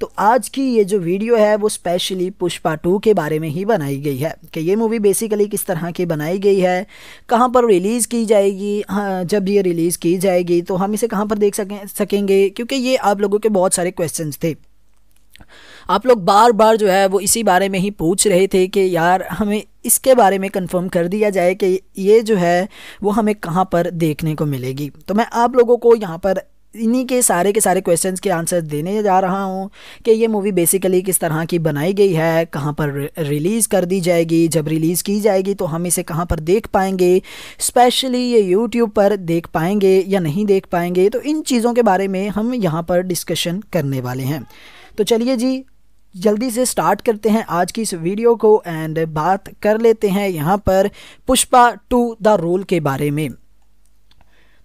तो आज की ये जो वीडियो है वो स्पेशली पुष्पा टू के बारे में ही बनाई गई है कि ये मूवी बेसिकली किस तरह की बनाई गई है कहाँ पर रिलीज़ की जाएगी हाँ जब ये रिलीज़ की जाएगी तो हम इसे कहाँ पर देख सकें सकेंगे क्योंकि ये आप लोगों के बहुत सारे क्वेश्चन थे आप लोग बार बार जो है वो इसी बारे में ही पूछ रहे थे कि यार हमें इसके बारे में कंफर्म कर दिया जाए कि ये जो है वो हमें कहाँ पर देखने को मिलेगी तो मैं आप लोगों को यहाँ पर इन्हीं के सारे के सारे क्वेश्चंस के आंसर देने जा रहा हूँ कि ये मूवी बेसिकली किस तरह की बनाई गई है कहाँ पर रिलीज़ कर दी जाएगी जब रिलीज़ की जाएगी तो हम इसे कहाँ पर देख पाएंगे स्पेशली ये यूट्यूब पर देख पाएंगे या नहीं देख पाएंगे तो इन चीज़ों के बारे में हम यहाँ पर डिस्कशन करने वाले हैं तो चलिए जी जल्दी से स्टार्ट करते हैं आज की इस वीडियो को एंड बात कर लेते हैं यहाँ पर पुष्पा टू द रोल के बारे में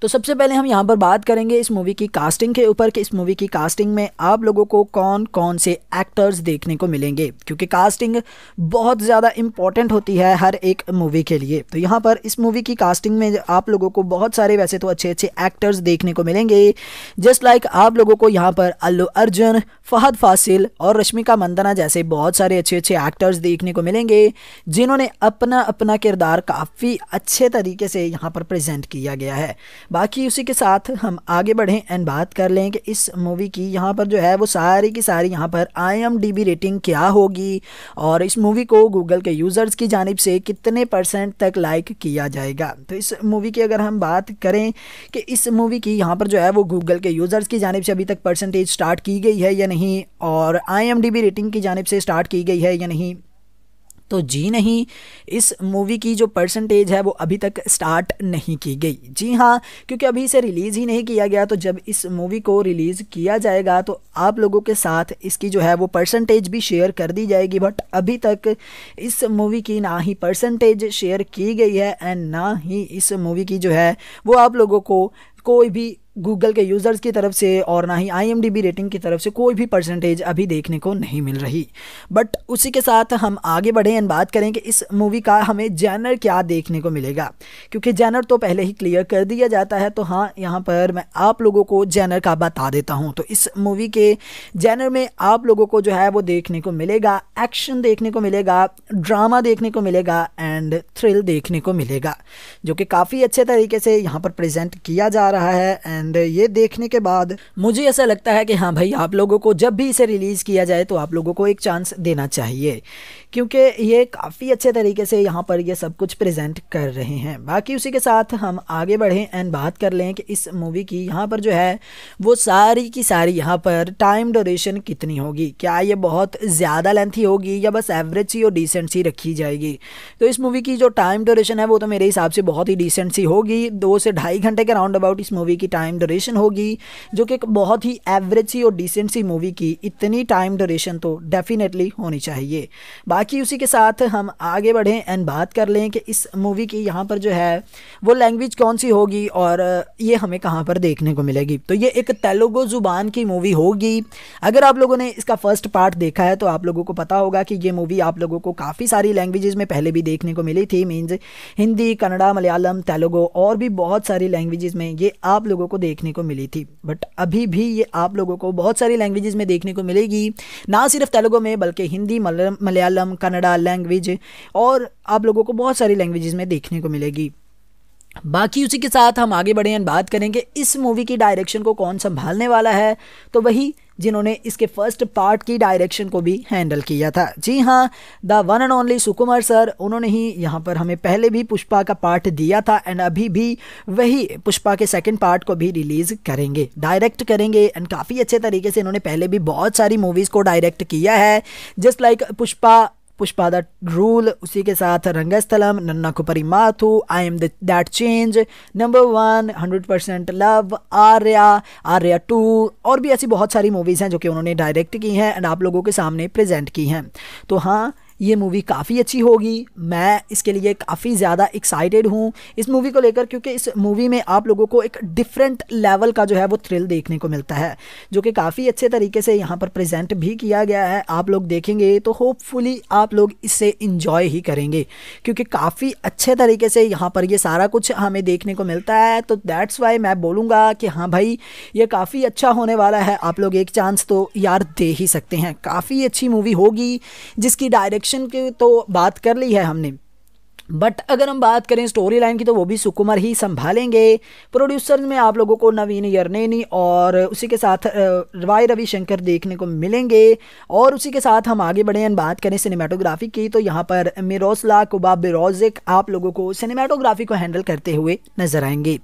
तो सबसे पहले हम यहाँ पर बात करेंगे इस मूवी की कास्टिंग के ऊपर कि इस मूवी की कास्टिंग में आप लोगों को कौन कौन से एक्टर्स देखने को मिलेंगे क्योंकि कास्टिंग बहुत ज़्यादा इंपॉर्टेंट होती है हर एक मूवी के लिए तो यहाँ पर इस मूवी की कास्टिंग में आप लोगों को बहुत सारे वैसे तो अच्छे अच्छे एक्टर्स देखने को मिलेंगे जस्ट लाइक like आप लोगों को यहाँ पर अल्लू अर्जुन फहद फासिल और रश्मिका मंदना जैसे बहुत सारे अच्छे अच्छे एक्टर्स देखने को मिलेंगे जिन्होंने अपना अपना किरदार काफ़ी अच्छे तरीके से यहाँ पर प्रजेंट किया गया है बाकी उसी के साथ हम आगे बढ़ें एंड बात कर लें कि इस मूवी की यहाँ पर जो है वो सारी की सारी यहाँ पर आई रेटिंग क्या होगी और इस मूवी को गूगल के यूज़र्स की जानब से कितने परसेंट तक लाइक किया जाएगा तो इस मूवी की अगर हम बात करें कि इस मूवी की यहाँ पर जो है वो गूगल के यूज़र्स की जानब से अभी तक परसेंटेज स्टार्ट की गई है या नहीं और आई रेटिंग की जानब से स्टार्ट की गई है या नहीं तो जी नहीं इस मूवी की जो परसेंटेज है वो अभी तक स्टार्ट नहीं की गई जी हाँ क्योंकि अभी इसे रिलीज़ ही नहीं किया गया तो जब इस मूवी को रिलीज़ किया जाएगा तो आप लोगों के साथ इसकी जो है वो परसेंटेज भी शेयर कर दी जाएगी बट अभी तक इस मूवी की ना ही परसेंटेज शेयर की गई है एंड ना ही इस मूवी की जो है वो आप लोगों को कोई भी गूगल के यूज़र्स की तरफ से और ना ही आई रेटिंग की तरफ से कोई भी परसेंटेज अभी देखने को नहीं मिल रही बट उसी के साथ हम आगे बढ़ें एंड बात करें कि इस मूवी का हमें जैनर क्या देखने को मिलेगा क्योंकि जैनर तो पहले ही क्लियर कर दिया जाता है तो हाँ यहाँ पर मैं आप लोगों को जैनर का बता देता हूँ तो इस मूवी के जैनर में आप लोगों को जो है वो देखने को मिलेगा एक्शन देखने को मिलेगा ड्रामा देखने को मिलेगा एंड थ्रिल देखने को मिलेगा जो कि काफ़ी अच्छे तरीके से यहाँ पर प्रजेंट किया जा रहा है एंड एंड uh, ये देखने के बाद मुझे ऐसा लगता है कि हाँ भाई आप लोगों को जब भी इसे रिलीज़ किया जाए तो आप लोगों को एक चांस देना चाहिए क्योंकि ये काफ़ी अच्छे तरीके से यहाँ पर ये सब कुछ प्रेजेंट कर रहे हैं बाकी उसी के साथ हम आगे बढ़ें एंड बात कर लें कि इस मूवी की यहाँ पर जो है वो सारी की सारी यहाँ पर टाइम ड्यूरेशन कितनी होगी क्या ये बहुत ज़्यादा लेंथी होगी या बस एवरेज सी और डिसेंट सी रखी जाएगी तो इस मूवी की जो टाइम ड्यूरेशन है वो तो मेरे हिसाब से बहुत ही डिसेंट सी होगी दो से ढाई घंटे के राउंड अबाउट इस मूवी की टाइम टाइम ड्यूरेशन होगी जो कि एक बहुत ही एवरेज सी और डिसेंट सी मूवी की इतनी टाइम ड्यूरेशन तो डेफिनेटली होनी चाहिए बाकी उसी के साथ हम आगे बढ़ें एंड बात कर लें कि इस मूवी की यहाँ पर जो है वो लैंग्वेज कौन सी होगी और ये हमें कहाँ पर देखने को मिलेगी तो ये एक तेलुगु ज़ुबान की मूवी होगी अगर आप लोगों ने इसका फर्स्ट पार्ट देखा है तो आप लोगों को पता होगा कि ये मूवी आप लोगों को काफ़ी सारी लैंग्वेजेस में पहले भी देखने को मिली थी मीन्स हिंदी कन्नड़ा मलयालम तेलुगु और भी बहुत सारी लैंग्वेजेस में ये आप लोगों को देखने को मिली थी बट अभी भी ये आप लोगों को बहुत सारी लैंग्वेजेस में देखने को मिलेगी ना सिर्फ तेलुगु में बल्कि हिंदी मलयालम कन्नडा लैंग्वेज और आप लोगों को बहुत सारी लैंग्वेजेस में देखने को मिलेगी बाकी उसी के साथ हम आगे बढ़े बात करेंगे इस मूवी की डायरेक्शन को कौन संभालने वाला है तो वही जिन्होंने इसके फर्स्ट पार्ट की डायरेक्शन को भी हैंडल किया था जी हाँ the one and only Sukumar sir उन्होंने ही यहाँ पर हमें पहले भी पुष्पा का पार्ट दिया था एंड अभी भी वही पुष्पा के सेकेंड पार्ट को भी रिलीज़ करेंगे डायरेक्ट करेंगे एंड काफ़ी अच्छे तरीके से इन्होंने पहले भी बहुत सारी मूवीज़ को डायरेक्ट किया है just like like Pushpa पुष्पादा rule उसी के साथ रंगस्थलम नन्ना कुपरी माथू I am that change number one hundred percent love Arya Arya two और भी ऐसी बहुत सारी मूवीज़ हैं जो कि उन्होंने डायरेक्ट की हैं एंड आप लोगों के सामने प्रेजेंट की हैं तो हाँ ये मूवी काफ़ी अच्छी होगी मैं इसके लिए काफ़ी ज़्यादा एक्साइटेड हूँ इस मूवी को लेकर क्योंकि इस मूवी में आप लोगों को एक डिफरेंट लेवल का जो है वो थ्रिल देखने को मिलता है जो कि काफ़ी अच्छे तरीके से यहाँ पर प्रेजेंट भी किया गया है आप लोग देखेंगे तो होपफुली आप लोग इसे इन्जॉय ही करेंगे क्योंकि काफ़ी अच्छे तरीके से यहाँ पर ये सारा कुछ हमें देखने को मिलता है तो दैट्स वाई मैं बोलूँगा कि हाँ भाई ये काफ़ी अच्छा होने वाला है आप लोग एक चांस तो यार दे ही सकते हैं काफ़ी अच्छी मूवी होगी जिसकी डायरेक्शन इलेक्शन की तो बात कर ली है हमने बट अगर हम बात करें स्टोरी लाइन की तो वो भी सुकुमार ही संभालेंगे प्रोड्यूसर में आप लोगों को नवीन यरनेनी और उसी के साथ वाई रविशंकर देखने को मिलेंगे और उसी के साथ हम आगे बढ़े बात करें सिनेमाटोग्राफी की तो यहाँ पर मिरोसला कुबा बिरोजिक आप लोगों को सिनेमाटोग्राफी को हैंडल करते हुए नजर आएंगे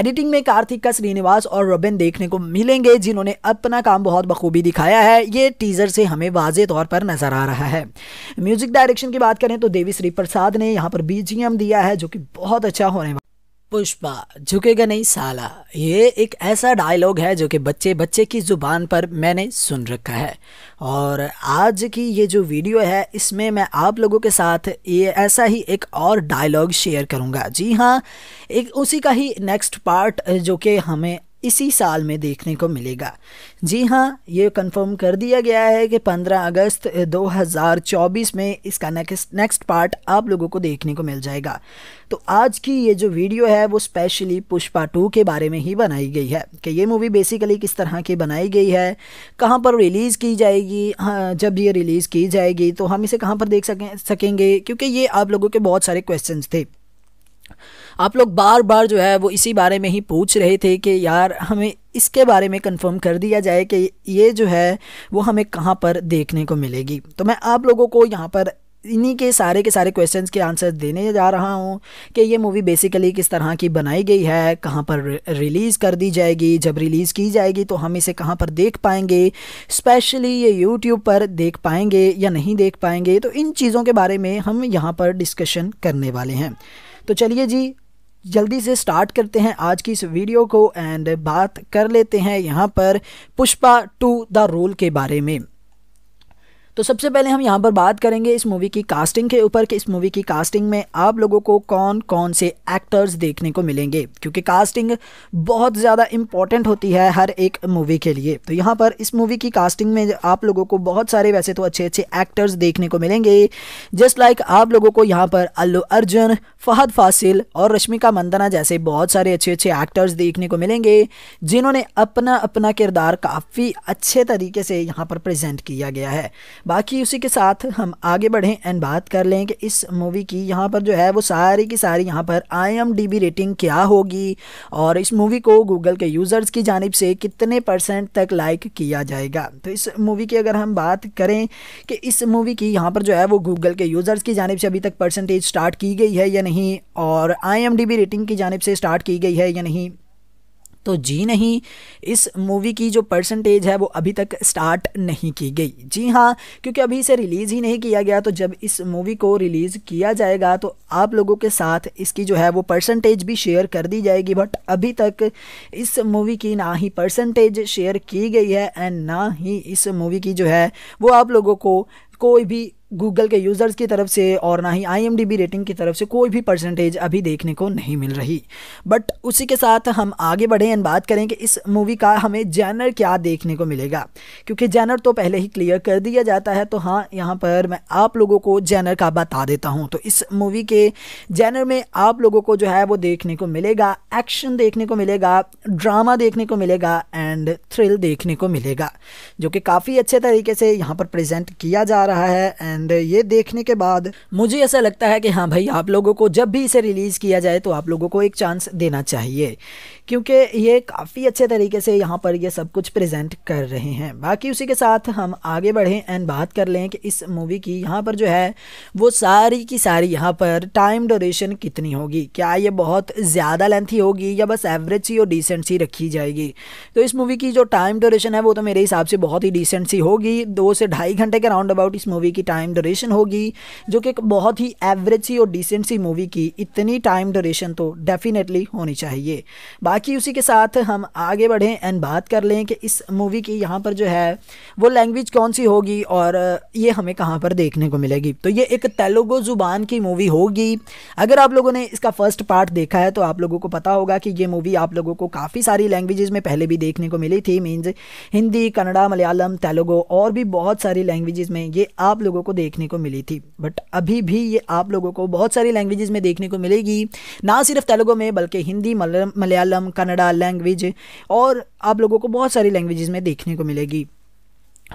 एडिटिंग में कार्तिक का श्रीनिवास और रबिन देखने को मिलेंगे जिन्होंने अपना काम बहुत बखूबी दिखाया है ये टीजर से हमें वाजे तौर पर नजर आ रहा है म्यूजिक डायरेक्शन की बात करें तो देवी श्री प्रसाद ने यहाँ पर पर बीजीएम दिया है जो कि बहुत अच्छा होने वाला पुष्पा झुकेगा नहीं साला ये एक ऐसा डायलॉग है जो कि बच्चे बच्चे की ज़ुबान पर मैंने सुन रखा है और आज की ये जो वीडियो है इसमें मैं आप लोगों के साथ ये ऐसा ही एक और डायलॉग शेयर करूंगा जी हाँ एक उसी का ही नेक्स्ट पार्ट जो कि हमें इसी साल में देखने को मिलेगा जी हाँ ये कंफर्म कर दिया गया है कि 15 अगस्त 2024 में इसका नेक्स्ट नेक्स्ट पार्ट आप लोगों को देखने को मिल जाएगा तो आज की ये जो वीडियो है वो स्पेशली पुष्पा टू के बारे में ही बनाई गई है कि ये मूवी बेसिकली किस तरह की बनाई गई है कहाँ पर रिलीज़ की जाएगी हाँ जब ये रिलीज़ की जाएगी तो हम इसे कहाँ पर देख सकें सकेंगे क्योंकि ये आप लोगों के बहुत सारे क्वेश्चन थे आप लोग बार बार जो है वो इसी बारे में ही पूछ रहे थे कि यार हमें इसके बारे में कंफर्म कर दिया जाए कि ये जो है वो हमें कहाँ पर देखने को मिलेगी तो मैं आप लोगों को यहाँ पर इन्हीं के सारे के सारे क्वेश्चन के आंसर देने जा रहा हूँ कि ये मूवी बेसिकली किस तरह की बनाई गई है कहाँ पर रिलीज़ कर दी जाएगी जब रिलीज़ की जाएगी तो हम इसे कहाँ पर देख पाएंगे स्पेशली ये यूट्यूब पर देख पाएंगे या नहीं देख पाएंगे तो इन चीज़ों के बारे में हम यहाँ पर डिस्कशन करने वाले हैं तो चलिए जी जल्दी से स्टार्ट करते हैं आज की इस वीडियो को एंड बात कर लेते हैं यहाँ पर पुष्पा टू द रोल के बारे में तो सबसे पहले हम यहाँ पर बात करेंगे इस मूवी की कास्टिंग के ऊपर कि इस मूवी की कास्टिंग में आप लोगों को कौन कौन से एक्टर्स देखने को मिलेंगे क्योंकि कास्टिंग बहुत ज़्यादा इंपॉर्टेंट होती है हर एक मूवी के लिए तो यहाँ पर इस मूवी की कास्टिंग में आप लोगों को बहुत सारे वैसे तो अच्छे अच्छे एक्टर्स देखने को मिलेंगे जस्ट लाइक आप लोगों को यहाँ पर अल्लू अर्जुन फहद फासिल और रश्मिका मंदना जैसे बहुत सारे अच्छे अच्छे एक्टर्स देखने को मिलेंगे जिन्होंने अपना अपना किरदार काफ़ी अच्छे तरीके से यहाँ पर प्रेजेंट किया गया है बाकी उसी के साथ हम आगे बढ़ें एंड बात कर लें कि इस मूवी की यहाँ पर जो है वो सारी की सारी यहाँ पर आई रेटिंग क्या होगी और इस मूवी को गूगल के यूज़र्स की जानब से कितने परसेंट तक लाइक किया जाएगा तो इस मूवी की अगर हम बात करें कि इस मूवी की यहाँ पर जो है वो गूगल के यूज़र्स की जानब से अभी तक परसेंटेज स्टार्ट की गई है या नहीं और आई रेटिंग की जानब से स्टार्ट की गई है या नहीं तो जी नहीं इस मूवी की जो परसेंटेज है वो अभी तक स्टार्ट नहीं की गई जी हाँ क्योंकि अभी इसे रिलीज़ ही नहीं किया गया तो जब इस मूवी को रिलीज़ किया जाएगा तो आप लोगों के साथ इसकी जो है वो परसेंटेज भी शेयर कर दी जाएगी बट अभी तक इस मूवी की ना ही परसेंटेज शेयर की गई है एंड ना ही इस मूवी की जो है वो आप लोगों को कोई भी गूगल के यूज़र्स की तरफ से और ना ही आई रेटिंग की तरफ से कोई भी परसेंटेज अभी देखने को नहीं मिल रही बट उसी के साथ हम आगे बढ़ें एंड बात करें कि इस मूवी का हमें जैनर क्या देखने को मिलेगा क्योंकि जैनर तो पहले ही क्लियर कर दिया जाता है तो हाँ यहाँ पर मैं आप लोगों को जैनर का बता देता हूँ तो इस मूवी के जैनर में आप लोगों को जो है वो देखने को मिलेगा एक्शन देखने को मिलेगा ड्रामा देखने को मिलेगा एंड थ्रिल देखने को मिलेगा जो कि काफ़ी अच्छे तरीके से यहाँ पर प्रजेंट किया जा रहा है एंड एंड uh, ये देखने के बाद मुझे ऐसा लगता है कि हाँ भाई आप लोगों को जब भी इसे रिलीज़ किया जाए तो आप लोगों को एक चांस देना चाहिए क्योंकि ये काफ़ी अच्छे तरीके से यहाँ पर ये सब कुछ प्रेजेंट कर रहे हैं बाकी उसी के साथ हम आगे बढ़ें एंड बात कर लें कि इस मूवी की यहाँ पर जो है वो सारी की सारी यहाँ पर टाइम डोरेशन कितनी होगी क्या ये बहुत ज़्यादा लेंथी होगी या बस एवरेज सी और डिसेंट सी रखी जाएगी तो इस मूवी की जो टाइम डोरेशन है वो तो मेरे हिसाब से बहुत ही डिसेंट सी होगी दो से ढाई घंटे के राउंड अबाउट इस मूवी की टाइम डोरेशन होगी जो कि बहुत ही एवरेज सी और डिसेंट सी मूवी की इतनी टाइम डोरेशन तो डेफिनेटली होनी चाहिए बाकी बाकी उसी के साथ हम आगे बढ़ें एंड बात कर लें कि इस मूवी की यहाँ पर जो है वो लैंग्वेज कौन सी होगी और ये हमें कहाँ पर देखने को मिलेगी तो ये एक तेलुगु ज़ुबान की मूवी होगी अगर आप लोगों ने इसका फर्स्ट पार्ट देखा है तो आप लोगों को पता होगा कि ये मूवी आप लोगों को काफ़ी सारी लैंग्वेजेज़ में पहले भी देखने को मिली थी मीन्स हिंदी कन्नड़ा मलयालम तेलुगु और भी बहुत सारी लैंग्वेजेज़ में ये आप लोगों को देखने को मिली थी बट अभी भी ये आप लोगों को बहुत सारी लैंग्वेजेज़ में देखने को मिलेगी ना सिर्फ तेलुगु में बल्कि हिंदी मलयालम कनाडा लैंग्वेज और आप लोगों को बहुत सारी लैंग्वेजेस में देखने को मिलेगी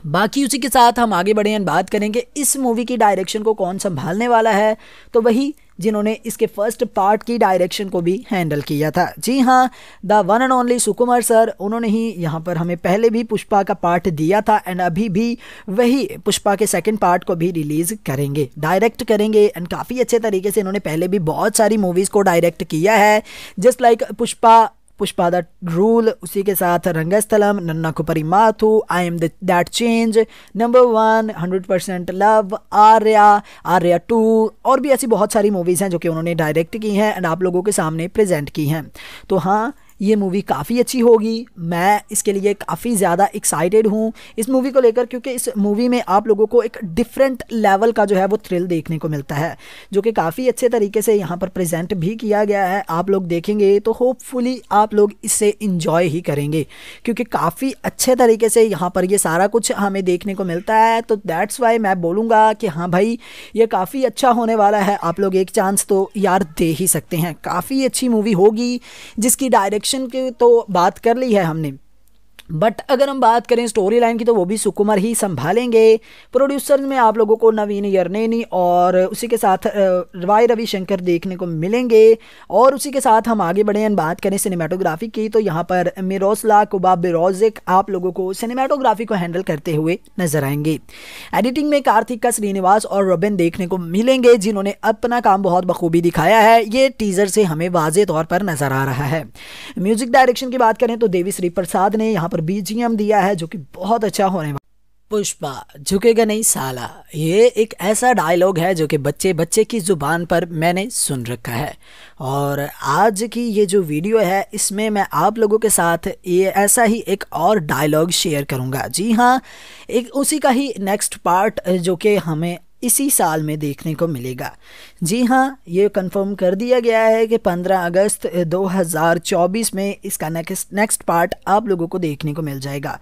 बाकी उसी के साथ हम आगे बढ़े एंड बात करेंगे इस मूवी की डायरेक्शन को कौन संभालने वाला है तो वही जिन्होंने इसके फर्स्ट पार्ट की डायरेक्शन को भी हैंडल किया था जी हाँ the one and only Sukumar sir उन्होंने ही यहाँ पर हमें पहले भी पुष्पा का पार्ट दिया था एंड अभी भी वही पुष्पा के सेकंड पार्ट को भी रिलीज करेंगे डायरेक्ट करेंगे एंड काफ़ी अच्छे तरीके से इन्होंने पहले भी बहुत सारी मूवीज़ को डायरेक्ट किया है just like like Pushpa पुष्पादा rule उसी के साथ रंगस्थलम नन्ना कुपरी माथु I am that change number one hundred percent love Arya Arya two और भी ऐसी बहुत सारी मूवीज़ हैं जो कि उन्होंने डायरेक्ट की हैं एंड आप लोगों के सामने प्रेजेंट की हैं तो हाँ ये मूवी काफ़ी अच्छी होगी मैं इसके लिए काफ़ी ज़्यादा एक्साइटेड हूँ इस मूवी को लेकर क्योंकि इस मूवी में आप लोगों को एक डिफरेंट लेवल का जो है वो थ्रिल देखने को मिलता है जो कि काफ़ी अच्छे तरीके से यहाँ पर प्रेजेंट भी किया गया है आप लोग देखेंगे तो होपफुली आप लोग इसे इंजॉय ही करेंगे क्योंकि काफ़ी अच्छे तरीके से यहाँ पर ये सारा कुछ हमें देखने को मिलता है तो दैट्स वाई मैं बोलूँगा कि हाँ भाई ये काफ़ी अच्छा होने वाला है आप लोग एक चांस तो यार दे ही सकते हैं काफ़ी अच्छी मूवी होगी जिसकी डायरेक्शन क्वेश्चन की तो बात कर ली है हमने बट अगर हम बात करें स्टोरी लाइन की तो वो भी सुकुमार ही संभालेंगे प्रोड्यूसर में आप लोगों को नवीन यरनेनी और उसी के साथ वाई रविशंकर देखने को मिलेंगे और उसी के साथ हम आगे बढ़े हैं बात करें सिनेमाटोग्राफी की तो यहाँ पर मिरोसला कुबा बिरोजिक आप लोगों को सिनेमाटोग्राफी को हैंडल करते हुए नजर आएंगे एडिटिंग में कार्तिक का श्रीनिवास और रबिन देखने को मिलेंगे जिन्होंने अपना काम बहुत बखूबी दिखाया है ये टीजर से हमें वाजे तौर पर नजर आ रहा है म्यूजिक डायरेक्शन की बात करें तो देवी श्री प्रसाद ने यहाँ पर बीजीएम दिया है जो कि बहुत अच्छा होने वाला पुष्पा झुकेगा नहीं साला ये एक ऐसा डायलॉग है जो कि बच्चे बच्चे की ज़ुबान पर मैंने सुन रखा है और आज की ये जो वीडियो है इसमें मैं आप लोगों के साथ ये ऐसा ही एक और डायलॉग शेयर करूंगा जी हाँ एक उसी का ही नेक्स्ट पार्ट जो कि हमें इसी साल में देखने को मिलेगा जी हाँ ये कंफर्म कर दिया गया है कि 15 अगस्त 2024 में इसका नेक्स्ट नेक्स्ट पार्ट आप लोगों को देखने को मिल जाएगा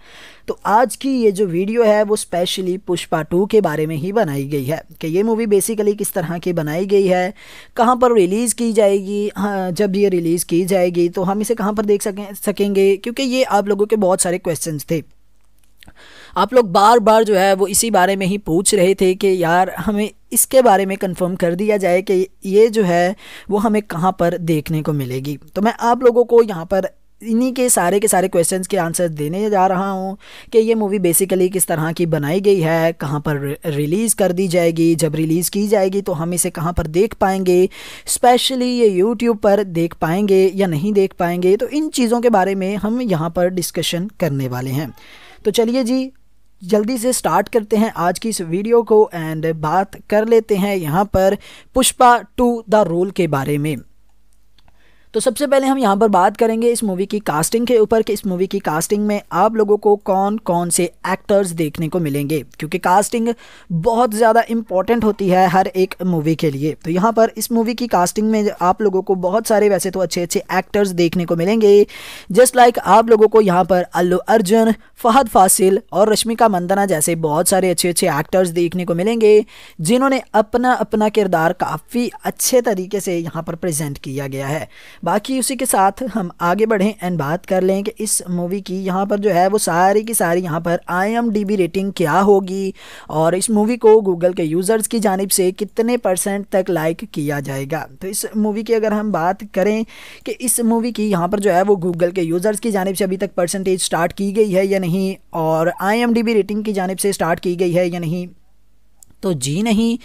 तो आज की ये जो वीडियो है वो स्पेशली पुष्पा टू के बारे में ही बनाई गई है कि ये मूवी बेसिकली किस तरह की बनाई गई है कहाँ पर रिलीज़ की जाएगी हाँ, जब ये रिलीज़ की जाएगी तो हम इसे कहाँ पर देख सकें सकेंगे क्योंकि ये आप लोगों के बहुत सारे क्वेश्चन थे आप लोग बार बार जो है वो इसी बारे में ही पूछ रहे थे कि यार हमें इसके बारे में कंफर्म कर दिया जाए कि ये जो है वो हमें कहाँ पर देखने को मिलेगी तो मैं आप लोगों को यहाँ पर इन्हीं के सारे के सारे क्वेश्चंस के आंसर देने जा रहा हूँ कि ये मूवी बेसिकली किस तरह की बनाई गई है कहाँ पर रिलीज़ कर दी जाएगी जब रिलीज़ की जाएगी तो हम इसे कहाँ पर देख पाएंगे स्पेशली ये यूट्यूब पर देख पाएंगे या नहीं देख पाएंगे तो इन चीज़ों के बारे में हम यहाँ पर डिस्कशन करने वाले हैं तो चलिए जी जल्दी से स्टार्ट करते हैं आज की इस वीडियो को एंड बात कर लेते हैं यहाँ पर पुष्पा टू द रोल के बारे में तो सबसे पहले हम यहाँ पर बात करेंगे इस मूवी की कास्टिंग के ऊपर कि इस मूवी की कास्टिंग में आप लोगों को कौन कौन से एक्टर्स देखने को मिलेंगे क्योंकि कास्टिंग बहुत ज़्यादा इंपॉर्टेंट होती है हर एक मूवी के लिए तो यहाँ पर इस मूवी की कास्टिंग में आप लोगों को बहुत सारे वैसे तो अच्छे अच्छे एक्टर्स देखने को मिलेंगे जस्ट लाइक like आप लोगों को यहाँ पर अल्लू अर्जुन फहद फासिल और रश्मिका मंदना जैसे बहुत सारे अच्छे अच्छे एक्टर्स देखने को मिलेंगे जिन्होंने अपना अपना किरदार काफ़ी अच्छे तरीके से यहाँ पर प्रजेंट किया गया है बाकी उसी के साथ हम आगे बढ़ें एंड बात कर लें कि इस मूवी की यहाँ पर जो है वो सारी की सारी यहाँ पर आई रेटिंग क्या होगी और इस मूवी को गूगल के यूज़र्स की जानब से कितने परसेंट तक लाइक किया जाएगा तो इस मूवी की अगर हम बात करें कि इस मूवी की यहाँ पर जो है वो गूगल के यूज़र्स की जानब से अभी तक परसेंटेज स्टार्ट की गई है या नहीं और आई रेटिंग की जानब से स्टार्ट की गई है या नहीं तो जी नहीं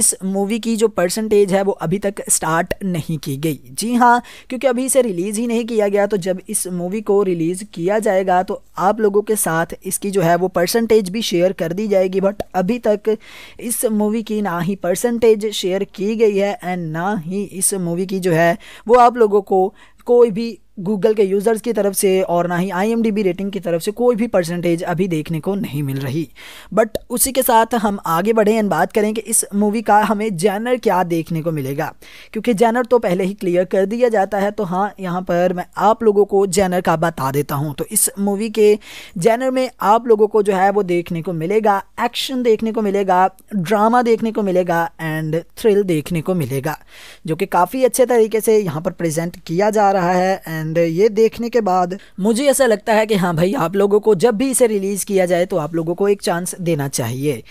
इस मूवी की जो परसेंटेज है वो अभी तक स्टार्ट नहीं की गई जी हाँ क्योंकि अभी इसे रिलीज़ ही नहीं किया गया तो जब इस मूवी को रिलीज़ किया जाएगा तो आप लोगों के साथ इसकी जो है वो परसेंटेज भी शेयर कर दी जाएगी बट अभी तक इस मूवी की ना ही परसेंटेज शेयर की गई है एंड ना ही इस मूवी की जो है वो आप लोगों को कोई भी गूगल के यूज़र्स की तरफ से और ना ही आई रेटिंग की तरफ से कोई भी परसेंटेज अभी देखने को नहीं मिल रही बट उसी के साथ हम आगे बढ़ें एंड बात करें कि इस मूवी का हमें जैनर क्या देखने को मिलेगा क्योंकि जैनर तो पहले ही क्लियर कर दिया जाता है तो हाँ यहाँ पर मैं आप लोगों को जैनर का बता देता हूँ तो इस मूवी के जैनर में आप लोगों को जो है वो देखने को मिलेगा एक्शन देखने को मिलेगा ड्रामा देखने को मिलेगा एंड थ्रिल देखने को मिलेगा जो कि काफ़ी अच्छे तरीके से यहाँ पर प्रजेंट किया जा रहा है एंड ये देखने के बाद मुझे ऐसा लगता है कि हाँ भाई आप लोगों को जब भी इसे रिलीज़ किया जाए तो आप लोगों को एक चांस देना चाहिए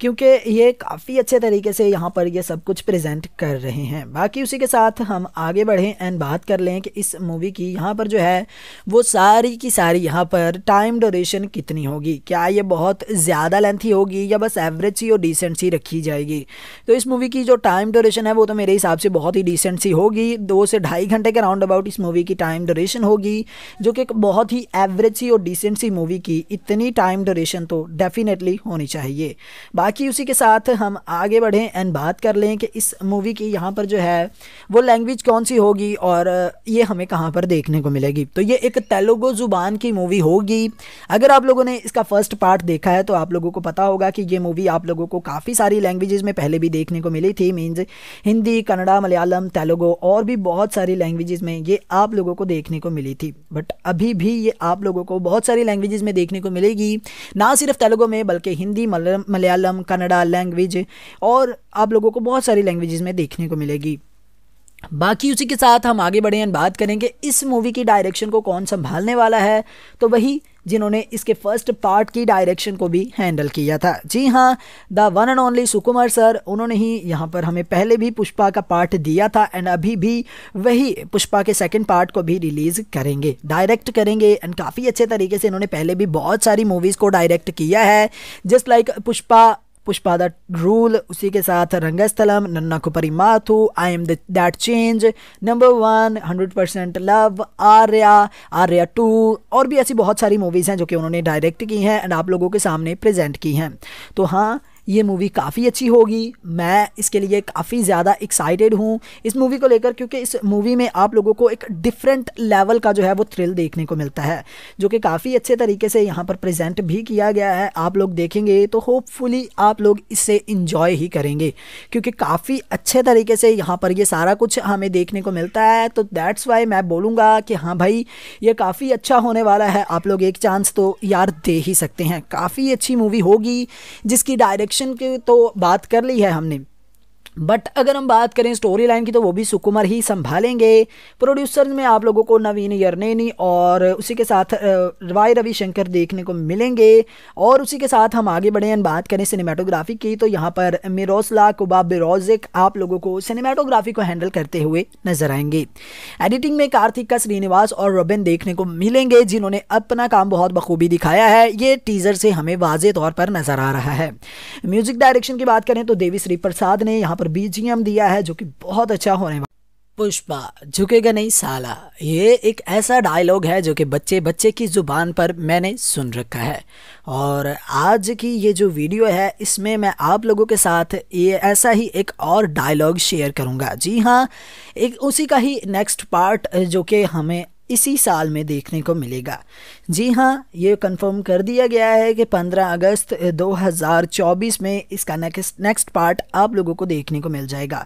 क्योंकि ये काफ़ी अच्छे तरीके से यहाँ पर ये सब कुछ प्रेजेंट कर रहे हैं बाकी उसी के साथ हम आगे बढ़ें एंड बात कर लें कि इस मूवी की यहाँ पर जो है वो सारी की सारी यहाँ पर टाइम ड्यूरेशन कितनी होगी क्या ये बहुत ज़्यादा लेंथी होगी या बस एवरेज सी और डिसेंट सी रखी जाएगी तो इस मूवी की जो टाइम ड्यूरेशन है वो तो मेरे हिसाब से बहुत ही डिसेंट सी होगी दो से ढाई घंटे के राउंड अबाउट इस मूवी की टाइम ड्यूरेशन होगी जो कि बहुत ही एवरेज सी और डिसेंट सी मूवी की इतनी टाइम ड्यूरेशन तो डेफिनेटली होनी चाहिए बाकी उसी के साथ हम आगे बढ़ें एंड बात कर लें कि इस मूवी की यहाँ पर जो है वो लैंग्वेज कौन सी होगी और ये हमें कहाँ पर देखने को मिलेगी तो ये एक तेलुगु ज़ुबान की मूवी होगी अगर आप लोगों ने इसका फर्स्ट पार्ट देखा है तो आप लोगों को पता होगा कि ये मूवी आप लोगों को काफ़ी सारी लैंग्वेजेस में पहले भी देखने को मिली थी मीन्स हिंदी कन्नड़ा मलयालम तेलुगु और भी बहुत सारी लैंग्वेजेज़ में ये आप लोगों को देखने को मिली थी बट अभी भी ये आप लोगों को बहुत सारी लैंग्वेज में देखने को मिलेगी ना सिर्फ तेलुगु में बल्कि हिंदी मलयालम मलयालम कन्नडा लैंग्वेज और आप लोगों को बहुत सारी लैंग्वेजेस में देखने को मिलेगी बाकी उसी के साथ हम आगे बढ़े और बात करेंगे इस मूवी की डायरेक्शन को कौन संभालने वाला है तो वही जिन्होंने इसके फर्स्ट पार्ट की डायरेक्शन को भी हैंडल किया था जी हाँ the one and only Sukumar sir उन्होंने ही यहाँ पर हमें पहले भी पुष्पा का पार्ट दिया था एंड अभी भी वही पुष्पा के सेकंड पार्ट को भी रिलीज़ करेंगे डायरेक्ट करेंगे एंड काफ़ी अच्छे तरीके से इन्होंने पहले भी बहुत सारी मूवीज़ को डायरेक्ट किया है just like like Pushpa Pushpa that rule उसी के साथ रंगस्थलम नन्ना कुपरी माथू I am that change number one hundred percent love Arya Arya two और भी ऐसी बहुत सारी मूवीज़ हैं जो कि उन्होंने डायरेक्ट की हैं एंड आप लोगों के सामने प्रेजेंट की हैं तो हाँ ये मूवी काफ़ी अच्छी होगी मैं इसके लिए काफ़ी ज़्यादा एक्साइटेड हूँ इस मूवी को लेकर क्योंकि इस मूवी में आप लोगों को एक डिफरेंट लेवल का जो है वो थ्रिल देखने को मिलता है जो कि काफ़ी अच्छे तरीके से यहाँ पर प्रेजेंट भी किया गया है आप लोग देखेंगे तो होपफुली आप लोग इसे इन्जॉय ही करेंगे क्योंकि काफ़ी अच्छे तरीके से यहाँ पर ये सारा कुछ हमें देखने को मिलता है तो दैट्स वाई मैं बोलूँगा कि हाँ भाई ये काफ़ी अच्छा होने वाला है आप लोग एक चांस तो यार दे ही सकते हैं काफ़ी अच्छी मूवी होगी जिसकी डायरेक्शन इलेक्शन की तो बात कर ली है हमने बट अगर हम बात करें स्टोरी लाइन की तो वो भी सुकुमार ही संभालेंगे प्रोड्यूसर्स में आप लोगों को नवीन यरनेनी और उसी के साथ वाई रविशंकर देखने को मिलेंगे और उसी के साथ हम आगे बढ़े बात करें सिनेमाटोग्राफी की तो यहाँ पर मिरोसला कुबा बिरोजिक आप लोगों को सिनेमाटोग्राफी को हैंडल करते हुए नजर आएंगे एडिटिंग में कार्तिक का श्रीनिवास और रबिन देखने को मिलेंगे जिन्होंने अपना काम बहुत बखूबी दिखाया है ये टीजर से हमें वाजे तौर पर नजर आ रहा है म्यूजिक डायरेक्शन की बात करें तो देवी श्री प्रसाद ने यहाँ पर पर बीजीएम दिया है जो कि बहुत अच्छा होने वाला पुष्पा झुकेगा नहीं साला ये एक ऐसा डायलॉग है जो कि बच्चे बच्चे की ज़ुबान पर मैंने सुन रखा है और आज की ये जो वीडियो है इसमें मैं आप लोगों के साथ ये ऐसा ही एक और डायलॉग शेयर करूंगा जी हाँ एक उसी का ही नेक्स्ट पार्ट जो कि हमें इसी साल में देखने को मिलेगा जी हाँ ये कंफर्म कर दिया गया है कि 15 अगस्त 2024 में इसका नेक्स्ट नेक्स्ट पार्ट आप लोगों को देखने को मिल जाएगा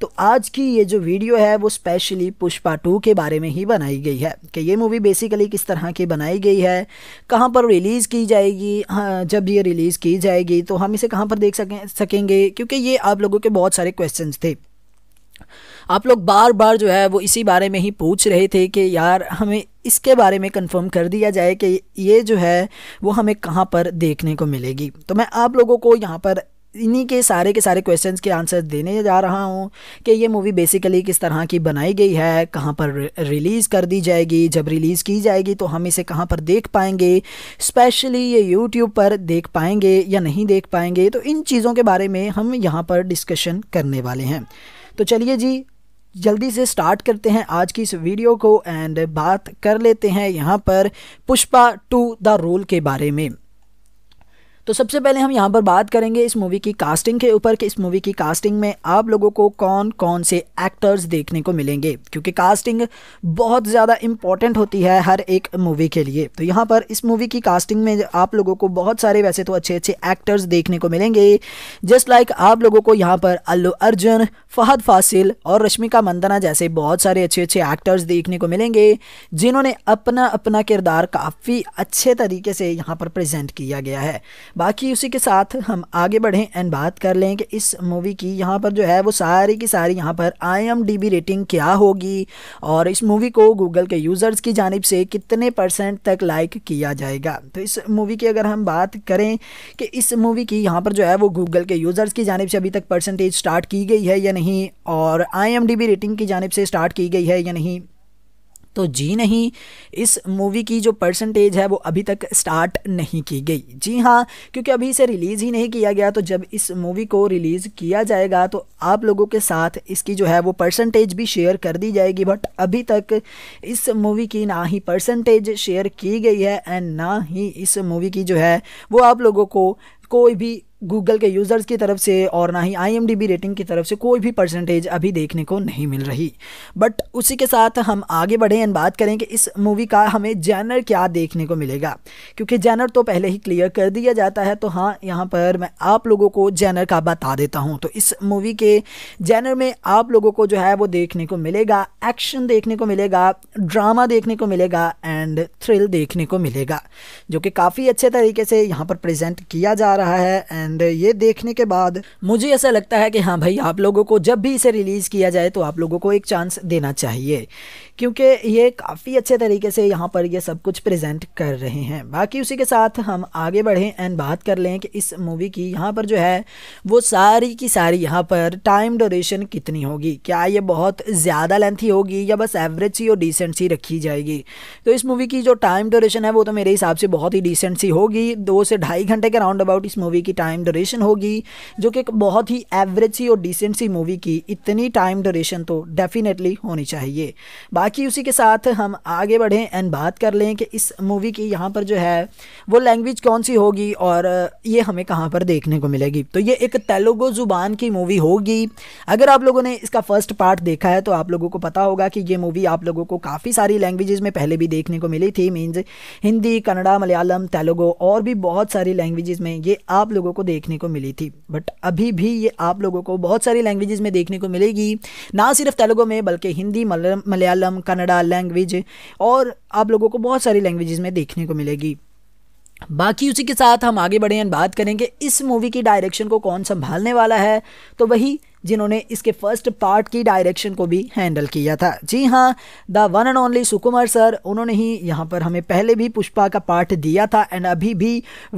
तो आज की ये जो वीडियो है वो स्पेशली पुष्पा टू के बारे में ही बनाई गई है कि ये मूवी बेसिकली किस तरह की बनाई गई है कहाँ पर रिलीज़ की जाएगी हाँ जब ये रिलीज़ की जाएगी तो हम इसे कहाँ पर देख सकें सकेंगे क्योंकि ये आप लोगों के बहुत सारे क्वेश्चन थे आप लोग बार बार जो है वो इसी बारे में ही पूछ रहे थे कि यार हमें इसके बारे में कंफर्म कर दिया जाए कि ये जो है वो हमें कहाँ पर देखने को मिलेगी तो मैं आप लोगों को यहाँ पर इन्हीं के सारे के सारे क्वेश्चंस के आंसर देने जा रहा हूँ कि ये मूवी बेसिकली किस तरह की बनाई गई है कहाँ पर रिलीज़ कर दी जाएगी जब रिलीज़ की जाएगी तो हम इसे कहाँ पर देख पाएंगे स्पेशली ये यूट्यूब पर देख पाएंगे या नहीं देख पाएंगे तो इन चीज़ों के बारे में हम यहाँ पर डिस्कशन करने वाले हैं तो चलिए जी जल्दी से स्टार्ट करते हैं आज की इस वीडियो को एंड बात कर लेते हैं यहाँ पर पुष्पा टू द रोल के बारे में तो सबसे पहले हम यहाँ पर बात करेंगे इस मूवी की कास्टिंग के ऊपर कि इस मूवी की कास्टिंग में आप लोगों को कौन कौन से एक्टर्स देखने को मिलेंगे क्योंकि कास्टिंग बहुत ज़्यादा इंपॉर्टेंट होती है हर एक मूवी के लिए तो यहाँ पर इस मूवी की कास्टिंग में आप लोगों को बहुत सारे वैसे तो अच्छे अच्छे एक्टर्स देखने को मिलेंगे जस्ट लाइक आप लोगों को यहाँ पर अल्लू अर्जुन फहद फासिल और रश्मिका मंदना जैसे बहुत सारे अच्छे अच्छे एक्टर्स देखने को मिलेंगे जिन्होंने अपना अपना किरदार काफ़ी अच्छे तरीके से यहाँ पर प्रेजेंट किया गया है बाकी उसी के साथ हम आगे बढ़ें एंड बात कर लें कि इस मूवी की यहाँ पर जो है वो सारी की सारी यहाँ पर आई रेटिंग क्या होगी और इस मूवी को गूगल के यूज़र्स की जानब से कितने परसेंट तक लाइक किया जाएगा तो इस मूवी की अगर हम बात करें कि इस मूवी की यहाँ पर जो है वो गूगल के यूज़र्स की जानब से अभी तक परसेंटेज स्टार्ट की गई है या नहीं और आई रेटिंग की जानब से स्टार्ट की गई है या नहीं तो जी नहीं इस मूवी की जो परसेंटेज है वो अभी तक स्टार्ट नहीं की गई जी हाँ क्योंकि अभी इसे रिलीज़ ही नहीं किया गया तो जब इस मूवी को रिलीज़ किया जाएगा तो आप लोगों के साथ इसकी जो है वो परसेंटेज भी शेयर कर दी जाएगी बट अभी तक इस मूवी की ना ही परसेंटेज शेयर की गई है एंड ना ही इस मूवी की जो है वो आप लोगों को कोई भी गूगल के यूज़र्स की तरफ से और ना ही आईएमडीबी रेटिंग की तरफ से कोई भी परसेंटेज अभी देखने को नहीं मिल रही बट उसी के साथ हम आगे बढ़ें एंड बात करें कि इस मूवी का हमें जैनर क्या देखने को मिलेगा क्योंकि जैनर तो पहले ही क्लियर कर दिया जाता है तो हाँ यहाँ पर मैं आप लोगों को जैनर का बता देता हूँ तो इस मूवी के जैनर में आप लोगों को जो है वो देखने को मिलेगा एक्शन देखने को मिलेगा ड्रामा देखने को मिलेगा एंड थ्रिल देखने को मिलेगा जो कि काफ़ी अच्छे तरीके से यहाँ पर प्रजेंट किया जा रहा है एंड एंड uh, ये देखने के बाद मुझे ऐसा लगता है कि हाँ भाई आप लोगों को जब भी इसे रिलीज़ किया जाए तो आप लोगों को एक चांस देना चाहिए क्योंकि ये काफ़ी अच्छे तरीके से यहाँ पर ये सब कुछ प्रेजेंट कर रहे हैं बाकी उसी के साथ हम आगे बढ़ें एंड बात कर लें कि इस मूवी की यहाँ पर जो है वो सारी की सारी यहाँ पर टाइम ड्यूरेशन कितनी होगी क्या ये बहुत ज़्यादा लेंथी होगी या बस एवरेज सी और डिसेंट सी रखी जाएगी तो इस मूवी की जो टाइम ड्यूरेशन है वो तो मेरे हिसाब से बहुत ही डिसेंट सी होगी दो से ढाई घंटे के राउंड अबाउट इस मूवी की टाइम ड्यूरेशन होगी जो कि बहुत ही एवरेज सी और डिसेंट सी मूवी की इतनी टाइम ड्यूरेशन तो डेफिनेटली होनी चाहिए बाकी बाकी उसी के साथ हम आगे बढ़ें एंड बात कर लें कि इस मूवी की यहाँ पर जो है वो लैंग्वेज कौन सी होगी और ये हमें कहाँ पर देखने को मिलेगी तो ये एक तेलुगु ज़ुबान की मूवी होगी अगर आप लोगों ने इसका फर्स्ट पार्ट देखा है तो आप लोगों को पता होगा कि ये मूवी आप लोगों को काफ़ी सारी लैंग्वेजेज़ में पहले भी देखने को मिली थी मीन्स हिंदी कन्नड़ा मलयालम तेलुगु और भी बहुत सारी लैंग्वेजेज़ में ये आप लोगों को देखने को मिली थी बट अभी भी ये आप लोगों को बहुत सारी लैंग्वेजेज़ में देखने को मिलेगी ना सिर्फ तेलुगु में बल्कि हिंदी मलयालम कनाडा कन्नडा लैंग्वेज और आप लोगों को बहुत सारी लैंग्वेजेस में देखने को मिलेगी बाकी उसी के साथ हम आगे बढ़े एंड बात करेंगे इस मूवी की डायरेक्शन को कौन संभालने वाला है तो वही जिन्होंने इसके फर्स्ट पार्ट की डायरेक्शन को भी हैंडल किया था जी हाँ the one and only Sukumar sir उन्होंने ही यहाँ पर हमें पहले भी पुष्पा का पार्ट दिया था एंड अभी भी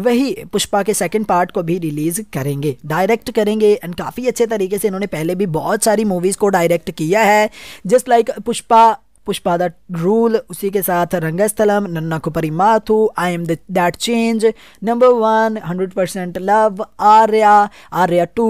वही पुष्पा के सेकंड पार्ट को भी रिलीज करेंगे डायरेक्ट करेंगे एंड काफ़ी अच्छे तरीके से इन्होंने पहले भी बहुत सारी मूवीज़ को डायरेक्ट किया है just like like Pushpa पुष्पादा rule उसी के साथ रंगस्थलम नन्ना कुपरी माथु I am that change number one hundred percent love Arya Arya two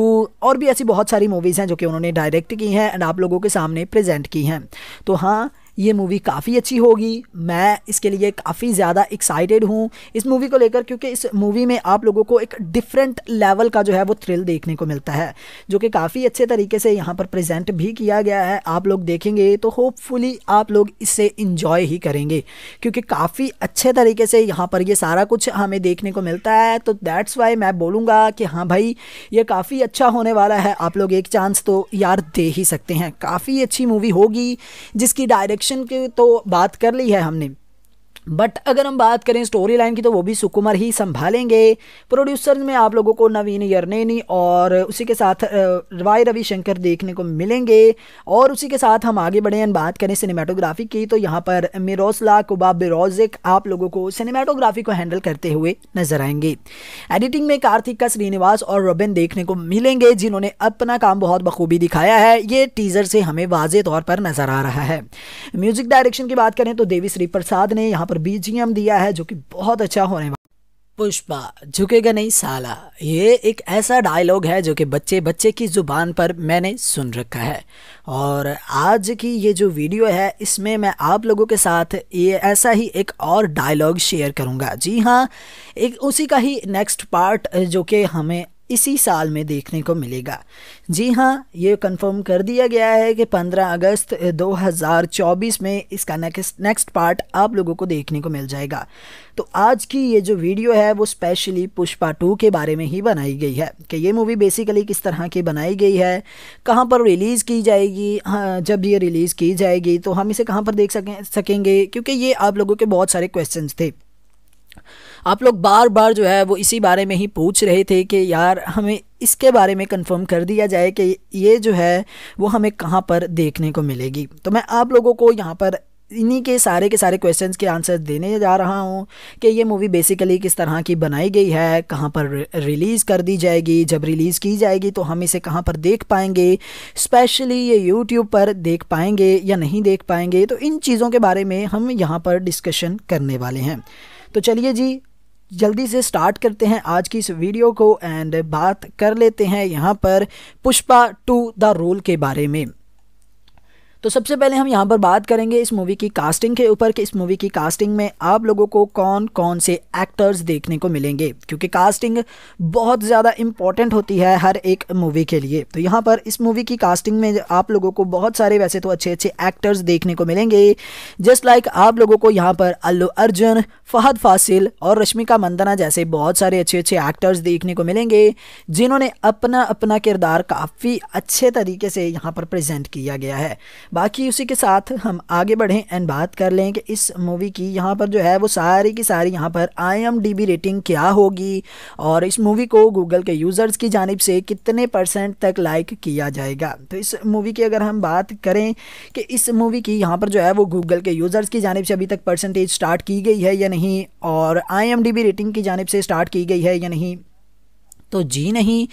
और भी ऐसी बहुत सारी मूवीज़ हैं जो कि उन्होंने डायरेक्ट की हैं एंड आप लोगों के सामने प्रेजेंट की हैं तो हाँ ये मूवी काफ़ी अच्छी होगी मैं इसके लिए काफ़ी ज़्यादा एक्साइटेड हूँ इस मूवी को लेकर क्योंकि इस मूवी में आप लोगों को एक डिफरेंट लेवल का जो है वो थ्रिल देखने को मिलता है जो कि काफ़ी अच्छे तरीके से यहाँ पर प्रेजेंट भी किया गया है आप लोग देखेंगे तो होपफुली आप लोग इससे इंजॉय ही करेंगे क्योंकि काफ़ी अच्छे तरीके से यहाँ पर ये सारा कुछ हमें देखने को मिलता है तो दैट्स वाई मैं बोलूँगा कि हाँ भाई ये काफ़ी अच्छा होने वाला है आप लोग एक चांस तो यार दे ही सकते हैं काफ़ी अच्छी मूवी होगी जिसकी डायरेक्ट एडिक्शन की तो बात कर ली है हमने बट अगर हम बात करें स्टोरी लाइन की तो वो भी सुकुमार ही संभालेंगे प्रोड्यूसर में आप लोगों को नवीन यरनेनी और उसी के साथ वाई रविशंकर देखने को मिलेंगे और उसी के साथ हम आगे बढ़े हैं बात करें सिनेमाटोग्राफी की तो यहाँ पर मिरोसला कुबा बिरोजिक आप लोगों को सिनेमाटोग्राफी को हैंडल करते हुए नजर आएंगे एडिटिंग में कार्तिक श्रीनिवास और रोबिन देखने को मिलेंगे जिन्होंने अपना काम बहुत बखूबी दिखाया है ये टीजर से हमें वाज तौर पर नजर आ रहा है म्यूजिक डायरेक्शन की बात करें तो देवी श्री प्रसाद ने यहाँ पर बीजीएम दिया है जो कि बहुत अच्छा होने वाला पुष्पा झुकेगा नहीं साला ये एक ऐसा डायलॉग है जो कि बच्चे बच्चे की ज़ुबान पर मैंने सुन रखा है और आज की ये जो वीडियो है इसमें मैं आप लोगों के साथ ये ऐसा ही एक और डायलॉग शेयर करूंगा जी हाँ एक उसी का ही नेक्स्ट पार्ट जो कि हमें इसी साल में देखने को मिलेगा जी हाँ ये कंफर्म कर दिया गया है कि 15 अगस्त 2024 में इसका नेक्स्ट नेक्स्ट पार्ट आप लोगों को देखने को मिल जाएगा तो आज की ये जो वीडियो है वो स्पेशली पुष्पा टू के बारे में ही बनाई गई है कि ये मूवी बेसिकली किस तरह की बनाई गई है कहाँ पर रिलीज़ की जाएगी हाँ जब ये रिलीज़ की जाएगी तो हम इसे कहाँ पर देख सकें सकेंगे क्योंकि ये आप लोगों के बहुत सारे क्वेश्चन थे आप लोग बार बार जो है वो इसी बारे में ही पूछ रहे थे कि यार हमें इसके बारे में कंफर्म कर दिया जाए कि ये जो है वो हमें कहाँ पर देखने को मिलेगी तो मैं आप लोगों को यहाँ पर इन्हीं के सारे के सारे क्वेश्चंस के आंसर देने जा रहा हूँ कि ये मूवी बेसिकली किस तरह की बनाई गई है कहाँ पर रिलीज़ कर दी जाएगी जब रिलीज़ की जाएगी तो हम इसे कहाँ पर देख पाएंगे स्पेशली ये यूट्यूब पर देख पाएंगे या नहीं देख पाएंगे तो इन चीज़ों के बारे में हम यहाँ पर डिस्कशन करने वाले हैं तो चलिए जी जल्दी से स्टार्ट करते हैं आज की इस वीडियो को एंड बात कर लेते हैं यहाँ पर पुष्पा टू द रोल के बारे में तो सबसे पहले हम यहाँ पर बात करेंगे इस मूवी की कास्टिंग के ऊपर कि इस मूवी की कास्टिंग में आप लोगों को कौन कौन से एक्टर्स देखने को मिलेंगे क्योंकि कास्टिंग बहुत ज़्यादा इम्पॉर्टेंट होती है हर एक मूवी के लिए तो यहाँ पर इस मूवी की कास्टिंग में आप लोगों को बहुत सारे वैसे तो अच्छे अच्छे एक्टर्स देखने को मिलेंगे जस्ट लाइक like आप लोगों को यहाँ पर अल्लू अर्जुन फहद फासिल और रश्मिका मंदना जैसे बहुत सारे अच्छे अच्छे एक्टर्स देखने को मिलेंगे जिन्होंने अपना अपना किरदार काफ़ी अच्छे तरीके से यहाँ पर प्रेजेंट किया गया है बाकी उसी के साथ हम आगे बढ़ें एंड बात कर लें कि इस मूवी की यहाँ पर जो है वो सारी की सारी यहाँ पर आई रेटिंग क्या होगी और इस मूवी को गूगल के यूज़र्स की जानब से कितने परसेंट तक लाइक किया जाएगा तो इस मूवी की अगर हम बात करें कि इस मूवी की यहाँ पर जो है वो गूगल के यूज़र्स की जानब से अभी तक परसेंटेज स्टार्ट की गई है या नहीं नहीं और आईएमडीबी रेटिंग की जानब से स्टार्ट की गई है या नहीं तो जी नहीं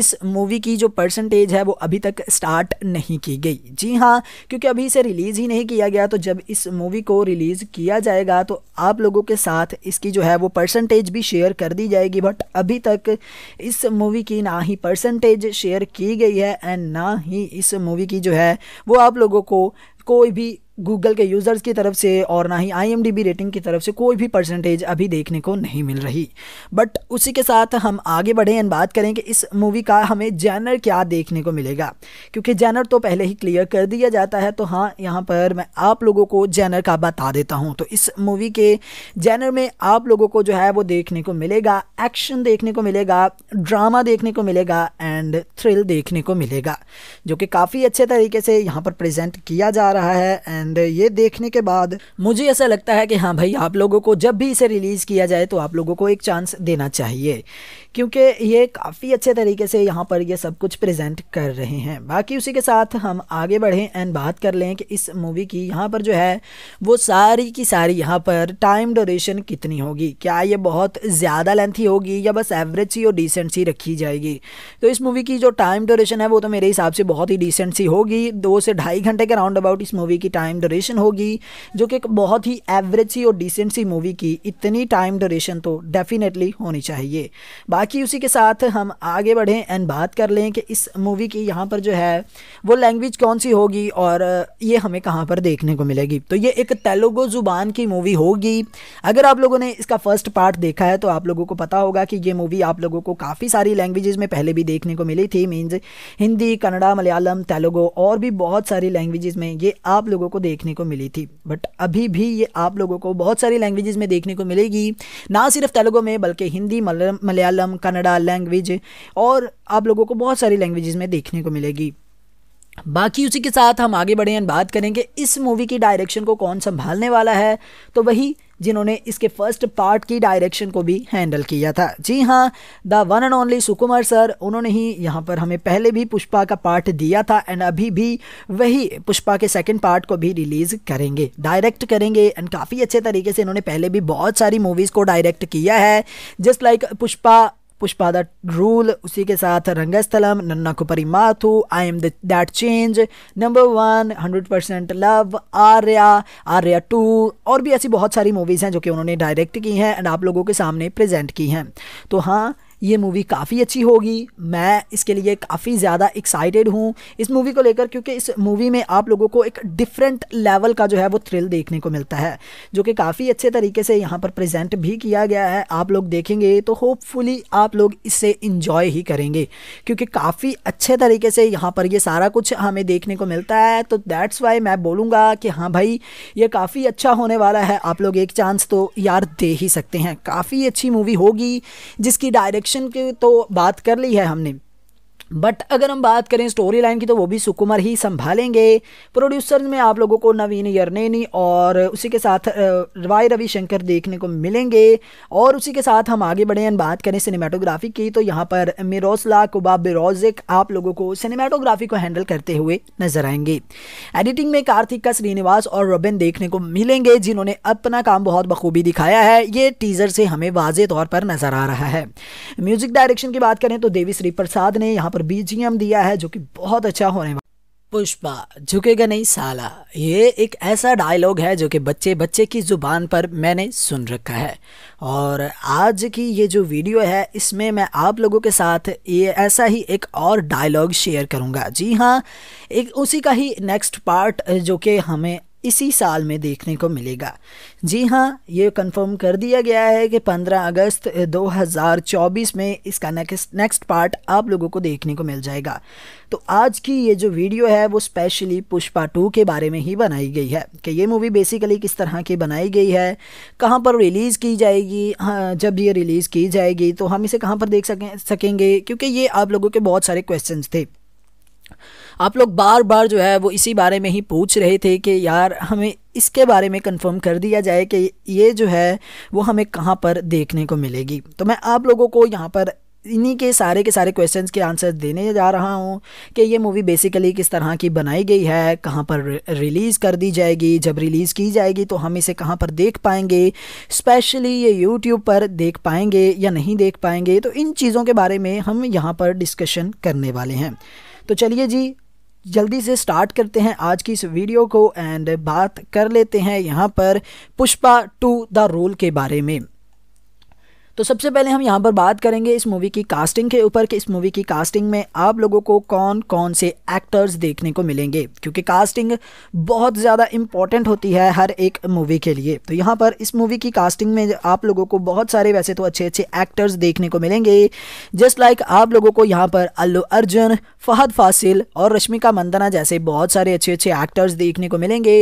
इस मूवी की जो परसेंटेज है वो अभी तक स्टार्ट नहीं की गई जी हाँ क्योंकि अभी इसे रिलीज़ ही नहीं किया गया तो जब इस मूवी को रिलीज़ किया जाएगा तो आप लोगों के साथ इसकी जो है वो परसेंटेज भी शेयर कर दी जाएगी बट अभी तक इस मूवी की ना ही परसेंटेज शेयर की गई है एंड ना ही इस मूवी की जो है वो आप लोगों को कोई भी गूगल के यूज़र्स की तरफ से और ना ही आई रेटिंग की तरफ से कोई भी परसेंटेज अभी देखने को नहीं मिल रही बट उसी के साथ हम आगे बढ़ें एंड बात करें कि इस मूवी का हमें जैनर क्या देखने को मिलेगा क्योंकि जैनर तो पहले ही क्लियर कर दिया जाता है तो हाँ यहाँ पर मैं आप लोगों को जैनर का बता देता हूँ तो इस मूवी के जैनर में आप लोगों को जो है वो देखने को मिलेगा एक्शन देखने को मिलेगा ड्रामा देखने को मिलेगा एंड थ्रिल देखने को मिलेगा जो कि काफ़ी अच्छे तरीके से यहाँ पर प्रजेंट किया जा रहा है एंड ये देखने के बाद मुझे ऐसा लगता है कि हाँ भाई आप लोगों को जब भी इसे रिलीज़ किया जाए तो आप लोगों को एक चांस देना चाहिए क्योंकि ये काफ़ी अच्छे तरीके से यहाँ पर ये सब कुछ प्रेजेंट कर रहे हैं बाकी उसी के साथ हम आगे बढ़ें एंड बात कर लें कि इस मूवी की यहाँ पर जो है वो सारी की सारी यहाँ पर टाइम डोरेशन कितनी होगी क्या ये बहुत ज़्यादा लेंथी होगी या बस एवरेज सी और डिसेंट सी रखी जाएगी तो इस मूवी की जो टाइम डोरेशन है वो तो मेरे हिसाब से बहुत ही डिसेंट सी होगी दो से ढाई घंटे के राउंड अबाउट इस मूवी की टाइम टाइम ड्यूरेशन होगी जो कि एक बहुत ही एवरेज सी और डिसेंट सी मूवी की इतनी टाइम ड्यूरेशन तो डेफिनेटली होनी चाहिए बाकी उसी के साथ हम आगे बढ़ें एंड बात कर लें कि इस मूवी की यहाँ पर जो है वो लैंग्वेज कौन सी होगी और ये हमें कहाँ पर देखने को मिलेगी तो ये एक तेलुगु ज़ुबान की मूवी होगी अगर आप लोगों ने इसका फर्स्ट पार्ट देखा है तो आप लोगों को पता होगा कि ये मूवी आप लोगों को काफ़ी सारी लैंग्वेजेस में पहले भी देखने को मिली थी मीन्स हिंदी कन्नड़ा मलयालम तेलुगु और भी बहुत सारी लैंग्वेजेस में ये आप लोगों को देखने को मिली थी बट अभी भी ये आप लोगों को बहुत सारी लैंग्वेजेस में देखने को मिलेगी ना सिर्फ तेलुगु में बल्कि हिंदी मलयालम कन्नडा लैंग्वेज और आप लोगों को बहुत सारी लैंग्वेजेस में देखने को मिलेगी बाकी उसी के साथ हम आगे बढ़े बात करेंगे इस मूवी की डायरेक्शन को कौन संभालने वाला है तो वही जिन्होंने इसके फर्स्ट पार्ट की डायरेक्शन को भी हैंडल किया था जी हाँ the one and only Sukumar sir उन्होंने ही यहाँ पर हमें पहले भी पुष्पा का पार्ट दिया था एंड अभी भी वही पुष्पा के सेकेंड पार्ट को भी रिलीज़ करेंगे डायरेक्ट करेंगे एंड काफ़ी अच्छे तरीके से इन्होंने पहले भी बहुत सारी मूवीज़ को डायरेक्ट किया है just like like Pushpa Pushpa the rule उसी के साथ रंगस्थलम नन्ना कुपरी माथू I am that change number one hundred percent love Arya Arya two और भी ऐसी बहुत सारी मूवीज़ हैं जो कि उन्होंने डायरेक्ट की हैं एंड आप लोगों के सामने प्रेजेंट की हैं तो हाँ ये मूवी काफ़ी अच्छी होगी मैं इसके लिए काफ़ी ज़्यादा एक्साइटेड हूँ इस मूवी को लेकर क्योंकि इस मूवी में आप लोगों को एक डिफरेंट लेवल का जो है वो थ्रिल देखने को मिलता है जो कि काफ़ी अच्छे तरीके से यहाँ पर प्रेजेंट भी किया गया है आप लोग देखेंगे तो होपफुली आप लोग इससे इंजॉय ही करेंगे क्योंकि काफ़ी अच्छे तरीके से यहाँ पर ये सारा कुछ हमें देखने को मिलता है तो दैट्स वाई मैं बोलूँगा कि हाँ भाई ये काफ़ी अच्छा होने वाला है आप लोग एक चांस तो यार दे ही सकते हैं काफ़ी अच्छी मूवी होगी जिसकी डायरेक्शन एक्शन की तो बात कर ली है हमने बट अगर हम बात करें स्टोरी लाइन की तो वो भी सुकुमार ही संभालेंगे प्रोड्यूसर में आप लोगों को नवीन यरनेनी और उसी के साथ वाई रविशंकर देखने को मिलेंगे और उसी के साथ हम आगे बढ़े बात करें सिनेमाटोग्राफी की तो यहाँ पर मिरोसला कुबा बिरोजिक आप लोगों को सिनेमाटोग्राफी को हैंडल करते हुए नजर आएंगे एडिटिंग में कार्तिक का श्रीनिवास और रबिन देखने को मिलेंगे जिन्होंने अपना काम बहुत बखूबी दिखाया है ये टीजर से हमें वाजे तौर पर नजर आ रहा है म्यूजिक डायरेक्शन की बात करें तो देवी श्री प्रसाद ने यहाँ पर और बीजीएम दिया है जो कि बहुत अच्छा होने वाला पुष्पा झुकेगा नहीं साला ये एक ऐसा डायलॉग है जो कि बच्चे बच्चे की ज़ुबान पर मैंने सुन रखा है और आज की ये जो वीडियो है इसमें मैं आप लोगों के साथ ये ऐसा ही एक और डायलॉग शेयर करूंगा जी हाँ एक उसी का ही नेक्स्ट पार्ट जो कि हमें इसी साल में देखने को मिलेगा जी हाँ ये कंफर्म कर दिया गया है कि 15 अगस्त 2024 में इसका नेक्स्ट नेक्स्ट पार्ट आप लोगों को देखने को मिल जाएगा तो आज की ये जो वीडियो है वो स्पेशली पुष्पा टू के बारे में ही बनाई गई है कि ये मूवी बेसिकली किस तरह की बनाई गई है कहाँ पर रिलीज़ की जाएगी हाँ जब ये रिलीज़ की जाएगी तो हम इसे कहाँ पर देख सकें सकेंगे क्योंकि ये आप लोगों के बहुत सारे क्वेश्चन थे आप लोग बार बार जो है वो इसी बारे में ही पूछ रहे थे कि यार हमें इसके बारे में कंफर्म कर दिया जाए कि ये जो है वो हमें कहाँ पर देखने को मिलेगी तो मैं आप लोगों को यहाँ पर इन्हीं के सारे के सारे क्वेश्चंस के आंसर देने जा रहा हूँ कि ये मूवी बेसिकली किस तरह की बनाई गई है कहाँ पर रिलीज़ कर दी जाएगी जब रिलीज़ की जाएगी तो हम इसे कहाँ पर देख पाएंगे स्पेशली ये यूट्यूब पर देख पाएंगे या नहीं देख पाएंगे तो इन चीज़ों के बारे में हम यहाँ पर डिस्कशन करने वाले हैं तो चलिए जी जल्दी से स्टार्ट करते हैं आज की इस वीडियो को एंड बात कर लेते हैं यहाँ पर पुष्पा टू द रोल के बारे में तो सबसे पहले हम यहाँ पर बात करेंगे इस मूवी की कास्टिंग के ऊपर कि इस मूवी की कास्टिंग में आप लोगों को कौन कौन से एक्टर्स देखने को मिलेंगे क्योंकि कास्टिंग बहुत ज़्यादा इंपॉर्टेंट होती है हर एक मूवी के लिए तो यहाँ पर इस मूवी की कास्टिंग में आप लोगों को बहुत सारे वैसे तो अच्छे अच्छे एक्टर्स देखने को मिलेंगे जस्ट लाइक like आप लोगों को यहाँ पर अल्लू अर्जुन फहद फासिल और रश्मिका मंदना जैसे बहुत सारे अच्छे अच्छे एक्टर्स देखने को मिलेंगे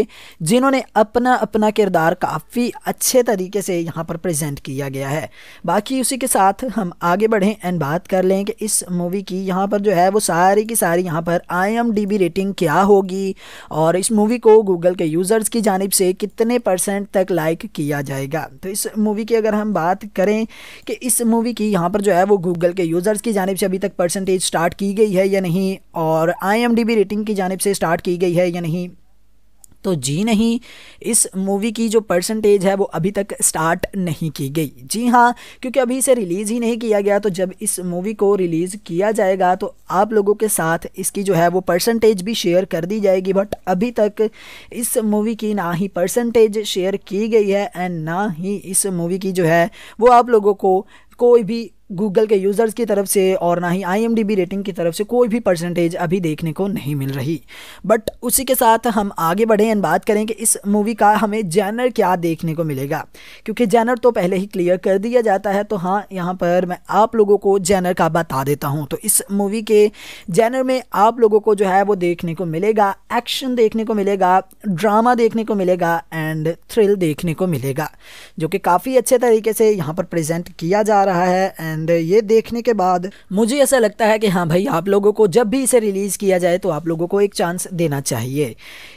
जिन्होंने अपना अपना किरदार काफ़ी अच्छे तरीके से यहाँ पर प्रजेंट किया गया है बाकी उसी के साथ हम आगे बढ़ें एंड बात कर लें कि इस मूवी की यहाँ पर जो है वो सारी की सारी यहाँ पर आई रेटिंग क्या होगी और इस मूवी को गूगल के यूज़र्स की जानब से कितने परसेंट तक लाइक किया जाएगा तो इस मूवी की अगर हम बात करें कि इस मूवी की यहाँ पर जो है वो गूगल के यूज़र्स की जानब से अभी तक परसेंटेज स्टार्ट की गई है या नहीं और आई रेटिंग की जानब से स्टार्ट की गई है या नहीं तो जी नहीं इस मूवी की जो परसेंटेज है वो अभी तक स्टार्ट नहीं की गई जी हाँ क्योंकि अभी इसे रिलीज़ ही नहीं किया गया तो जब इस मूवी को रिलीज़ किया जाएगा तो आप लोगों के साथ इसकी जो है वो परसेंटेज भी शेयर कर दी जाएगी बट अभी तक इस मूवी की ना ही परसेंटेज शेयर की गई है एंड ना ही इस मूवी की जो है वो आप लोगों को कोई भी गूगल के यूज़र्स की तरफ से और ना ही आई रेटिंग की तरफ से कोई भी परसेंटेज अभी देखने को नहीं मिल रही बट उसी के साथ हम आगे बढ़ें एंड बात करें कि इस मूवी का हमें जैनर क्या देखने को मिलेगा क्योंकि जैनर तो पहले ही क्लियर कर दिया जाता है तो हाँ यहाँ पर मैं आप लोगों को जैनर का बता देता हूँ तो इस मूवी के जैनर में आप लोगों को जो है वो देखने को मिलेगा एक्शन देखने को मिलेगा ड्रामा देखने को मिलेगा एंड थ्रिल देखने को मिलेगा जो कि काफ़ी अच्छे तरीके से यहाँ पर प्रजेंट किया जा रहा है एंड एंड uh, ये देखने के बाद मुझे ऐसा लगता है कि हाँ भाई आप लोगों को जब भी इसे रिलीज़ किया जाए तो आप लोगों को एक चांस देना चाहिए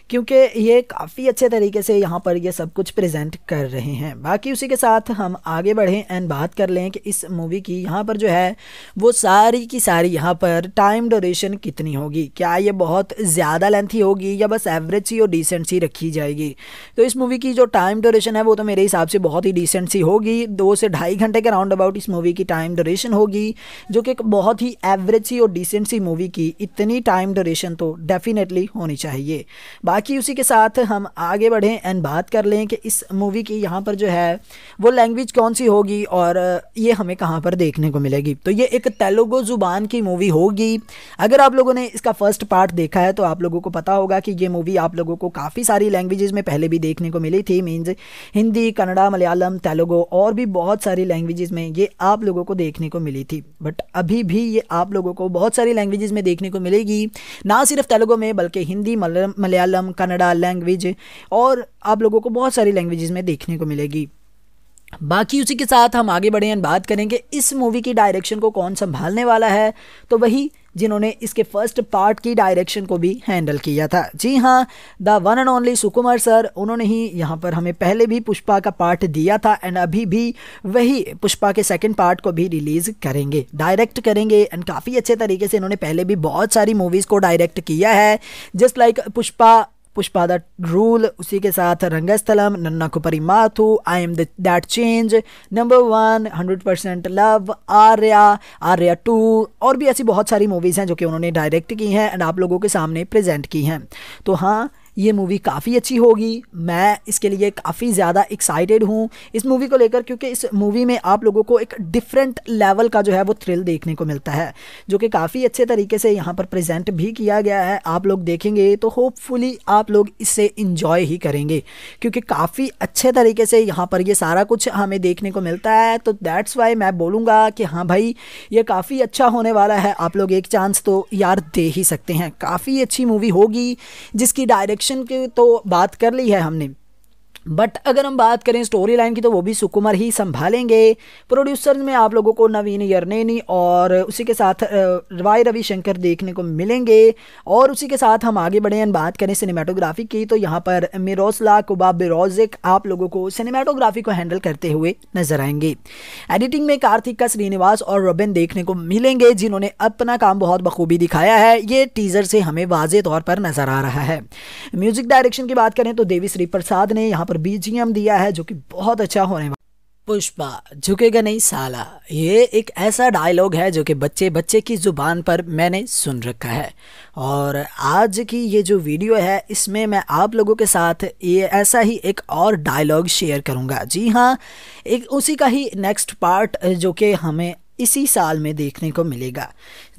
क्योंकि ये काफ़ी अच्छे तरीके से यहाँ पर ये सब कुछ प्रेजेंट कर रहे हैं बाकी उसी के साथ हम आगे बढ़ें एंड बात कर लें कि इस मूवी की यहाँ पर जो है वो सारी की सारी यहाँ पर टाइम ड्यूरेशन कितनी होगी क्या ये बहुत ज़्यादा लेंथी होगी या बस एवरेज सी और डिसेंट सी रखी जाएगी तो इस मूवी की जो टाइम ड्यूरेशन है वो तो मेरे हिसाब से बहुत ही डिसेंट सी होगी दो से ढाई घंटे के राउंड अबाउट इस मूवी की टाइम टाइम ड्यूरेशन होगी जो कि एक बहुत ही एवरेज सी और डिसेंट सी मूवी की इतनी टाइम ड्यूरेशन तो डेफिनेटली होनी चाहिए बाकी उसी के साथ हम आगे बढ़ें एंड बात कर लें कि इस मूवी की यहाँ पर जो है वो लैंग्वेज कौन सी होगी और ये हमें कहाँ पर देखने को मिलेगी तो ये एक तेलुगु ज़ुबान की मूवी होगी अगर आप लोगों ने इसका फर्स्ट पार्ट देखा है तो आप लोगों को पता होगा कि ये मूवी आप लोगों को काफ़ी सारी लैंग्वेजेस में पहले भी देखने को मिली थी मीन्स हिंदी कन्नड़ा मलयालम तेलुगु और भी बहुत सारी लैंग्वेजेस में ये आप लोगों को देखने को मिली थी बट अभी भी ये आप लोगों को बहुत सारी लैंग्वेजेस में देखने को मिलेगी ना सिर्फ तेलुगु में बल्कि हिंदी मलयालम कन्नडा लैंग्वेज और आप लोगों को बहुत सारी लैंग्वेजेस में देखने को मिलेगी बाकी उसी के साथ हम आगे बढ़े बात करेंगे इस मूवी की डायरेक्शन को कौन संभालने वाला है तो वही जिन्होंने इसके फर्स्ट पार्ट की डायरेक्शन को भी हैंडल किया था जी हाँ the one and only Sukumar sir उन्होंने ही यहाँ पर हमें पहले भी पुष्पा का पार्ट दिया था एंड अभी भी वही पुष्पा के सेकेंड पार्ट को भी रिलीज करेंगे डायरेक्ट करेंगे एंड काफ़ी अच्छे तरीके से इन्होंने पहले भी बहुत सारी मूवीज़ को डायरेक्ट किया है just like like Pushpa पुष्पादा rule उसी के साथ रंगस्थलम नन्ना कुपरी माथू I am that change number one hundred percent love Arya Arya two और भी ऐसी बहुत सारी मूवीज़ हैं जो कि उन्होंने डायरेक्ट की हैं एंड आप लोगों के सामने प्रेजेंट की हैं तो हाँ ये मूवी काफ़ी अच्छी होगी मैं इसके लिए काफ़ी ज़्यादा एक्साइटेड हूँ इस मूवी को लेकर क्योंकि इस मूवी में आप लोगों को एक डिफरेंट लेवल का जो है वो थ्रिल देखने को मिलता है जो कि काफ़ी अच्छे तरीके से यहाँ पर प्रेजेंट भी किया गया है आप लोग देखेंगे तो होपफुली आप लोग इसे इंजॉय ही करेंगे क्योंकि काफ़ी अच्छे तरीके से यहाँ पर ये सारा कुछ हमें देखने को मिलता है तो दैट्स वाई मैं बोलूँगा कि हाँ भाई ये काफ़ी अच्छा होने वाला है आप लोग एक चांस तो यार दे ही सकते हैं काफ़ी अच्छी मूवी होगी जिसकी डायरेक्ट एडिक्शन की तो बात कर ली है हमने बट अगर हम बात करें स्टोरी लाइन की तो वो भी सुकुमार ही संभालेंगे प्रोड्यूसर में आप लोगों को नवीन यरनेनी और उसी के साथ वाई रविशंकर देखने को मिलेंगे और उसी के साथ हम आगे बढ़े बात करें सिनेमाटोग्राफी की तो यहाँ पर मिरोसला कुबा बिरोजिक आप लोगों को सिनेमाटोग्राफी को हैंडल करते हुए नजर आएंगे एडिटिंग में कार्तिक का श्रीनिवास और रबिन देखने को मिलेंगे जिन्होंने अपना काम बहुत बखूबी दिखाया है ये टीजर से हमें वाजे तौर पर नजर आ रहा है म्यूजिक डायरेक्शन की बात करें तो देवी श्री प्रसाद ने यहाँ पर पर बीजीएम दिया है जो कि बहुत अच्छा होने वाला पुष्पा झुकेगा नहीं साला ये एक ऐसा डायलॉग है जो कि बच्चे बच्चे की ज़ुबान पर मैंने सुन रखा है और आज की ये जो वीडियो है इसमें मैं आप लोगों के साथ ये ऐसा ही एक और डायलॉग शेयर करूंगा जी हाँ एक उसी का ही नेक्स्ट पार्ट जो कि हमें इसी साल में देखने को मिलेगा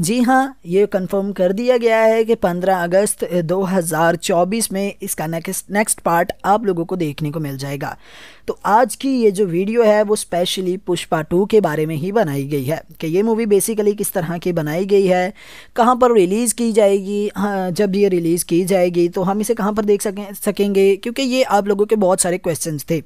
जी हाँ ये कंफर्म कर दिया गया है कि 15 अगस्त 2024 में इसका नेक्स्ट नेक्स्ट पार्ट आप लोगों को देखने को मिल जाएगा तो आज की ये जो वीडियो है वो स्पेशली पुष्पा टू के बारे में ही बनाई गई है कि ये मूवी बेसिकली किस तरह की बनाई गई है कहाँ पर रिलीज़ की जाएगी हाँ जब ये रिलीज़ की जाएगी तो हम इसे कहाँ पर देख सकें सकेंगे क्योंकि ये आप लोगों के बहुत सारे क्वेश्चन थे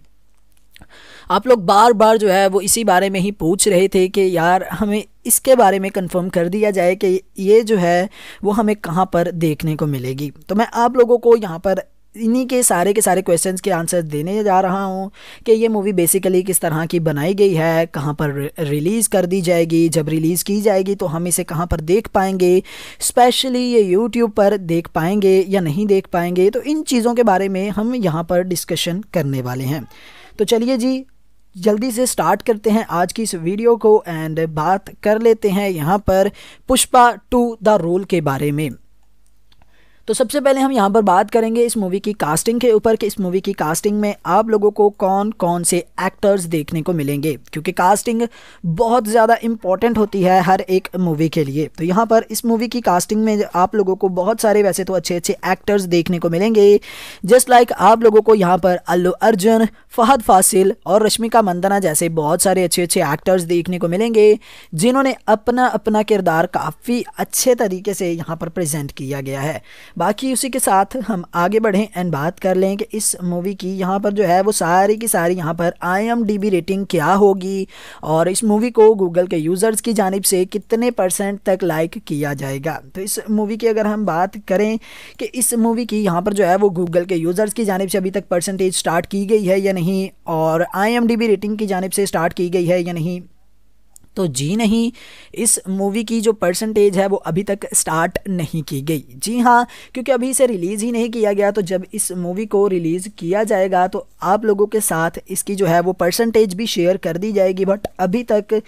आप लोग बार बार जो है वो इसी बारे में ही पूछ रहे थे कि यार हमें इसके बारे में कंफर्म कर दिया जाए कि ये जो है वो हमें कहाँ पर देखने को मिलेगी तो मैं आप लोगों को यहाँ पर इन्हीं के सारे के सारे क्वेश्चंस के आंसर देने जा रहा हूँ कि ये मूवी बेसिकली किस तरह की बनाई गई है कहाँ पर रिलीज़ कर दी जाएगी जब रिलीज़ की जाएगी तो हम इसे कहाँ पर देख पाएंगे स्पेशली ये यूट्यूब पर देख पाएंगे या नहीं देख पाएंगे तो इन चीज़ों के बारे में हम यहाँ पर डिस्कशन करने वाले हैं तो चलिए जी जल्दी से स्टार्ट करते हैं आज की इस वीडियो को एंड बात कर लेते हैं यहाँ पर पुष्पा टू द रोल के बारे में तो सबसे पहले हम यहाँ पर बात करेंगे इस मूवी की कास्टिंग के ऊपर कि इस मूवी की कास्टिंग में आप लोगों को कौन कौन से एक्टर्स देखने को मिलेंगे क्योंकि कास्टिंग बहुत ज़्यादा इंपॉर्टेंट होती है हर एक मूवी के लिए तो यहाँ पर इस मूवी की कास्टिंग में आप लोगों को बहुत सारे वैसे तो अच्छे अच्छे एक्टर्स देखने को मिलेंगे जस्ट लाइक आप लोगों को यहाँ पर अल्लू अर्जुन फहद फासिल और रश्मिका मंदना जैसे बहुत सारे अच्छे अच्छे एक्टर्स देखने को मिलेंगे जिन्होंने अपना अपना किरदार काफ़ी अच्छे तरीके से यहाँ पर प्रजेंट किया गया है बाकी उसी के साथ हम आगे बढ़ें एंड बात कर लें कि इस मूवी की यहाँ पर जो है वो सारी की सारी यहाँ पर आई रेटिंग क्या होगी और इस मूवी को गूगल के यूज़र्स की जानब से कितने परसेंट तक लाइक किया जाएगा तो इस मूवी की अगर हम बात करें कि इस मूवी की यहाँ पर जो है वो गूगल के यूज़र्स की जानब से अभी तक परसेंटेज स्टार्ट की गई है या नहीं और आई रेटिंग की जानब से स्टार्ट की गई है या नहीं तो जी नहीं इस मूवी की जो परसेंटेज है वो अभी तक स्टार्ट नहीं की गई जी हाँ क्योंकि अभी इसे रिलीज़ ही नहीं किया गया तो जब इस मूवी को रिलीज़ किया जाएगा तो आप लोगों के साथ इसकी जो है वो परसेंटेज भी शेयर कर दी जाएगी बट अभी तक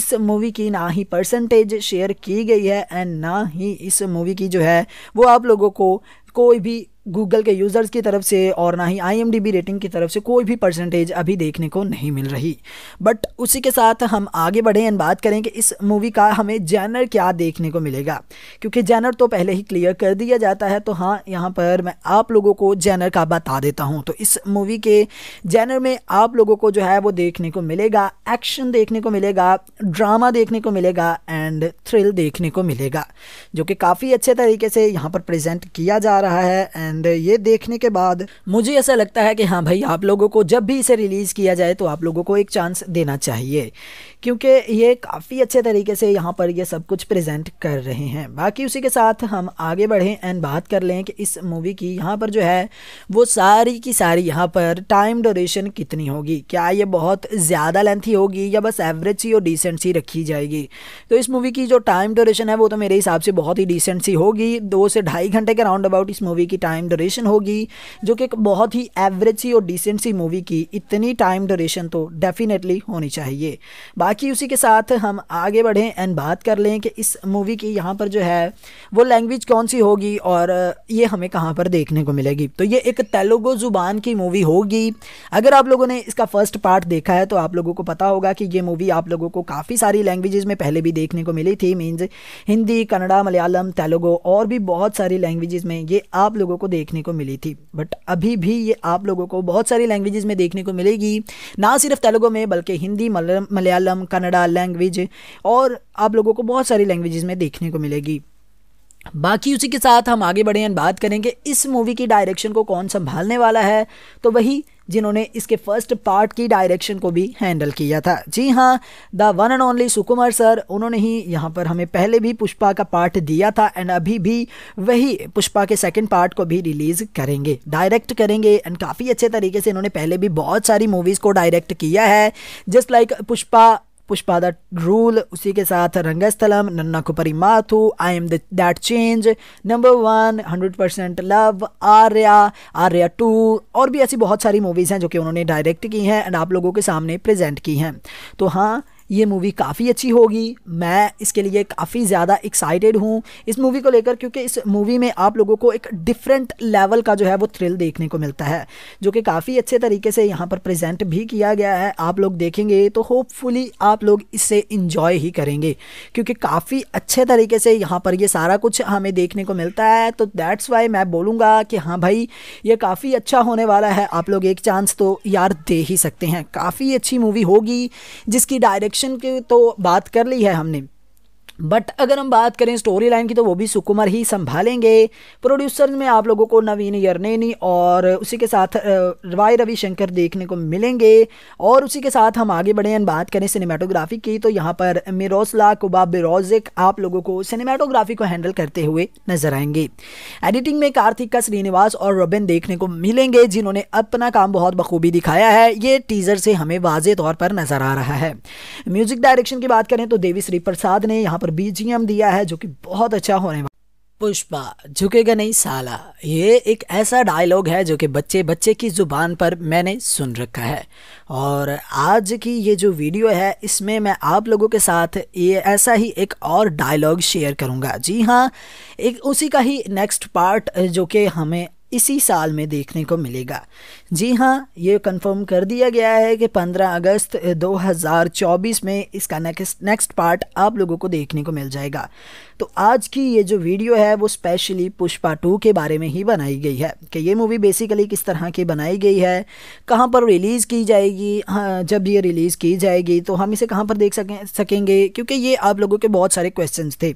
इस मूवी की ना ही परसेंटेज शेयर की गई है एंड ना ही इस मूवी की जो है वो आप लोगों को कोई भी गूगल के यूज़र्स की तरफ से और ना ही आई रेटिंग की तरफ से कोई भी परसेंटेज अभी देखने को नहीं मिल रही बट उसी के साथ हम आगे बढ़ें एंड बात करें कि इस मूवी का हमें जैनर क्या देखने को मिलेगा क्योंकि जैनर तो पहले ही क्लियर कर दिया जाता है तो हाँ यहाँ पर मैं आप लोगों को जैनर का बता देता हूँ तो इस मूवी के जैनर में आप लोगों को जो है वो देखने को मिलेगा एक्शन देखने को मिलेगा ड्रामा देखने को मिलेगा एंड थ्रिल देखने को मिलेगा जो कि काफ़ी अच्छे तरीके से यहाँ पर प्रजेंट किया जा रहा है एंड uh, ये देखने के बाद मुझे ऐसा लगता है कि हाँ भाई आप लोगों को जब भी इसे रिलीज़ किया जाए तो आप लोगों को एक चांस देना चाहिए क्योंकि ये काफ़ी अच्छे तरीके से यहाँ पर ये सब कुछ प्रेजेंट कर रहे हैं बाकी उसी के साथ हम आगे बढ़ें एंड बात कर लें कि इस मूवी की यहाँ पर जो है वो सारी की सारी यहाँ पर टाइम ड्यूरेशन कितनी होगी क्या ये बहुत ज़्यादा लेंथी होगी या बस एवरेज सी और डिसेंट सी रखी जाएगी तो इस मूवी की जो टाइम ड्यूरेशन है वो तो मेरे हिसाब से बहुत ही डिसेंट सी होगी दो से ढाई घंटे के राउंड अबाउट इस मूवी की टाइम ड्यूरेशन होगी जो कि बहुत ही एवरेज सी और डिसेंट सी मूवी की इतनी टाइम ड्यूरेशन तो डेफिनेटली होनी चाहिए बाकी बाकी उसी के साथ हम आगे बढ़ें एंड बात कर लें कि इस मूवी की यहाँ पर जो है वो लैंग्वेज कौन सी होगी और ये हमें कहाँ पर देखने को मिलेगी तो ये एक तेलुगु ज़ुबान की मूवी होगी अगर आप लोगों ने इसका फर्स्ट पार्ट देखा है तो आप लोगों को पता होगा कि ये मूवी आप लोगों को काफ़ी सारी लैंग्वेज़ में पहले भी देखने को मिली थी मीन्स हिंदी कन्नड़ा मलयालम तेलुगु और भी बहुत सारी लैंग्वेजेज़ में ये आप लोगों को देखने को मिली थी बट अभी भी ये आप लोगों को बहुत सारी लैंग्वेजेज़ में देखने को मिलेगी ना सिर्फ तेलुगु में बल्कि हिंदी मलयालम कनाडा कन्नडा लैंग्वेज और आप लोगों को बहुत सारी लैंग्वेजेस में देखने को मिलेगी बाकी उसी के साथ हम आगे बढ़े एंड बात करेंगे इस मूवी की डायरेक्शन को कौन संभालने वाला है तो वही जिन्होंने इसके फर्स्ट पार्ट की डायरेक्शन को भी हैंडल किया था जी हाँ the one and only Sukumar sir उन्होंने ही यहाँ पर हमें पहले भी पुष्पा का पार्ट दिया था एंड अभी भी वही पुष्पा के सेकंड पार्ट को भी रिलीज करेंगे डायरेक्ट करेंगे एंड काफ़ी अच्छे तरीके से इन्होंने पहले भी बहुत सारी मूवीज़ को डायरेक्ट किया है just like like Pushpa पुष्पादा rule उसी के साथ रंगस्थलम नन्ना कुपरी माथु I am that change number one hundred percent love Arya Arya two और भी ऐसी बहुत सारी मूवीज़ हैं जो कि उन्होंने डायरेक्ट की हैं एंड आप लोगों के सामने प्रेजेंट की हैं तो हाँ ये मूवी काफ़ी अच्छी होगी मैं इसके लिए काफ़ी ज़्यादा एक्साइटेड हूँ इस मूवी को लेकर क्योंकि इस मूवी में आप लोगों को एक डिफरेंट लेवल का जो है वो थ्रिल देखने को मिलता है जो कि काफ़ी अच्छे तरीके से यहाँ पर प्रेजेंट भी किया गया है आप लोग देखेंगे तो होपफुली आप लोग इससे इंजॉय ही करेंगे क्योंकि काफ़ी अच्छे तरीके से यहाँ पर ये सारा कुछ हमें देखने को मिलता है तो दैट्स वाई मैं बोलूँगा कि हाँ भाई ये काफ़ी अच्छा होने वाला है आप लोग एक चांस तो यार दे ही सकते हैं काफ़ी अच्छी मूवी होगी जिसकी डायरेक्शन क्वेश्चन की तो बात कर ली है हमने बट अगर हम बात करें स्टोरी लाइन की तो वो भी सुकुमार ही संभालेंगे प्रोड्यूसर में आप लोगों को नवीन यरनेनी और उसी के साथ वाई रविशंकर देखने को मिलेंगे और उसी के साथ हम आगे बढ़े हैं बात करें सिनेमाटोग्राफी की तो यहाँ पर मिरोसला कुबा बिरोजिक आप लोगों को सिनेमाटोग्राफी को हैंडल करते हुए नजर आएंगे एडिटिंग में कार्तिक का श्रीनिवास और रबिन देखने को मिलेंगे जिन्होंने अपना काम बहुत बखूबी दिखाया है ये टीजर से हमें वाजे तौर पर नजर आ रहा है म्यूजिक डायरेक्शन की बात करें तो देवी श्री प्रसाद ने यहाँ पर बीजीएम दिया है जो कि बहुत अच्छा होने वाला पुष्पा झुकेगा नहीं साला ये एक ऐसा डायलॉग है जो कि बच्चे बच्चे की ज़ुबान पर मैंने सुन रखा है और आज की ये जो वीडियो है इसमें मैं आप लोगों के साथ ये ऐसा ही एक और डायलॉग शेयर करूंगा जी हाँ एक उसी का ही नेक्स्ट पार्ट जो कि हमें इसी साल में देखने को मिलेगा जी हाँ ये कंफर्म कर दिया गया है कि 15 अगस्त 2024 में इसका नेक्स्ट नेक्स्ट पार्ट आप लोगों को देखने को मिल जाएगा तो आज की ये जो वीडियो है वो स्पेशली पुष्पा टू के बारे में ही बनाई गई है कि ये मूवी बेसिकली किस तरह की बनाई गई है कहाँ पर रिलीज़ की जाएगी हाँ जब ये रिलीज़ की जाएगी तो हम इसे कहाँ पर देख सकें सकेंगे क्योंकि ये आप लोगों के बहुत सारे क्वेश्चन थे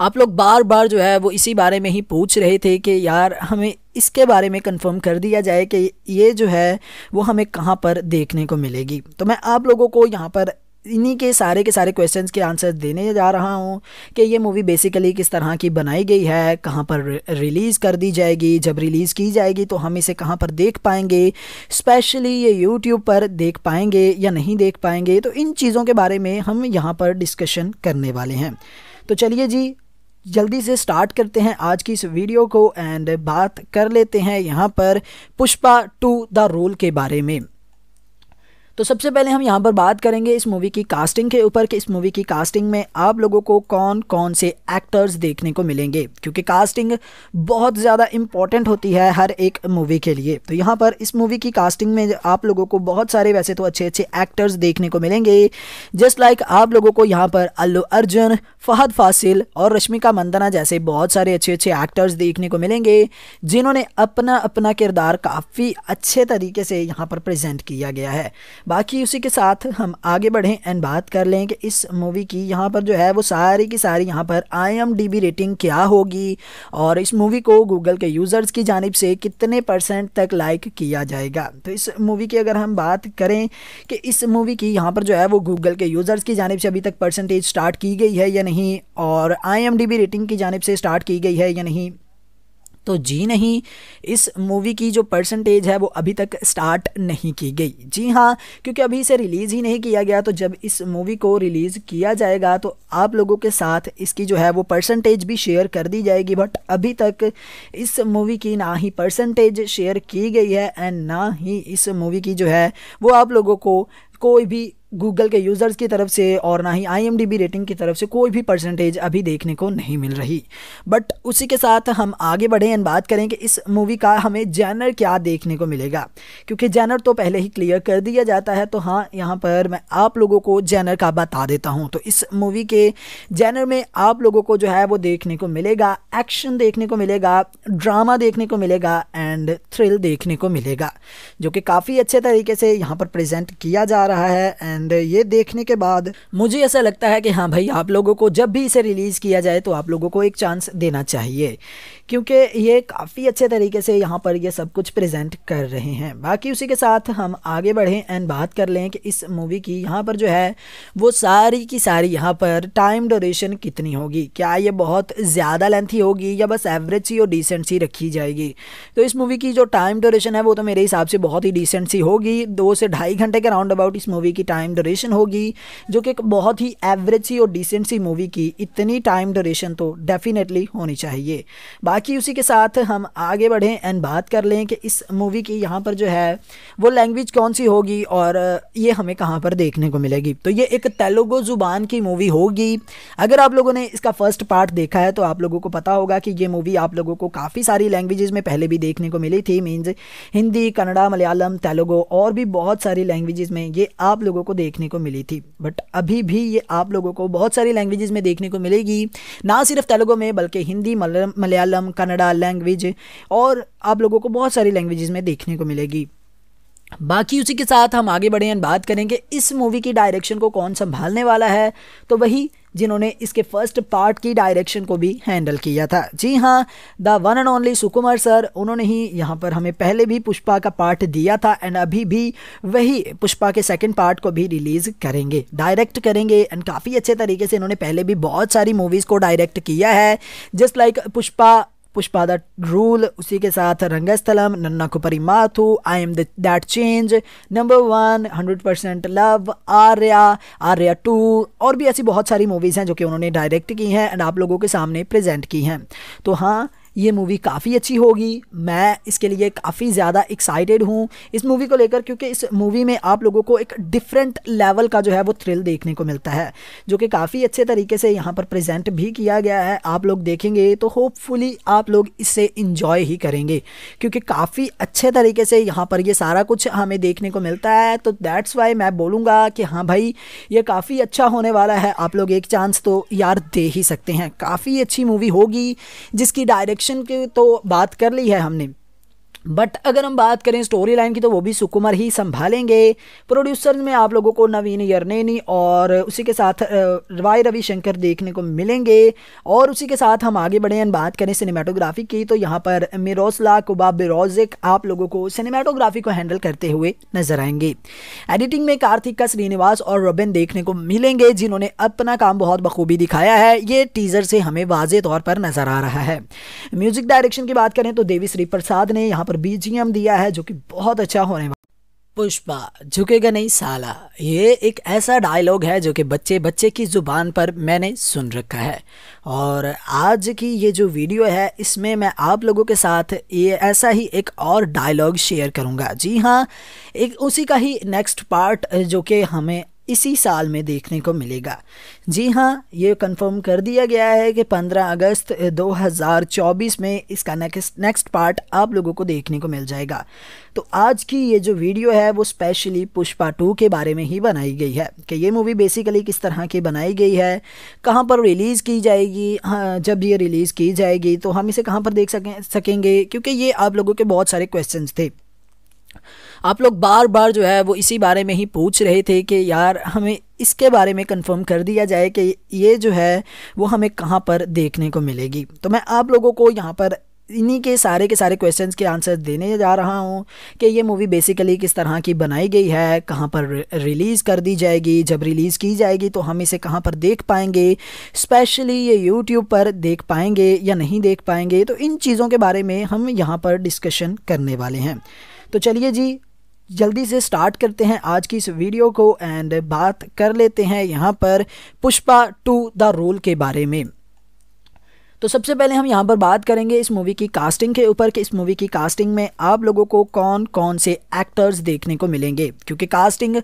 आप लोग बार बार जो है वो इसी बारे में ही पूछ रहे थे कि यार हमें इसके बारे में कंफर्म कर दिया जाए कि ये जो है वो हमें कहाँ पर देखने को मिलेगी तो मैं आप लोगों को यहाँ पर इन्हीं के सारे के सारे क्वेश्चंस के आंसर देने जा रहा हूँ कि ये मूवी बेसिकली किस तरह की बनाई गई है कहाँ पर रिलीज़ कर दी जाएगी जब रिलीज़ की जाएगी तो हम इसे कहाँ पर देख पाएंगे स्पेशली ये यूट्यूब पर देख पाएंगे या नहीं देख पाएंगे तो इन चीज़ों के बारे में हम यहाँ पर डिस्कशन करने वाले हैं तो चलिए जी जल्दी से स्टार्ट करते हैं आज की इस वीडियो को एंड बात कर लेते हैं यहाँ पर पुष्पा टू द रोल के बारे में तो सबसे पहले हम यहाँ पर बात करेंगे इस मूवी की कास्टिंग के ऊपर कि इस मूवी की कास्टिंग में आप लोगों को कौन कौन से एक्टर्स देखने को मिलेंगे क्योंकि कास्टिंग बहुत ज़्यादा इंपॉर्टेंट होती है हर एक मूवी के लिए तो यहाँ पर इस मूवी की कास्टिंग में आप लोगों को बहुत सारे वैसे तो अच्छे अच्छे एक्टर्स देखने को मिलेंगे जस्ट लाइक आप लोगों को यहाँ पर अल्लू अर्जुन फहद फासिल और रश्मिका मंदना जैसे बहुत सारे अच्छे अच्छे एक्टर्स देखने को मिलेंगे जिन्होंने अपना अपना किरदार काफ़ी अच्छे तरीके से यहाँ पर प्रजेंट किया गया है बाकी उसी के साथ हम आगे बढ़ें एंड बात कर लें कि इस मूवी की यहाँ पर जो है वो सारी की सारी यहाँ पर आई रेटिंग क्या होगी और इस मूवी को गूगल के यूज़र्स की जानब से कितने परसेंट तक लाइक किया जाएगा तो इस मूवी की अगर हम बात करें कि इस मूवी की यहाँ पर जो है वो गूगल के यूज़र्स की जानब से अभी तक परसेंटेज स्टार्ट की गई है या नहीं और आई रेटिंग की जानब से स्टार्ट की गई है या नहीं तो जी नहीं इस मूवी की जो परसेंटेज है वो अभी तक स्टार्ट नहीं की गई जी हाँ क्योंकि अभी इसे रिलीज़ ही नहीं किया गया तो जब इस मूवी को रिलीज़ किया जाएगा तो आप लोगों के साथ इसकी जो है वो परसेंटेज भी शेयर कर दी जाएगी बट अभी तक इस मूवी की ना ही परसेंटेज शेयर की गई है एंड ना ही इस मूवी की जो है वो आप लोगों को कोई भी गूगल के यूज़र्स की तरफ से और ना ही आई रेटिंग की तरफ से कोई भी परसेंटेज अभी देखने को नहीं मिल रही बट उसी के साथ हम आगे बढ़ें एंड बात करें कि इस मूवी का हमें जैनर क्या देखने को मिलेगा क्योंकि जैनर तो पहले ही क्लियर कर दिया जाता है तो हाँ यहाँ पर मैं आप लोगों को जैनर का बता देता हूँ तो इस मूवी के जैनर में आप लोगों को जो है वो देखने को मिलेगा एक्शन देखने को मिलेगा ड्रामा देखने को मिलेगा एंड थ्रिल देखने को मिलेगा जो कि काफ़ी अच्छे तरीके से यहाँ पर प्रजेंट किया जा रहा है एंड एंड ये देखने के बाद मुझे ऐसा लगता है कि हाँ भाई आप लोगों को जब भी इसे रिलीज़ किया जाए तो आप लोगों को एक चांस देना चाहिए क्योंकि ये काफ़ी अच्छे तरीके से यहाँ पर ये सब कुछ प्रेजेंट कर रहे हैं बाकी उसी के साथ हम आगे बढ़ें एंड बात कर लें कि इस मूवी की यहाँ पर जो है वो सारी की सारी यहाँ पर टाइम डोरेशन कितनी होगी क्या ये बहुत ज़्यादा लेंथी होगी या बस एवरेज सी और डिसेंट सी रखी जाएगी तो इस मूवी की जो टाइम डोरेशन है वो तो मेरे हिसाब से बहुत ही डिसेंट सी होगी दो से ढाई घंटे के राउंड अबाउट इस मूवी की टाइम डोरेशन होगी जो कि बहुत ही एवरेज सी और डिसेंट सी मूवी की इतनी टाइम ड्यूरेशन तो डेफिनेटली होनी चाहिए बाकी उसी के साथ हम आगे बढ़ें एंड बात कर लें कि इस मूवी की यहाँ पर जो है वो लैंग्वेज कौन सी होगी और ये हमें कहाँ पर देखने को मिलेगी तो ये एक तेलुगु ज़ुबान की मूवी होगी अगर आप लोगों ने इसका फर्स्ट पार्ट देखा है तो आप लोगों को पता होगा कि ये मूवी आप लोगों को काफ़ी सारी लैंग्वेजेस में पहले भी देखने को मिली थी मीन्स हिंदी कन्नड़ा मलयालम तेलुगु और भी बहुत सारी लैंग्वेज़ में ये आप लोगों को देखने को मिली थी बट अभी भी ये आप लोगों को बहुत सारी लैंग्वेजेज़ में देखने को मिलेगी ना सिर्फ तेलुगु में बल्कि हिंदी मलयालम मलयालम कन्नडा लैंग्वेज और आप लोगों को बहुत सारी लैंग्वेजेस में देखने को मिलेगी बाकी उसी के साथ हम आगे बढ़े बात करेंगे इस मूवी की डायरेक्शन को कौन संभालने वाला है तो वही जिन्होंने इसके फर्स्ट पार्ट की डायरेक्शन को भी हैंडल किया था जी हाँ the one and only Sukumar sir उन्होंने ही यहाँ पर हमें पहले भी पुष्पा का पार्ट दिया था एंड अभी भी वही पुष्पा के सेकंड पार्ट को भी रिलीज़ करेंगे डायरेक्ट करेंगे एंड काफ़ी अच्छे तरीके से इन्होंने पहले भी बहुत सारी मूवीज़ को डायरेक्ट किया है just like like Pushpa पुष्पादा rule उसी के साथ रंगस्थलम नन्ना कुपरी माथू I am that change number one hundred percent love Arya Arya two और भी ऐसी बहुत सारी मूवीज़ हैं जो कि उन्होंने डायरेक्ट की हैं एंड आप लोगों के सामने प्रेजेंट की हैं तो हाँ ये मूवी काफ़ी अच्छी होगी मैं इसके लिए काफ़ी ज़्यादा एक्साइटेड हूँ इस मूवी को लेकर क्योंकि इस मूवी में आप लोगों को एक डिफरेंट लेवल का जो है वो थ्रिल देखने को मिलता है जो कि काफ़ी अच्छे तरीके से यहाँ पर प्रेजेंट भी किया गया है आप लोग देखेंगे तो होपफुली आप लोग इसे इन्जॉय ही करेंगे क्योंकि काफ़ी अच्छे तरीके से यहाँ पर ये सारा कुछ हमें देखने को मिलता है तो दैट्स वाई मैं बोलूँगा कि हाँ भाई ये काफ़ी अच्छा होने वाला है आप लोग एक चांस तो यार दे ही सकते हैं काफ़ी अच्छी मूवी होगी जिसकी डायरेक्शन इलेक्शन की तो बात कर ली है हमने बट अगर हम बात करें स्टोरी लाइन की तो वो भी सुकुमार ही संभालेंगे प्रोड्यूसर में आप लोगों को नवीन यरनेनी और उसी के साथ वाई रविशंकर देखने को मिलेंगे और उसी के साथ हम आगे बढ़े बात करें सिनेमाटोग्राफी की तो यहाँ पर मिरोसला कुबा बिरोजिक आप लोगों को सिनेमाटोग्राफी को हैंडल करते हुए नजर आएंगे एडिटिंग में कार्तिक का श्रीनिवास और रबिन देखने को मिलेंगे जिन्होंने अपना काम बहुत बखूबी दिखाया है ये टीजर से हमें वाजे तौर पर नजर आ रहा है म्यूजिक डायरेक्शन की बात करें तो देवी श्री प्रसाद ने यहाँ पर पर बीजीएम दिया है जो कि बहुत अच्छा होने वाला पुष्पा झुकेगा नहीं साला ये एक ऐसा डायलॉग है जो कि बच्चे बच्चे की ज़ुबान पर मैंने सुन रखा है और आज की ये जो वीडियो है इसमें मैं आप लोगों के साथ ये ऐसा ही एक और डायलॉग शेयर करूंगा जी हाँ एक उसी का ही नेक्स्ट पार्ट जो कि हमें इसी साल में देखने को मिलेगा जी हाँ ये कंफर्म कर दिया गया है कि 15 अगस्त 2024 में इसका नेक्स्ट नेक्स्ट पार्ट आप लोगों को देखने को मिल जाएगा तो आज की ये जो वीडियो है वो स्पेशली पुष्पा टू के बारे में ही बनाई गई है कि ये मूवी बेसिकली किस तरह की बनाई गई है कहाँ पर रिलीज़ की जाएगी हाँ जब ये रिलीज़ की जाएगी तो हम इसे कहाँ पर देख सकें सकेंगे क्योंकि ये आप लोगों के बहुत सारे क्वेश्चन थे आप लोग बार बार जो है वो इसी बारे में ही पूछ रहे थे कि यार हमें इसके बारे में कंफर्म कर दिया जाए कि ये जो है वो हमें कहाँ पर देखने को मिलेगी तो मैं आप लोगों को यहाँ पर इन्हीं के सारे के सारे क्वेश्चंस के आंसर देने जा रहा हूँ कि ये मूवी बेसिकली किस तरह की बनाई गई है कहाँ पर रिलीज़ कर दी जाएगी जब रिलीज़ की जाएगी तो हम इसे कहाँ पर देख पाएंगे स्पेशली ये यूट्यूब पर देख पाएंगे या नहीं देख पाएंगे तो इन चीज़ों के बारे में हम यहाँ पर डिस्कशन करने वाले हैं तो चलिए जी जल्दी से स्टार्ट करते हैं आज की इस वीडियो को एंड बात कर लेते हैं यहाँ पर पुष्पा टू द रोल के बारे में तो सबसे पहले हम यहाँ पर बात करेंगे इस मूवी की कास्टिंग के ऊपर कि इस मूवी की कास्टिंग में आप लोगों को कौन कौन से एक्टर्स देखने को मिलेंगे क्योंकि कास्टिंग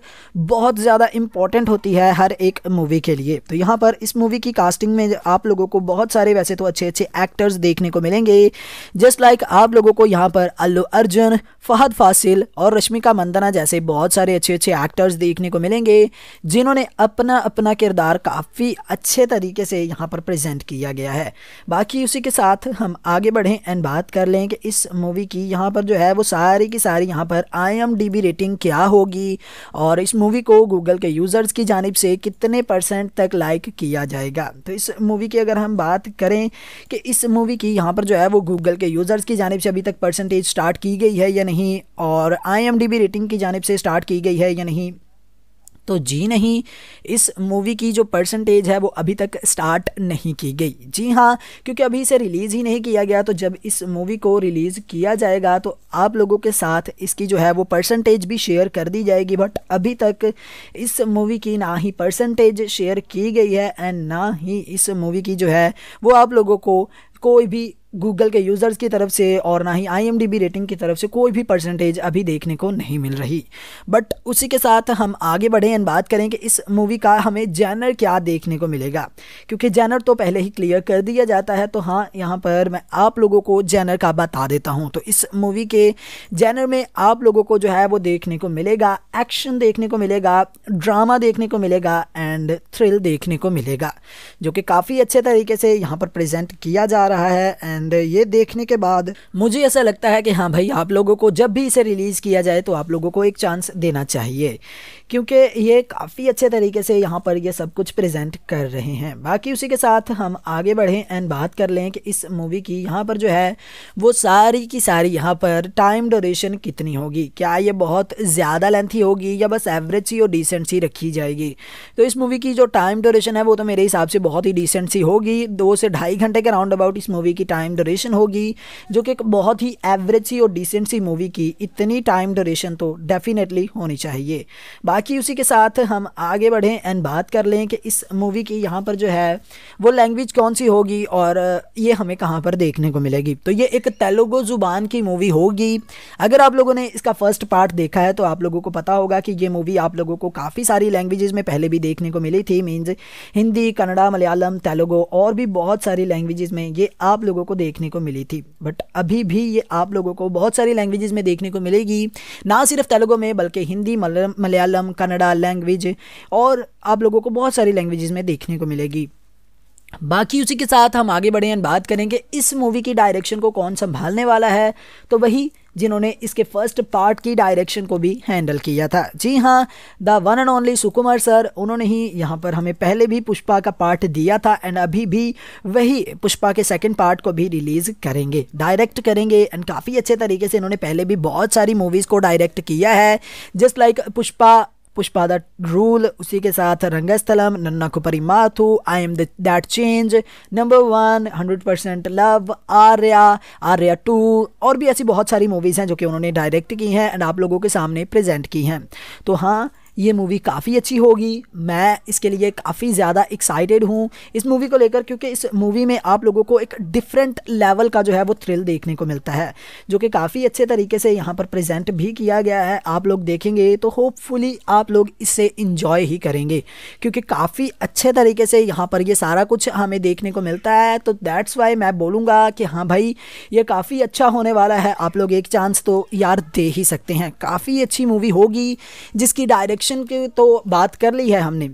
बहुत ज़्यादा इंपॉर्टेंट होती है हर एक मूवी के लिए तो यहाँ पर इस मूवी की कास्टिंग में आप लोगों को बहुत सारे वैसे तो अच्छे अच्छे एक्टर्स देखने को मिलेंगे जस्ट लाइक आप लोगों को यहाँ पर अल्लू अर्जुन फहद फासिल और रश्मिका मंदना जैसे बहुत सारे अच्छे अच्छे एक्टर्स देखने को मिलेंगे जिन्होंने अपना अपना किरदार काफ़ी अच्छे तरीके से यहाँ पर प्रेजेंट किया गया है बाकी उसी के साथ हम आगे बढ़ें एंड बात कर लें कि इस मूवी की यहाँ पर जो है वो सारी की सारी यहाँ पर आई रेटिंग क्या होगी और इस मूवी को गूगल के यूज़र्स की जानब से कितने परसेंट तक लाइक किया जाएगा तो इस मूवी की अगर हम बात करें कि इस मूवी की यहाँ पर जो है वो गूगल के यूज़र्स की जानब से अभी तक परसेंटेज स्टार्ट की गई है या नहीं और आई रेटिंग की जानब से स्टार्ट की गई है या नहीं तो जी नहीं इस मूवी की जो परसेंटेज है वो अभी तक स्टार्ट नहीं की गई जी हाँ क्योंकि अभी इसे रिलीज़ ही नहीं किया गया तो जब इस मूवी को रिलीज़ किया जाएगा तो आप लोगों के साथ इसकी जो है वो परसेंटेज भी शेयर कर दी जाएगी बट अभी तक इस मूवी की ना ही परसेंटेज शेयर की गई है एंड ना ही इस मूवी की जो है वो आप लोगों को कोई भी गूगल के यूज़र्स की तरफ से और ना ही आई रेटिंग की तरफ से कोई भी परसेंटेज अभी देखने को नहीं मिल रही बट उसी के साथ हम आगे बढ़ें एंड बात करें कि इस मूवी का हमें जैनर क्या देखने को मिलेगा क्योंकि जैनर तो पहले ही क्लियर कर दिया जाता है तो हाँ यहाँ पर मैं आप लोगों को जैनर का बता देता हूँ तो इस मूवी के जैनर में आप लोगों को जो है वो देखने को मिलेगा एक्शन देखने को मिलेगा ड्रामा देखने को मिलेगा एंड थ्रिल देखने को मिलेगा जो कि काफ़ी अच्छे तरीके से यहाँ पर प्रजेंट किया जा रहा है एंड एंड uh, ये देखने के बाद मुझे ऐसा लगता है कि हाँ भाई आप लोगों को जब भी इसे रिलीज़ किया जाए तो आप लोगों को एक चांस देना चाहिए क्योंकि ये काफ़ी अच्छे तरीके से यहाँ पर ये सब कुछ प्रेजेंट कर रहे हैं बाकी उसी के साथ हम आगे बढ़ें एंड बात कर लें कि इस मूवी की यहाँ पर जो है वो सारी की सारी यहाँ पर टाइम डोरेशन कितनी होगी क्या ये बहुत ज़्यादा लेंथी होगी या बस एवरेज सी और डिसेंट सी रखी जाएगी तो इस मूवी की जो टाइम डोरेशन है वो तो मेरे हिसाब से बहुत ही डिसेंट सी होगी दो से ढाई घंटे के राउंड अबाउट इस मूवी की टाइम टाइम ड्यूरेशन होगी जो कि बहुत ही एवरेज सी और डिसेंट सी मूवी की इतनी टाइम ड्यूरेशन तो डेफिनेटली होनी चाहिए बाकी उसी के साथ हम आगे बढ़ें एंड बात कर लें कि इस मूवी की यहाँ पर जो है वो लैंग्वेज कौन सी होगी और ये हमें कहाँ पर देखने को मिलेगी तो ये एक तेलुगु ज़ुबान की मूवी होगी अगर आप लोगों ने इसका फर्स्ट पार्ट देखा है तो आप लोगों को पता होगा कि ये मूवी आप लोगों को काफ़ी सारी लैंग्वेजेस में पहले भी देखने को मिली थी मीन्स हिंदी कन्नड़ा मलयालम तेलुगु और भी बहुत सारी लैंग्वेजेस में ये आप लोगों को देखने को मिली थी बट अभी भी ये आप लोगों को बहुत सारी लैंग्वेजेस में देखने को मिलेगी ना सिर्फ तेलुगु में बल्कि हिंदी मलयालम कन्नडा लैंग्वेज और आप लोगों को बहुत सारी लैंग्वेजेस में देखने को मिलेगी बाकी उसी के साथ हम आगे बढ़े बात करेंगे इस मूवी की डायरेक्शन को कौन संभालने वाला है तो वही जिन्होंने इसके फर्स्ट पार्ट की डायरेक्शन को भी हैंडल किया था जी हाँ the one and only Sukumar sir उन्होंने ही यहाँ पर हमें पहले भी पुष्पा का पार्ट दिया था एंड अभी भी वही पुष्पा के सेकेंड पार्ट को भी रिलीज करेंगे डायरेक्ट करेंगे एंड काफ़ी अच्छे तरीके से इन्होंने पहले भी बहुत सारी मूवीज़ को डायरेक्ट किया है just like like Pushpa Pushpa that rule उसी के साथ रंगस्थलम नन्ना कुपरी माथु I am that change number one hundred percent love Arya Arya two और भी ऐसी बहुत सारी मूवीज़ हैं जो कि उन्होंने डायरेक्ट की हैं एंड आप लोगों के सामने प्रेजेंट की हैं तो हाँ ये मूवी काफ़ी अच्छी होगी मैं इसके लिए काफ़ी ज़्यादा एक्साइटेड हूँ इस मूवी को लेकर क्योंकि इस मूवी में आप लोगों को एक डिफरेंट लेवल का जो है वो थ्रिल देखने को मिलता है जो कि काफ़ी अच्छे तरीके से यहाँ पर प्रेजेंट भी किया गया है आप लोग देखेंगे तो होपफुली आप लोग इसे इंजॉय ही करेंगे क्योंकि काफ़ी अच्छे तरीके से यहाँ पर ये सारा कुछ हमें देखने को मिलता है तो दैट्स वाई मैं बोलूँगा कि हाँ भाई ये काफ़ी अच्छा होने वाला है आप लोग एक चांस तो यार दे ही सकते हैं काफ़ी अच्छी मूवी होगी जिसकी डायरेक्ट एडिक्शन की तो बात कर ली है हमने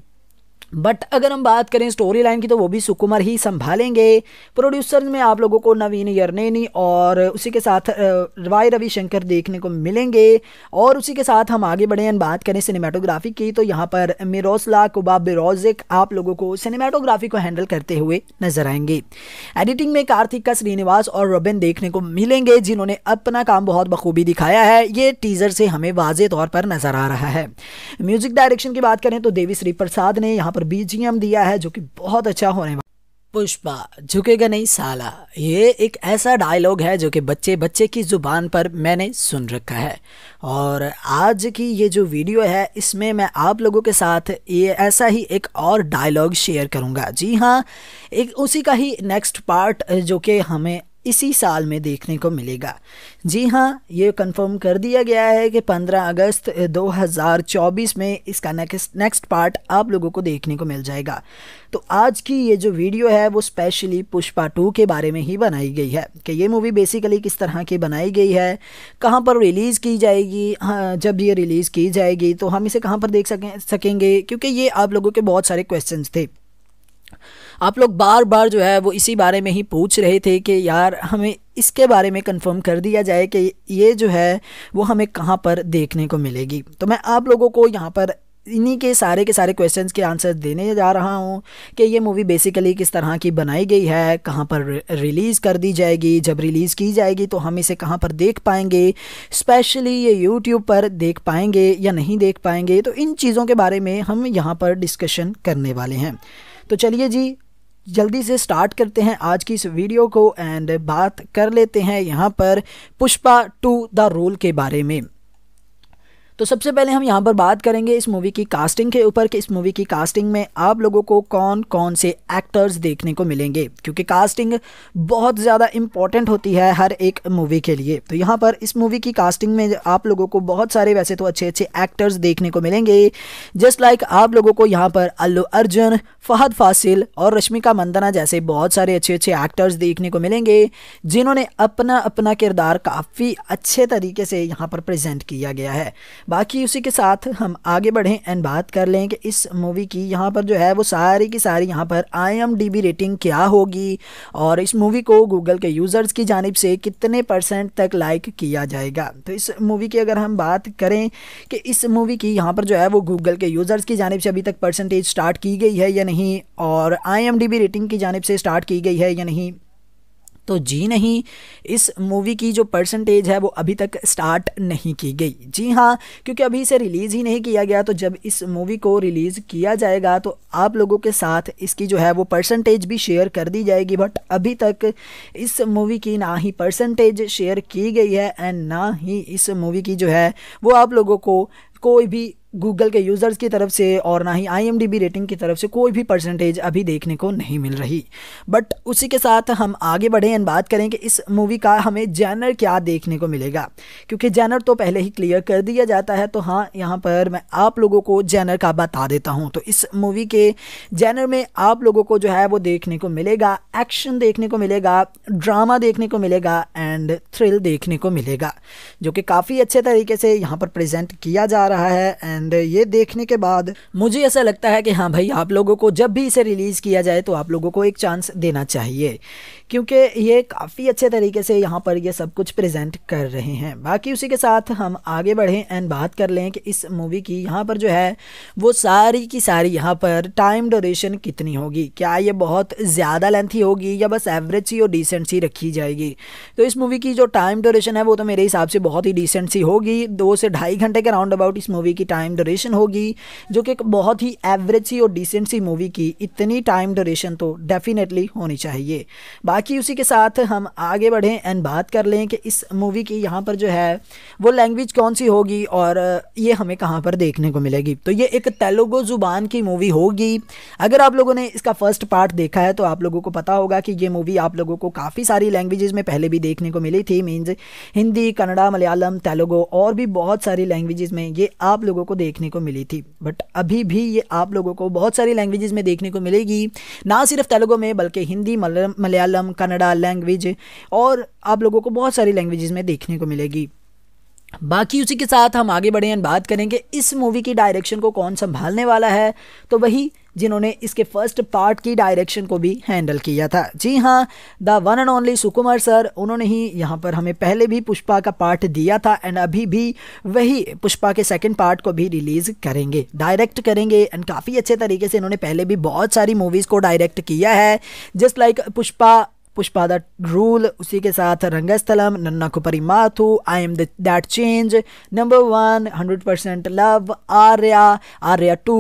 बट अगर हम बात करें स्टोरी लाइन की तो वो भी सुकुमार ही संभालेंगे प्रोड्यूसर में आप लोगों को नवीन यरनेनी और उसी के साथ वाई रविशंकर देखने को मिलेंगे और उसी के साथ हम आगे बढ़े बात करें सिनेमाटोग्राफी की तो यहाँ पर मिरोसला कुबा बिरोजिक आप लोगों को सिनेमाटोग्राफी को हैंडल करते हुए नजर आएंगे एडिटिंग में कार्तिक का श्रीनिवास और रबिन देखने को मिलेंगे जिन्होंने अपना काम बहुत बखूबी दिखाया है ये टीजर से हमें वाज तौर पर नजर आ रहा है म्यूजिक डायरेक्शन की बात करें तो देवी श्री प्रसाद ने यहाँ पर बीजीएम दिया है जो कि बहुत अच्छा होने वाला पुष्पा झुकेगा नहीं साला ये एक ऐसा डायलॉग है जो कि बच्चे बच्चे की ज़ुबान पर मैंने सुन रखा है और आज की ये जो वीडियो है इसमें मैं आप लोगों के साथ ये ऐसा ही एक और डायलॉग शेयर करूंगा जी हाँ एक उसी का ही नेक्स्ट पार्ट जो कि हमें इसी साल में देखने को मिलेगा जी हाँ ये कंफर्म कर दिया गया है कि 15 अगस्त 2024 में इसका नेक्स्ट नेक्स्ट पार्ट आप लोगों को देखने को मिल जाएगा तो आज की ये जो वीडियो है वो स्पेशली पुष्पा टू के बारे में ही बनाई गई है कि ये मूवी बेसिकली किस तरह की बनाई गई है कहाँ पर रिलीज़ की जाएगी हाँ जब ये रिलीज़ की जाएगी तो हम इसे कहाँ पर देख सकें सकेंगे क्योंकि ये आप लोगों के बहुत सारे क्वेश्चन थे आप लोग बार बार जो है वो इसी बारे में ही पूछ रहे थे कि यार हमें इसके बारे में कंफर्म कर दिया जाए कि ये जो है वो हमें कहाँ पर देखने को मिलेगी तो मैं आप लोगों को यहाँ पर इन्हीं के सारे के सारे क्वेश्चंस के आंसर देने जा रहा हूँ कि ये मूवी बेसिकली किस तरह की बनाई गई है कहाँ पर रिलीज़ कर दी जाएगी जब रिलीज़ की जाएगी तो हम इसे कहाँ पर देख पाएंगे स्पेशली ये यूट्यूब पर देख पाएंगे या नहीं देख पाएंगे तो इन चीज़ों के बारे में हम यहाँ पर डिस्कशन करने वाले हैं तो चलिए जी जल्दी से स्टार्ट करते हैं आज की इस वीडियो को एंड बात कर लेते हैं यहाँ पर पुष्पा टू द रोल के बारे में तो सबसे पहले हम यहाँ पर बात करेंगे इस मूवी की कास्टिंग के ऊपर कि इस मूवी की कास्टिंग में आप लोगों को कौन कौन से एक्टर्स देखने को मिलेंगे क्योंकि कास्टिंग बहुत ज़्यादा इंपॉर्टेंट होती है हर एक मूवी के लिए तो यहाँ पर इस मूवी की कास्टिंग में आप लोगों को बहुत सारे वैसे तो अच्छे अच्छे एक्टर्स देखने को मिलेंगे जस्ट लाइक आप लोगों को यहाँ पर अल्लू अर्जुन फहद फासिल और रश्मिका मंदना जैसे बहुत सारे अच्छे अच्छे एक्टर्स देखने को मिलेंगे जिन्होंने अपना अपना किरदार काफ़ी अच्छे तरीके से यहाँ पर प्रजेंट किया गया है बाकी उसी के साथ हम आगे बढ़ें एंड बात कर लें कि इस मूवी की यहाँ पर जो है वो सारी की सारी यहाँ पर आई रेटिंग क्या होगी और इस मूवी को गूगल के यूज़र्स की जानब से कितने परसेंट तक लाइक किया जाएगा तो इस मूवी की अगर हम बात करें कि इस मूवी की यहाँ पर जो है वो गूगल के यूज़र्स की जानब से अभी तक परसेंटेज स्टार्ट की गई है या नहीं और आई रेटिंग की जानब से स्टार्ट की गई है या नहीं तो जी नहीं इस मूवी की जो परसेंटेज है वो अभी तक स्टार्ट नहीं की गई जी हाँ क्योंकि अभी इसे रिलीज़ ही नहीं किया गया तो जब इस मूवी को रिलीज़ किया जाएगा तो आप लोगों के साथ इसकी जो है वो परसेंटेज भी शेयर कर दी जाएगी बट अभी तक इस मूवी की ना ही परसेंटेज शेयर की गई है एंड ना ही इस मूवी की जो है वो आप लोगों को कोई भी गूगल के यूज़र्स की तरफ से और ना ही आई रेटिंग की तरफ से कोई भी परसेंटेज अभी देखने को नहीं मिल रही बट उसी के साथ हम आगे बढ़ें एंड बात करें कि इस मूवी का हमें जैनर क्या देखने को मिलेगा क्योंकि जैनर तो पहले ही क्लियर कर दिया जाता है तो हाँ यहाँ पर मैं आप लोगों को जैनर का बता देता हूँ तो इस मूवी के जैनर में आप लोगों को जो है वो देखने को मिलेगा एक्शन देखने को मिलेगा ड्रामा देखने को मिलेगा एंड थ्रिल देखने को मिलेगा जो कि काफ़ी अच्छे तरीके से यहाँ पर प्रजेंट किया जा रहा है एंड एंड ये देखने के बाद मुझे ऐसा लगता है कि हाँ भाई आप लोगों को जब भी इसे रिलीज़ किया जाए तो आप लोगों को एक चांस देना चाहिए क्योंकि ये काफ़ी अच्छे तरीके से यहाँ पर ये सब कुछ प्रेजेंट कर रहे हैं बाकी उसी के साथ हम आगे बढ़ें एंड बात कर लें कि इस मूवी की यहाँ पर जो है वो सारी की सारी यहाँ पर टाइम ड्यूरेशन कितनी होगी क्या ये बहुत ज़्यादा लेंथी होगी या बस एवरेज सी और डिसेंट सी रखी जाएगी तो इस मूवी की जो टाइम ड्यूरेशन है वो तो मेरे हिसाब से बहुत ही डिसेंट सी होगी दो से ढाई घंटे के राउंड अबाउट इस मूवी की टाइम टाइम ड्यूरेशन होगी जो कि एक बहुत ही एवरेज सी और डिसेंट सी मूवी की इतनी टाइम ड्यूरेशन तो डेफिनेटली होनी चाहिए बाकी उसी के साथ हम आगे बढ़ें एंड बात कर लें कि इस मूवी की यहाँ पर जो है वो लैंग्वेज कौन सी होगी और ये हमें कहाँ पर देखने को मिलेगी तो ये एक तेलुगु ज़ुबान की मूवी होगी अगर आप लोगों ने इसका फर्स्ट पार्ट देखा है तो आप लोगों को पता होगा कि ये मूवी आप लोगों को काफ़ी सारी लैंग्वेजेस में पहले भी देखने को मिली थी मीन्स हिंदी कन्नड़ा मलयालम तेलुगु और भी बहुत सारी लैंग्वेजेस में ये आप लोगों को देखने को मिली थी बट अभी भी ये आप लोगों को बहुत सारी लैंग्वेजेस में देखने को मिलेगी ना सिर्फ तेलुगु में बल्कि हिंदी मलयालम कन्नडा लैंग्वेज और आप लोगों को बहुत सारी लैंग्वेजेस में देखने को मिलेगी बाकी उसी के साथ हम आगे बढ़े बात करेंगे इस मूवी की डायरेक्शन को कौन संभालने वाला है तो वही जिन्होंने इसके फर्स्ट पार्ट की डायरेक्शन को भी हैंडल किया था जी हाँ the one and only Sukumar sir उन्होंने ही यहाँ पर हमें पहले भी पुष्पा का पार्ट दिया था एंड अभी भी वही पुष्पा के सेकेंड पार्ट को भी रिलीज़ करेंगे डायरेक्ट करेंगे एंड काफ़ी अच्छे तरीके से इन्होंने पहले भी बहुत सारी मूवीज़ को डायरेक्ट किया है just like like Pushpa Pushpa that rule उसी के साथ रंगस्थलम नन्ना कुपरी माथू I am that change number one hundred percent love Arya Arya two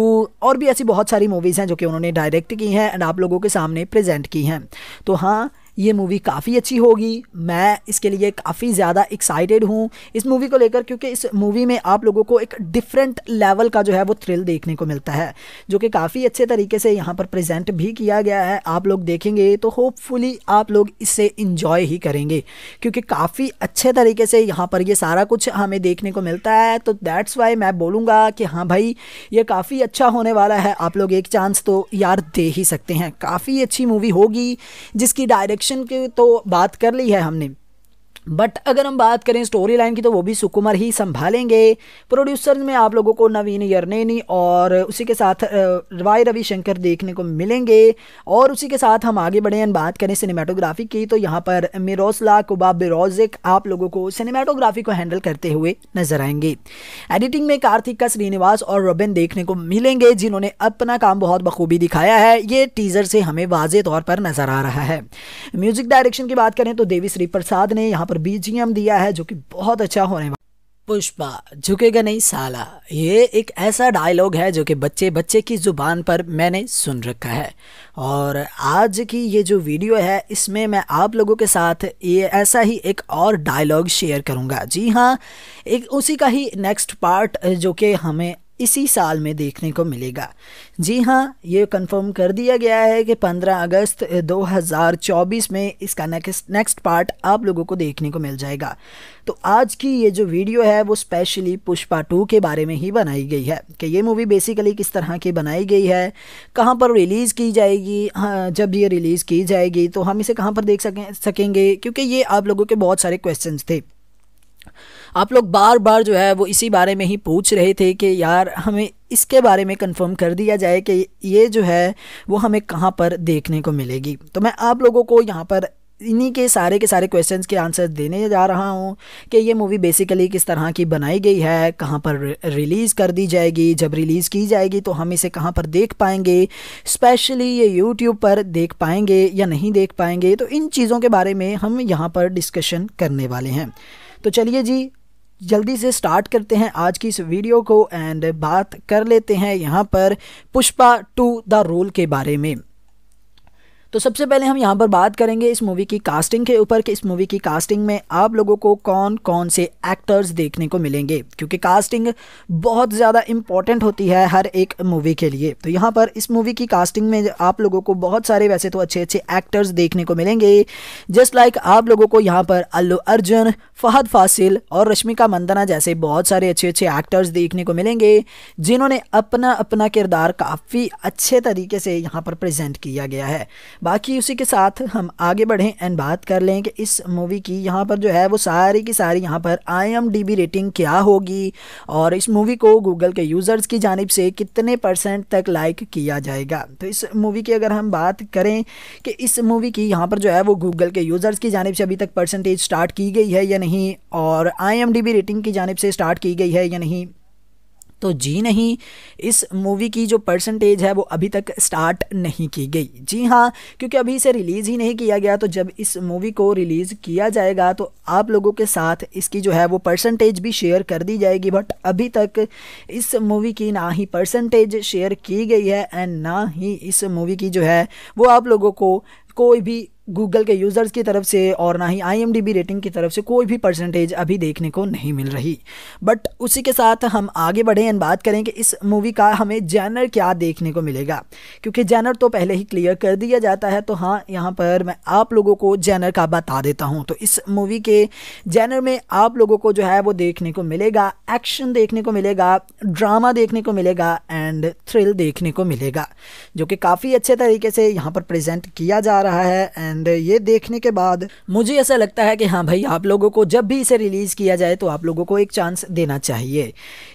और भी ऐसी बहुत सारी मूवीज़ हैं जो कि उन्होंने डायरेक्ट की हैं एंड आप लोगों के सामने प्रेजेंट की हैं तो हाँ ये मूवी काफ़ी अच्छी होगी मैं इसके लिए काफ़ी ज़्यादा एक्साइटेड हूँ इस मूवी को लेकर क्योंकि इस मूवी में आप लोगों को एक डिफरेंट लेवल का जो है वो थ्रिल देखने को मिलता है जो कि काफ़ी अच्छे तरीके से यहाँ पर प्रेजेंट भी किया गया है आप लोग देखेंगे तो होपफुली आप लोग इसे इन्जॉय ही करेंगे क्योंकि काफ़ी अच्छे तरीके से यहाँ पर ये सारा कुछ हमें देखने को मिलता है तो दैट्स वाई मैं बोलूँगा कि हाँ भाई ये काफ़ी अच्छा होने वाला है आप लोग एक चांस तो यार दे ही सकते हैं काफ़ी अच्छी मूवी होगी जिसकी डायरेक्शन एक्शन की तो बात कर ली है हमने बट अगर हम बात करें स्टोरी लाइन की तो वो भी सुकुमार ही संभालेंगे प्रोड्यूसर्स में आप लोगों को नवीन यरनेनी और उसी के साथ वाई रविशंकर देखने को मिलेंगे और उसी के साथ हम आगे बढ़े बात करें सिनेमाटोग्राफी की तो यहाँ पर मिरोसला कुबा बिरोजिक आप लोगों को सिनेमाटोग्राफी को हैंडल करते हुए नजर आएंगे एडिटिंग में कार्तिक का श्रीनिवास और रबिन देखने को मिलेंगे जिन्होंने अपना काम बहुत बखूबी दिखाया है ये टीजर से हमें वाजे तौर पर नजर आ रहा है म्यूजिक डायरेक्शन की बात करें तो देवी श्री प्रसाद ने यहाँ पर पर बीजीएम दिया है जो कि बहुत अच्छा होने वाला पुष्पा झुकेगा नहीं साला ये एक ऐसा डायलॉग है जो कि बच्चे बच्चे की ज़ुबान पर मैंने सुन रखा है और आज की ये जो वीडियो है इसमें मैं आप लोगों के साथ ये ऐसा ही एक और डायलॉग शेयर करूंगा जी हाँ एक उसी का ही नेक्स्ट पार्ट जो कि हमें इसी साल में देखने को मिलेगा जी हाँ ये कंफर्म कर दिया गया है कि 15 अगस्त 2024 में इसका नेक्स्ट नेक्स्ट पार्ट आप लोगों को देखने को मिल जाएगा तो आज की ये जो वीडियो है वो स्पेशली पुष्पा टू के बारे में ही बनाई गई है कि ये मूवी बेसिकली किस तरह की बनाई गई है कहाँ पर रिलीज़ की जाएगी हाँ जब ये रिलीज़ की जाएगी तो हम इसे कहाँ पर देख सकें सकेंगे क्योंकि ये आप लोगों के बहुत सारे क्वेश्चन थे आप लोग बार बार जो है वो इसी बारे में ही पूछ रहे थे कि यार हमें इसके बारे में कंफर्म कर दिया जाए कि ये जो है वो हमें कहाँ पर देखने को मिलेगी तो मैं आप लोगों को यहाँ पर इन्हीं के सारे के सारे क्वेश्चंस के आंसर देने जा रहा हूँ कि ये मूवी बेसिकली किस तरह की बनाई गई है कहाँ पर रिलीज़ कर दी जाएगी जब रिलीज़ की जाएगी तो हम इसे कहाँ पर देख पाएंगे स्पेशली ये यूट्यूब पर देख पाएंगे या नहीं देख पाएंगे तो इन चीज़ों के बारे में हम यहाँ पर डिस्कशन करने वाले हैं तो चलिए जी जल्दी से स्टार्ट करते हैं आज की इस वीडियो को एंड बात कर लेते हैं यहाँ पर पुष्पा टू द रोल के बारे में तो सबसे पहले हम यहाँ पर बात करेंगे इस मूवी की कास्टिंग के ऊपर कि इस मूवी की कास्टिंग में आप लोगों को कौन कौन से एक्टर्स देखने को मिलेंगे क्योंकि कास्टिंग बहुत ज़्यादा इंपॉर्टेंट होती है हर एक मूवी के लिए तो यहाँ पर इस मूवी की कास्टिंग में आप लोगों को बहुत सारे वैसे तो अच्छे अच्छे एक्टर्स देखने को मिलेंगे जस्ट लाइक like आप लोगों को यहाँ पर अल्लू अर्जुन फहद फासिल और रश्मिका मंदना जैसे बहुत सारे अच्छे अच्छे एक्टर्स देखने को मिलेंगे जिन्होंने अपना अपना किरदार काफ़ी अच्छे तरीके से यहाँ पर प्रजेंट किया गया है बाकी उसी के साथ हम आगे बढ़ें एंड बात कर लें कि इस मूवी की यहाँ पर जो है वो सारी की सारी यहाँ पर आई रेटिंग क्या होगी और इस मूवी को गूगल के यूज़र्स की जानब से कितने परसेंट तक लाइक किया जाएगा तो इस मूवी की अगर हम बात करें कि इस मूवी की यहाँ पर जो है वो गूगल के यूज़र्स की जानब से अभी तक परसेंटेज स्टार्ट की गई है या नहीं और आई रेटिंग की जानब से स्टार्ट की गई है या नहीं तो जी नहीं इस मूवी की जो परसेंटेज है वो अभी तक स्टार्ट नहीं की गई जी हाँ क्योंकि अभी इसे रिलीज़ ही नहीं किया गया तो जब इस मूवी को रिलीज़ किया जाएगा तो आप लोगों के साथ इसकी जो है वो परसेंटेज भी शेयर कर दी जाएगी बट अभी तक इस मूवी की ना ही परसेंटेज शेयर की गई है एंड ना ही इस मूवी की जो है वो आप लोगों को कोई भी गूगल के यूज़र्स की तरफ से और ना ही आई रेटिंग की तरफ से कोई भी परसेंटेज अभी देखने को नहीं मिल रही बट उसी के साथ हम आगे बढ़ें एंड बात करें कि इस मूवी का हमें जैनर क्या देखने को मिलेगा क्योंकि जैनर तो पहले ही क्लियर कर दिया जाता है तो हाँ यहाँ पर मैं आप लोगों को जैनर का बता देता हूँ तो इस मूवी के जैनर में आप लोगों को जो है वो देखने को मिलेगा एक्शन देखने को मिलेगा ड्रामा देखने को मिलेगा एंड थ्रिल देखने को मिलेगा जो कि काफ़ी अच्छे तरीके से यहाँ पर प्रजेंट किया जा रहा है एंड एंड uh, ये देखने के बाद मुझे ऐसा लगता है कि हाँ भाई आप लोगों को जब भी इसे रिलीज़ किया जाए तो आप लोगों को एक चांस देना चाहिए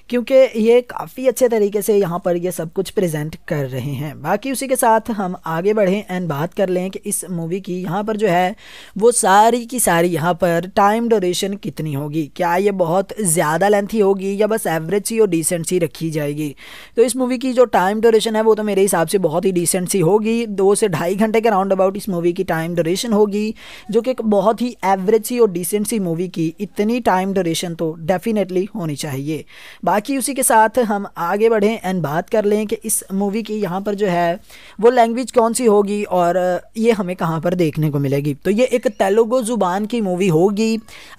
क्योंकि ये काफ़ी अच्छे तरीके से यहाँ पर ये सब कुछ प्रेजेंट कर रहे हैं बाकी उसी के साथ हम आगे बढ़ें एंड बात कर लें कि इस मूवी की यहाँ पर जो है वो सारी की सारी यहाँ पर टाइम ड्यूरेशन कितनी होगी क्या ये बहुत ज़्यादा लेंथी होगी या बस एवरेज सी और डिसेंट सी रखी जाएगी तो इस मूवी की जो टाइम ड्यूरेशन है वो तो मेरे हिसाब से बहुत ही डिसेंट सी होगी दो से ढाई घंटे के राउंड अबाउट इस मूवी की टाइम टाइम ड्यूरेशन होगी जो कि एक बहुत ही एवरेज सी और डिसेंट सी मूवी की इतनी टाइम ड्यूरेशन तो डेफिनेटली होनी चाहिए बाकी उसी के साथ हम आगे बढ़ें एंड बात कर लें कि इस मूवी की यहाँ पर जो है वो लैंग्वेज कौन सी होगी और ये हमें कहाँ पर देखने को मिलेगी तो ये एक तेलुगु ज़ुबान की मूवी होगी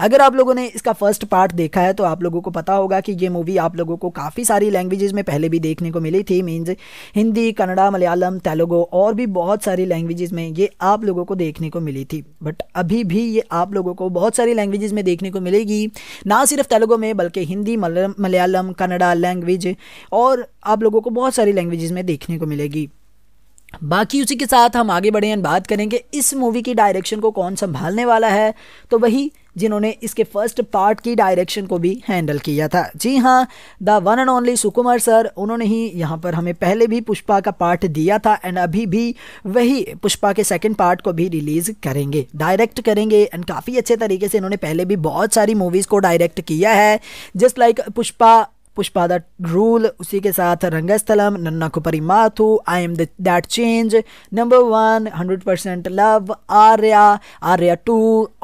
अगर आप लोगों ने इसका फर्स्ट पार्ट देखा है तो आप लोगों को पता होगा कि ये मूवी आप लोगों को काफ़ी सारी लैंग्वेजेस में पहले भी देखने को मिली थी मीन्स हिंदी कन्नड़ा मलयालम तेलुगु और भी बहुत सारी लैंग्वेजेस में ये आप लोगों को देखने को मिली थी बट अभी भी ये आप लोगों को बहुत सारी लैंग्वेजेस में देखने को मिलेगी ना सिर्फ तेलुगु में बल्कि हिंदी मलयालम कन्नडा लैंग्वेज और आप लोगों को बहुत सारी लैंग्वेजेस में देखने को मिलेगी बाकी उसी के साथ हम आगे बढ़े बात करेंगे इस मूवी की डायरेक्शन को कौन संभालने वाला है तो वही जिन्होंने इसके फर्स्ट पार्ट की डायरेक्शन को भी हैंडल किया था जी हाँ the one and only Sukumar sir उन्होंने ही यहाँ पर हमें पहले भी पुष्पा का पार्ट दिया था एंड अभी भी वही पुष्पा के सेकेंड पार्ट को भी रिलीज करेंगे डायरेक्ट करेंगे एंड काफ़ी अच्छे तरीके से इन्होंने पहले भी बहुत सारी मूवीज़ को डायरेक्ट किया है just like like Pushpa पुष्पादा rule उसी के साथ रंगस्थलम नन्ना कुपरी माथु I am that change number one hundred percent love Arya Arya two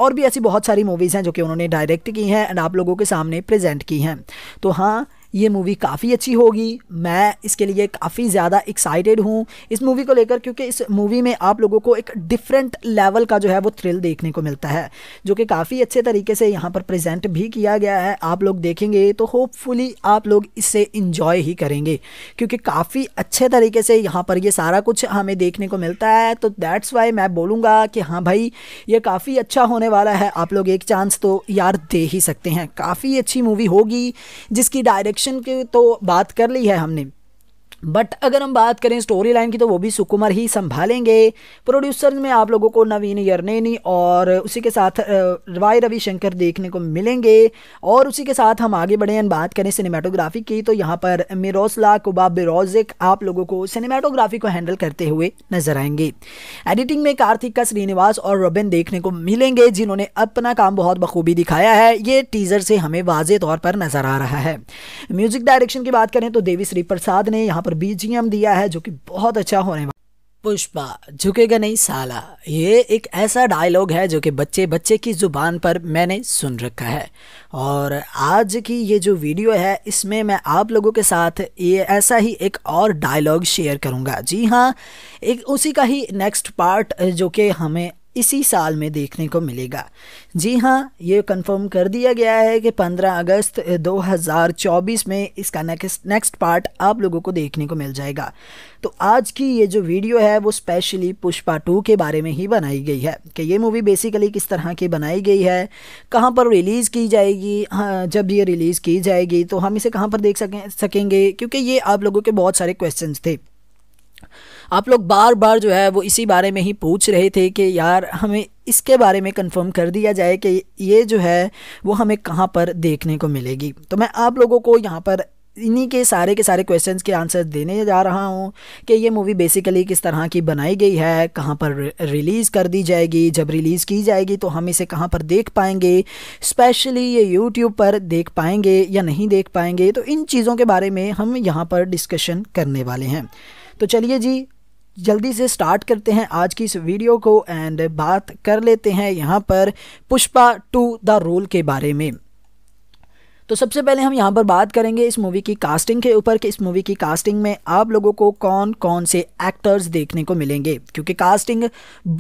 और भी ऐसी बहुत सारी मूवीज़ हैं जो कि उन्होंने डायरेक्ट की हैं एंड आप लोगों के सामने प्रेजेंट की हैं तो हाँ ये मूवी काफ़ी अच्छी होगी मैं इसके लिए काफ़ी ज़्यादा एक्साइटेड हूँ इस मूवी को लेकर क्योंकि इस मूवी में आप लोगों को एक डिफरेंट लेवल का जो है वो थ्रिल देखने को मिलता है जो कि काफ़ी अच्छे तरीके से यहाँ पर प्रेजेंट भी किया गया है आप लोग देखेंगे तो होपफुली आप लोग इसे इंजॉय ही करेंगे क्योंकि काफ़ी अच्छे तरीके से यहाँ पर ये सारा कुछ हमें देखने को मिलता है तो दैट्स वाई मैं बोलूँगा कि हाँ भाई ये काफ़ी अच्छा होने वाला है आप लोग एक चांस तो यार दे ही सकते हैं काफ़ी अच्छी मूवी होगी जिसकी डायरेक्ट फिक्शन की तो बात कर ली है हमने बट अगर हम बात करें स्टोरी लाइन की तो वो भी सुकुमार ही संभालेंगे प्रोड्यूसर में आप लोगों को नवीन यरनेनी और उसी के साथ वाई रविशंकर देखने को मिलेंगे और उसी के साथ हम आगे बढ़े बात करें सिनेमाटोग्राफी की तो यहाँ पर मिरोसला कुबा बिरोजिक आप लोगों को सिनेमाटोग्राफी को हैंडल करते हुए नजर आएंगे एडिटिंग में कार्तिक का श्रीनिवास और रबिन देखने को मिलेंगे जिन्होंने अपना काम बहुत बखूबी दिखाया है ये टीजर से हमें वाजे तौर पर नजर आ रहा है म्यूजिक डायरेक्शन की बात करें तो देवी श्री प्रसाद ने यहाँ पर बीजीएम दिया है जो कि बहुत अच्छा होने वाला पुष्पा झुकेगा नहीं साला ये एक ऐसा डायलॉग है जो कि बच्चे बच्चे की ज़ुबान पर मैंने सुन रखा है और आज की ये जो वीडियो है इसमें मैं आप लोगों के साथ ये ऐसा ही एक और डायलॉग शेयर करूंगा जी हाँ एक उसी का ही नेक्स्ट पार्ट जो कि हमें इसी साल में देखने को मिलेगा जी हाँ ये कंफर्म कर दिया गया है कि 15 अगस्त 2024 में इसका नेक्स्ट नेक्स्ट पार्ट आप लोगों को देखने को मिल जाएगा तो आज की ये जो वीडियो है वो स्पेशली पुष्पा टू के बारे में ही बनाई गई है कि ये मूवी बेसिकली किस तरह की बनाई गई है कहाँ पर रिलीज़ की जाएगी हाँ जब ये रिलीज़ की जाएगी तो हम इसे कहाँ पर देख सकें सकेंगे क्योंकि ये आप लोगों के बहुत सारे क्वेश्चन थे आप लोग बार बार जो है वो इसी बारे में ही पूछ रहे थे कि यार हमें इसके बारे में कंफर्म कर दिया जाए कि ये जो है वो हमें कहाँ पर देखने को मिलेगी तो मैं आप लोगों को यहाँ पर इन्हीं के सारे के सारे क्वेश्चंस के आंसर देने जा रहा हूँ कि ये मूवी बेसिकली किस तरह की बनाई गई है कहाँ पर रिलीज़ कर दी जाएगी जब रिलीज़ की जाएगी तो हम इसे कहाँ पर देख पाएंगे स्पेशली ये यूट्यूब पर देख पाएंगे या नहीं देख पाएंगे तो इन चीज़ों के बारे में हम यहाँ पर डिस्कशन करने वाले हैं तो चलिए जी जल्दी से स्टार्ट करते हैं आज की इस वीडियो को एंड बात कर लेते हैं यहाँ पर पुष्पा टू द रोल के बारे में तो सबसे पहले हम यहाँ पर बात करेंगे इस मूवी की कास्टिंग के ऊपर कि इस मूवी की कास्टिंग में आप लोगों को कौन कौन से एक्टर्स देखने को मिलेंगे क्योंकि कास्टिंग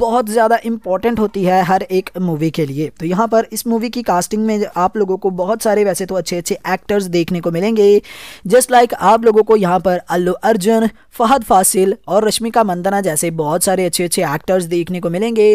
बहुत ज़्यादा इंपॉर्टेंट होती है हर एक मूवी के लिए तो यहाँ पर इस मूवी की कास्टिंग में आप लोगों को बहुत सारे वैसे तो अच्छे अच्छे एक्टर्स देखने को मिलेंगे जस्ट लाइक आप लोगों को यहाँ पर अल्लू अर्जुन फहद फासिल और रश्मिका मंदना जैसे बहुत सारे अच्छे अच्छे एक्टर्स देखने को मिलेंगे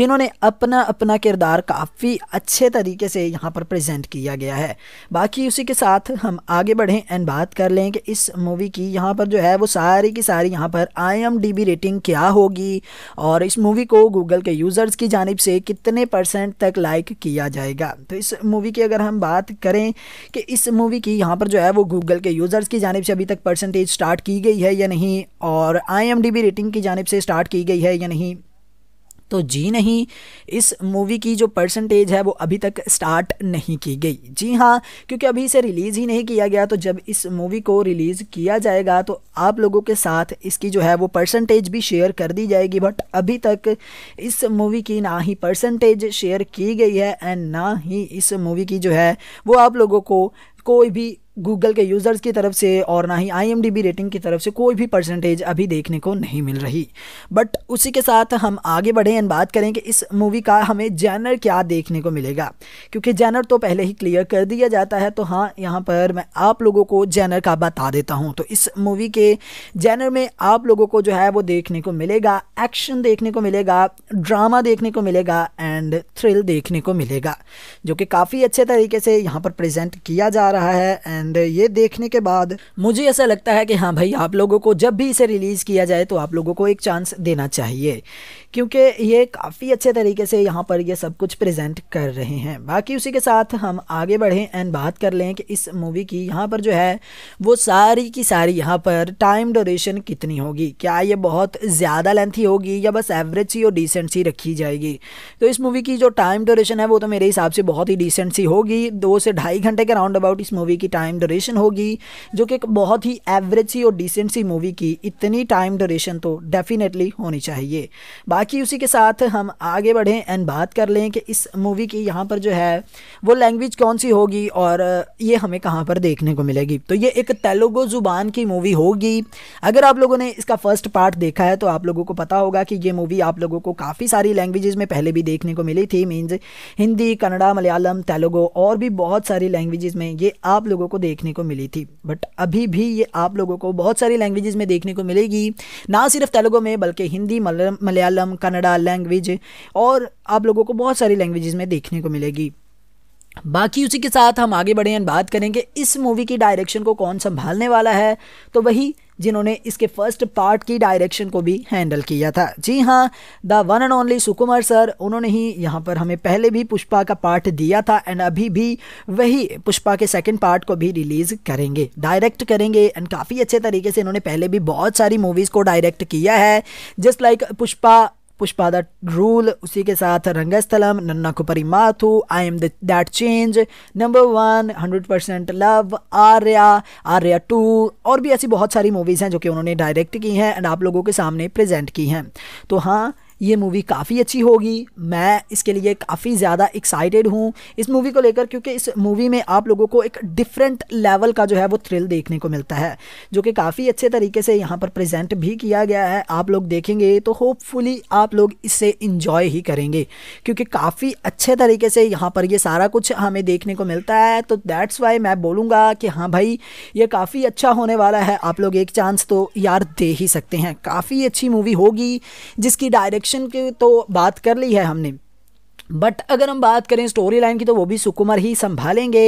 जिन्होंने अपना अपना किरदार काफ़ी अच्छे तरीके से यहाँ पर प्रजेंट किया गया है बाकी उसी के साथ हम आगे बढ़ें एंड बात कर लें कि इस मूवी की यहाँ पर जो है वो सारी की सारी यहाँ पर आई रेटिंग क्या होगी और इस मूवी को गूगल के यूज़र्स की जानब से कितने परसेंट तक लाइक किया जाएगा तो इस मूवी की अगर हम बात करें कि इस मूवी की यहाँ पर जो है वो गूगल के यूज़र्स की जानब से अभी तक परसेंटेज स्टार्ट की गई है या नहीं और आई रेटिंग की जानब से स्टार्ट की गई है या नहीं तो जी नहीं इस मूवी की जो परसेंटेज है वो अभी तक स्टार्ट नहीं की गई जी हाँ क्योंकि अभी इसे रिलीज़ ही नहीं किया गया तो जब इस मूवी को रिलीज़ किया जाएगा तो आप लोगों के साथ इसकी जो है वो परसेंटेज भी शेयर कर दी जाएगी बट अभी तक इस मूवी की ना ही परसेंटेज शेयर की गई है एंड ना ही इस मूवी की जो है वो आप लोगों को कोई भी गूगल के यूज़र्स की तरफ से और ना ही आई रेटिंग की तरफ से कोई भी परसेंटेज अभी देखने को नहीं मिल रही बट उसी के साथ हम आगे बढ़ें एंड बात करें कि इस मूवी का हमें जैनर क्या देखने को मिलेगा क्योंकि जैनर तो पहले ही क्लियर कर दिया जाता है तो हाँ यहाँ पर मैं आप लोगों को जैनर का बता देता हूँ तो इस मूवी के जैनर में आप लोगों को जो है वो देखने को मिलेगा एक्शन देखने को मिलेगा ड्रामा देखने को मिलेगा एंड थ्रिल देखने को मिलेगा जो कि काफ़ी अच्छे तरीके से यहाँ पर प्रजेंट किया जा रहा है एंड ये देखने के बाद मुझे ऐसा लगता है कि हाँ भाई आप लोगों को जब भी इसे रिलीज़ किया जाए तो आप लोगों को एक चांस देना चाहिए क्योंकि ये काफ़ी अच्छे तरीके से यहाँ पर ये सब कुछ प्रेजेंट कर रहे हैं बाकी उसी के साथ हम आगे बढ़ें एंड बात कर लें कि इस मूवी की यहाँ पर जो है वो सारी की सारी यहाँ पर टाइम डोरेशन कितनी होगी क्या ये बहुत ज़्यादा लेंथी होगी या बस एवरेज सी और डिसेंट सी रखी जाएगी तो इस मूवी की जो टाइम डोरेशन है वो तो मेरे हिसाब से बहुत ही डिसेंट सी होगी दो से ढाई घंटे के राउंड अबाउट इस मूवी की टाइम डोरेशन होगी जो कि एक बहुत ही एवरेज सी और डिसेंट सी मूवी की इतनी टाइम डोरेशन तो डेफिनेटली होनी चाहिए बाकी बाकी उसी के साथ हम आगे बढ़ें एंड बात कर लें कि इस मूवी की यहाँ पर जो है वो लैंग्वेज कौन सी होगी और ये हमें कहाँ पर देखने को मिलेगी तो ये एक तेलुगु ज़ुबान की मूवी होगी अगर आप लोगों ने इसका फर्स्ट पार्ट देखा है तो आप लोगों को पता होगा कि ये मूवी आप लोगों को काफ़ी सारी लैंग्वेज़ में पहले भी देखने को मिली थी मीन्स हिंदी कन्नड़ा मलयालम तेलुगु और भी बहुत सारी लैंग्वेजेज़ में ये आप लोगों को देखने को मिली थी बट अभी भी ये आप लोगों को बहुत सारी लैंग्वेजेज़ में देखने को मिलेगी ना सिर्फ तेलुगु में बल्कि हिंदी मलयालम कनाडा कन्नडा लैंग्वेज और आप लोगों को बहुत सारी लैंग्वेजेस में देखने को मिलेगी बाकी उसी के साथ हम आगे बढ़े एंड बात करेंगे इस मूवी की डायरेक्शन को कौन संभालने वाला है तो वही जिन्होंने इसके फर्स्ट पार्ट की डायरेक्शन को भी हैंडल किया था जी हाँ the one and only Sukumar sir उन्होंने ही यहाँ पर हमें पहले भी पुष्पा का पार्ट दिया था एंड अभी भी वही पुष्पा के सेकंड पार्ट को भी रिलीज़ करेंगे डायरेक्ट करेंगे एंड काफ़ी अच्छे तरीके से इन्होंने पहले भी बहुत सारी मूवीज़ को डायरेक्ट किया है just like like Pushpa पुष्पादा rule उसी के साथ रंगस्थलम नन्ना कुपरी माथु I am that change number one hundred percent love Arya Arya two और भी ऐसी बहुत सारी मूवीज़ हैं जो कि उन्होंने डायरेक्ट की हैं एंड आप लोगों के सामने प्रेजेंट की हैं तो हाँ ये मूवी काफ़ी अच्छी होगी मैं इसके लिए काफ़ी ज़्यादा एक्साइटेड हूँ इस मूवी को लेकर क्योंकि इस मूवी में आप लोगों को एक डिफरेंट लेवल का जो है वो थ्रिल देखने को मिलता है जो कि काफ़ी अच्छे तरीके से यहाँ पर प्रेजेंट भी किया गया है आप लोग देखेंगे तो होपफुली आप लोग इससे इंजॉय ही करेंगे क्योंकि काफ़ी अच्छे तरीके से यहाँ पर ये सारा कुछ हमें देखने को मिलता है तो दैट्स वाई मैं बोलूँगा कि हाँ भाई ये काफ़ी अच्छा होने वाला है आप लोग एक चांस तो यार दे ही सकते हैं काफ़ी अच्छी मूवी होगी जिसकी डायरेक्शन इलेक्शन की तो बात कर ली है हमने बट अगर हम बात करें स्टोरी लाइन की तो वो भी सुकुमार ही संभालेंगे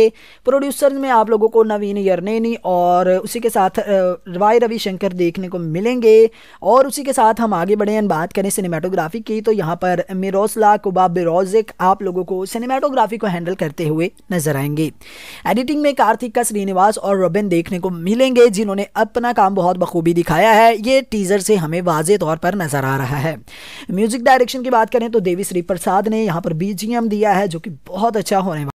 प्रोड्यूसर में आप लोगों को नवीन यरनेनी और उसी के साथ वाई रविशंकर देखने को मिलेंगे और उसी के साथ हम आगे बढ़े हैं बात करें सिनेमाटोग्राफी की तो यहाँ पर मिरोसला कुबा बिरोजिक आप लोगों को सिनेमाटोग्राफी को हैंडल करते हुए नजर आएंगे एडिटिंग में कार्तिक का श्रीनिवास और रबिन देखने को मिलेंगे जिन्होंने अपना काम बहुत बखूबी दिखाया है ये टीजर से हमें वाज तौर पर नजर आ रहा है म्यूजिक डायरेक्शन की बात करें तो देवी श्री प्रसाद ने यहाँ पर बीजीएम दिया है जो कि बहुत अच्छा होने वाला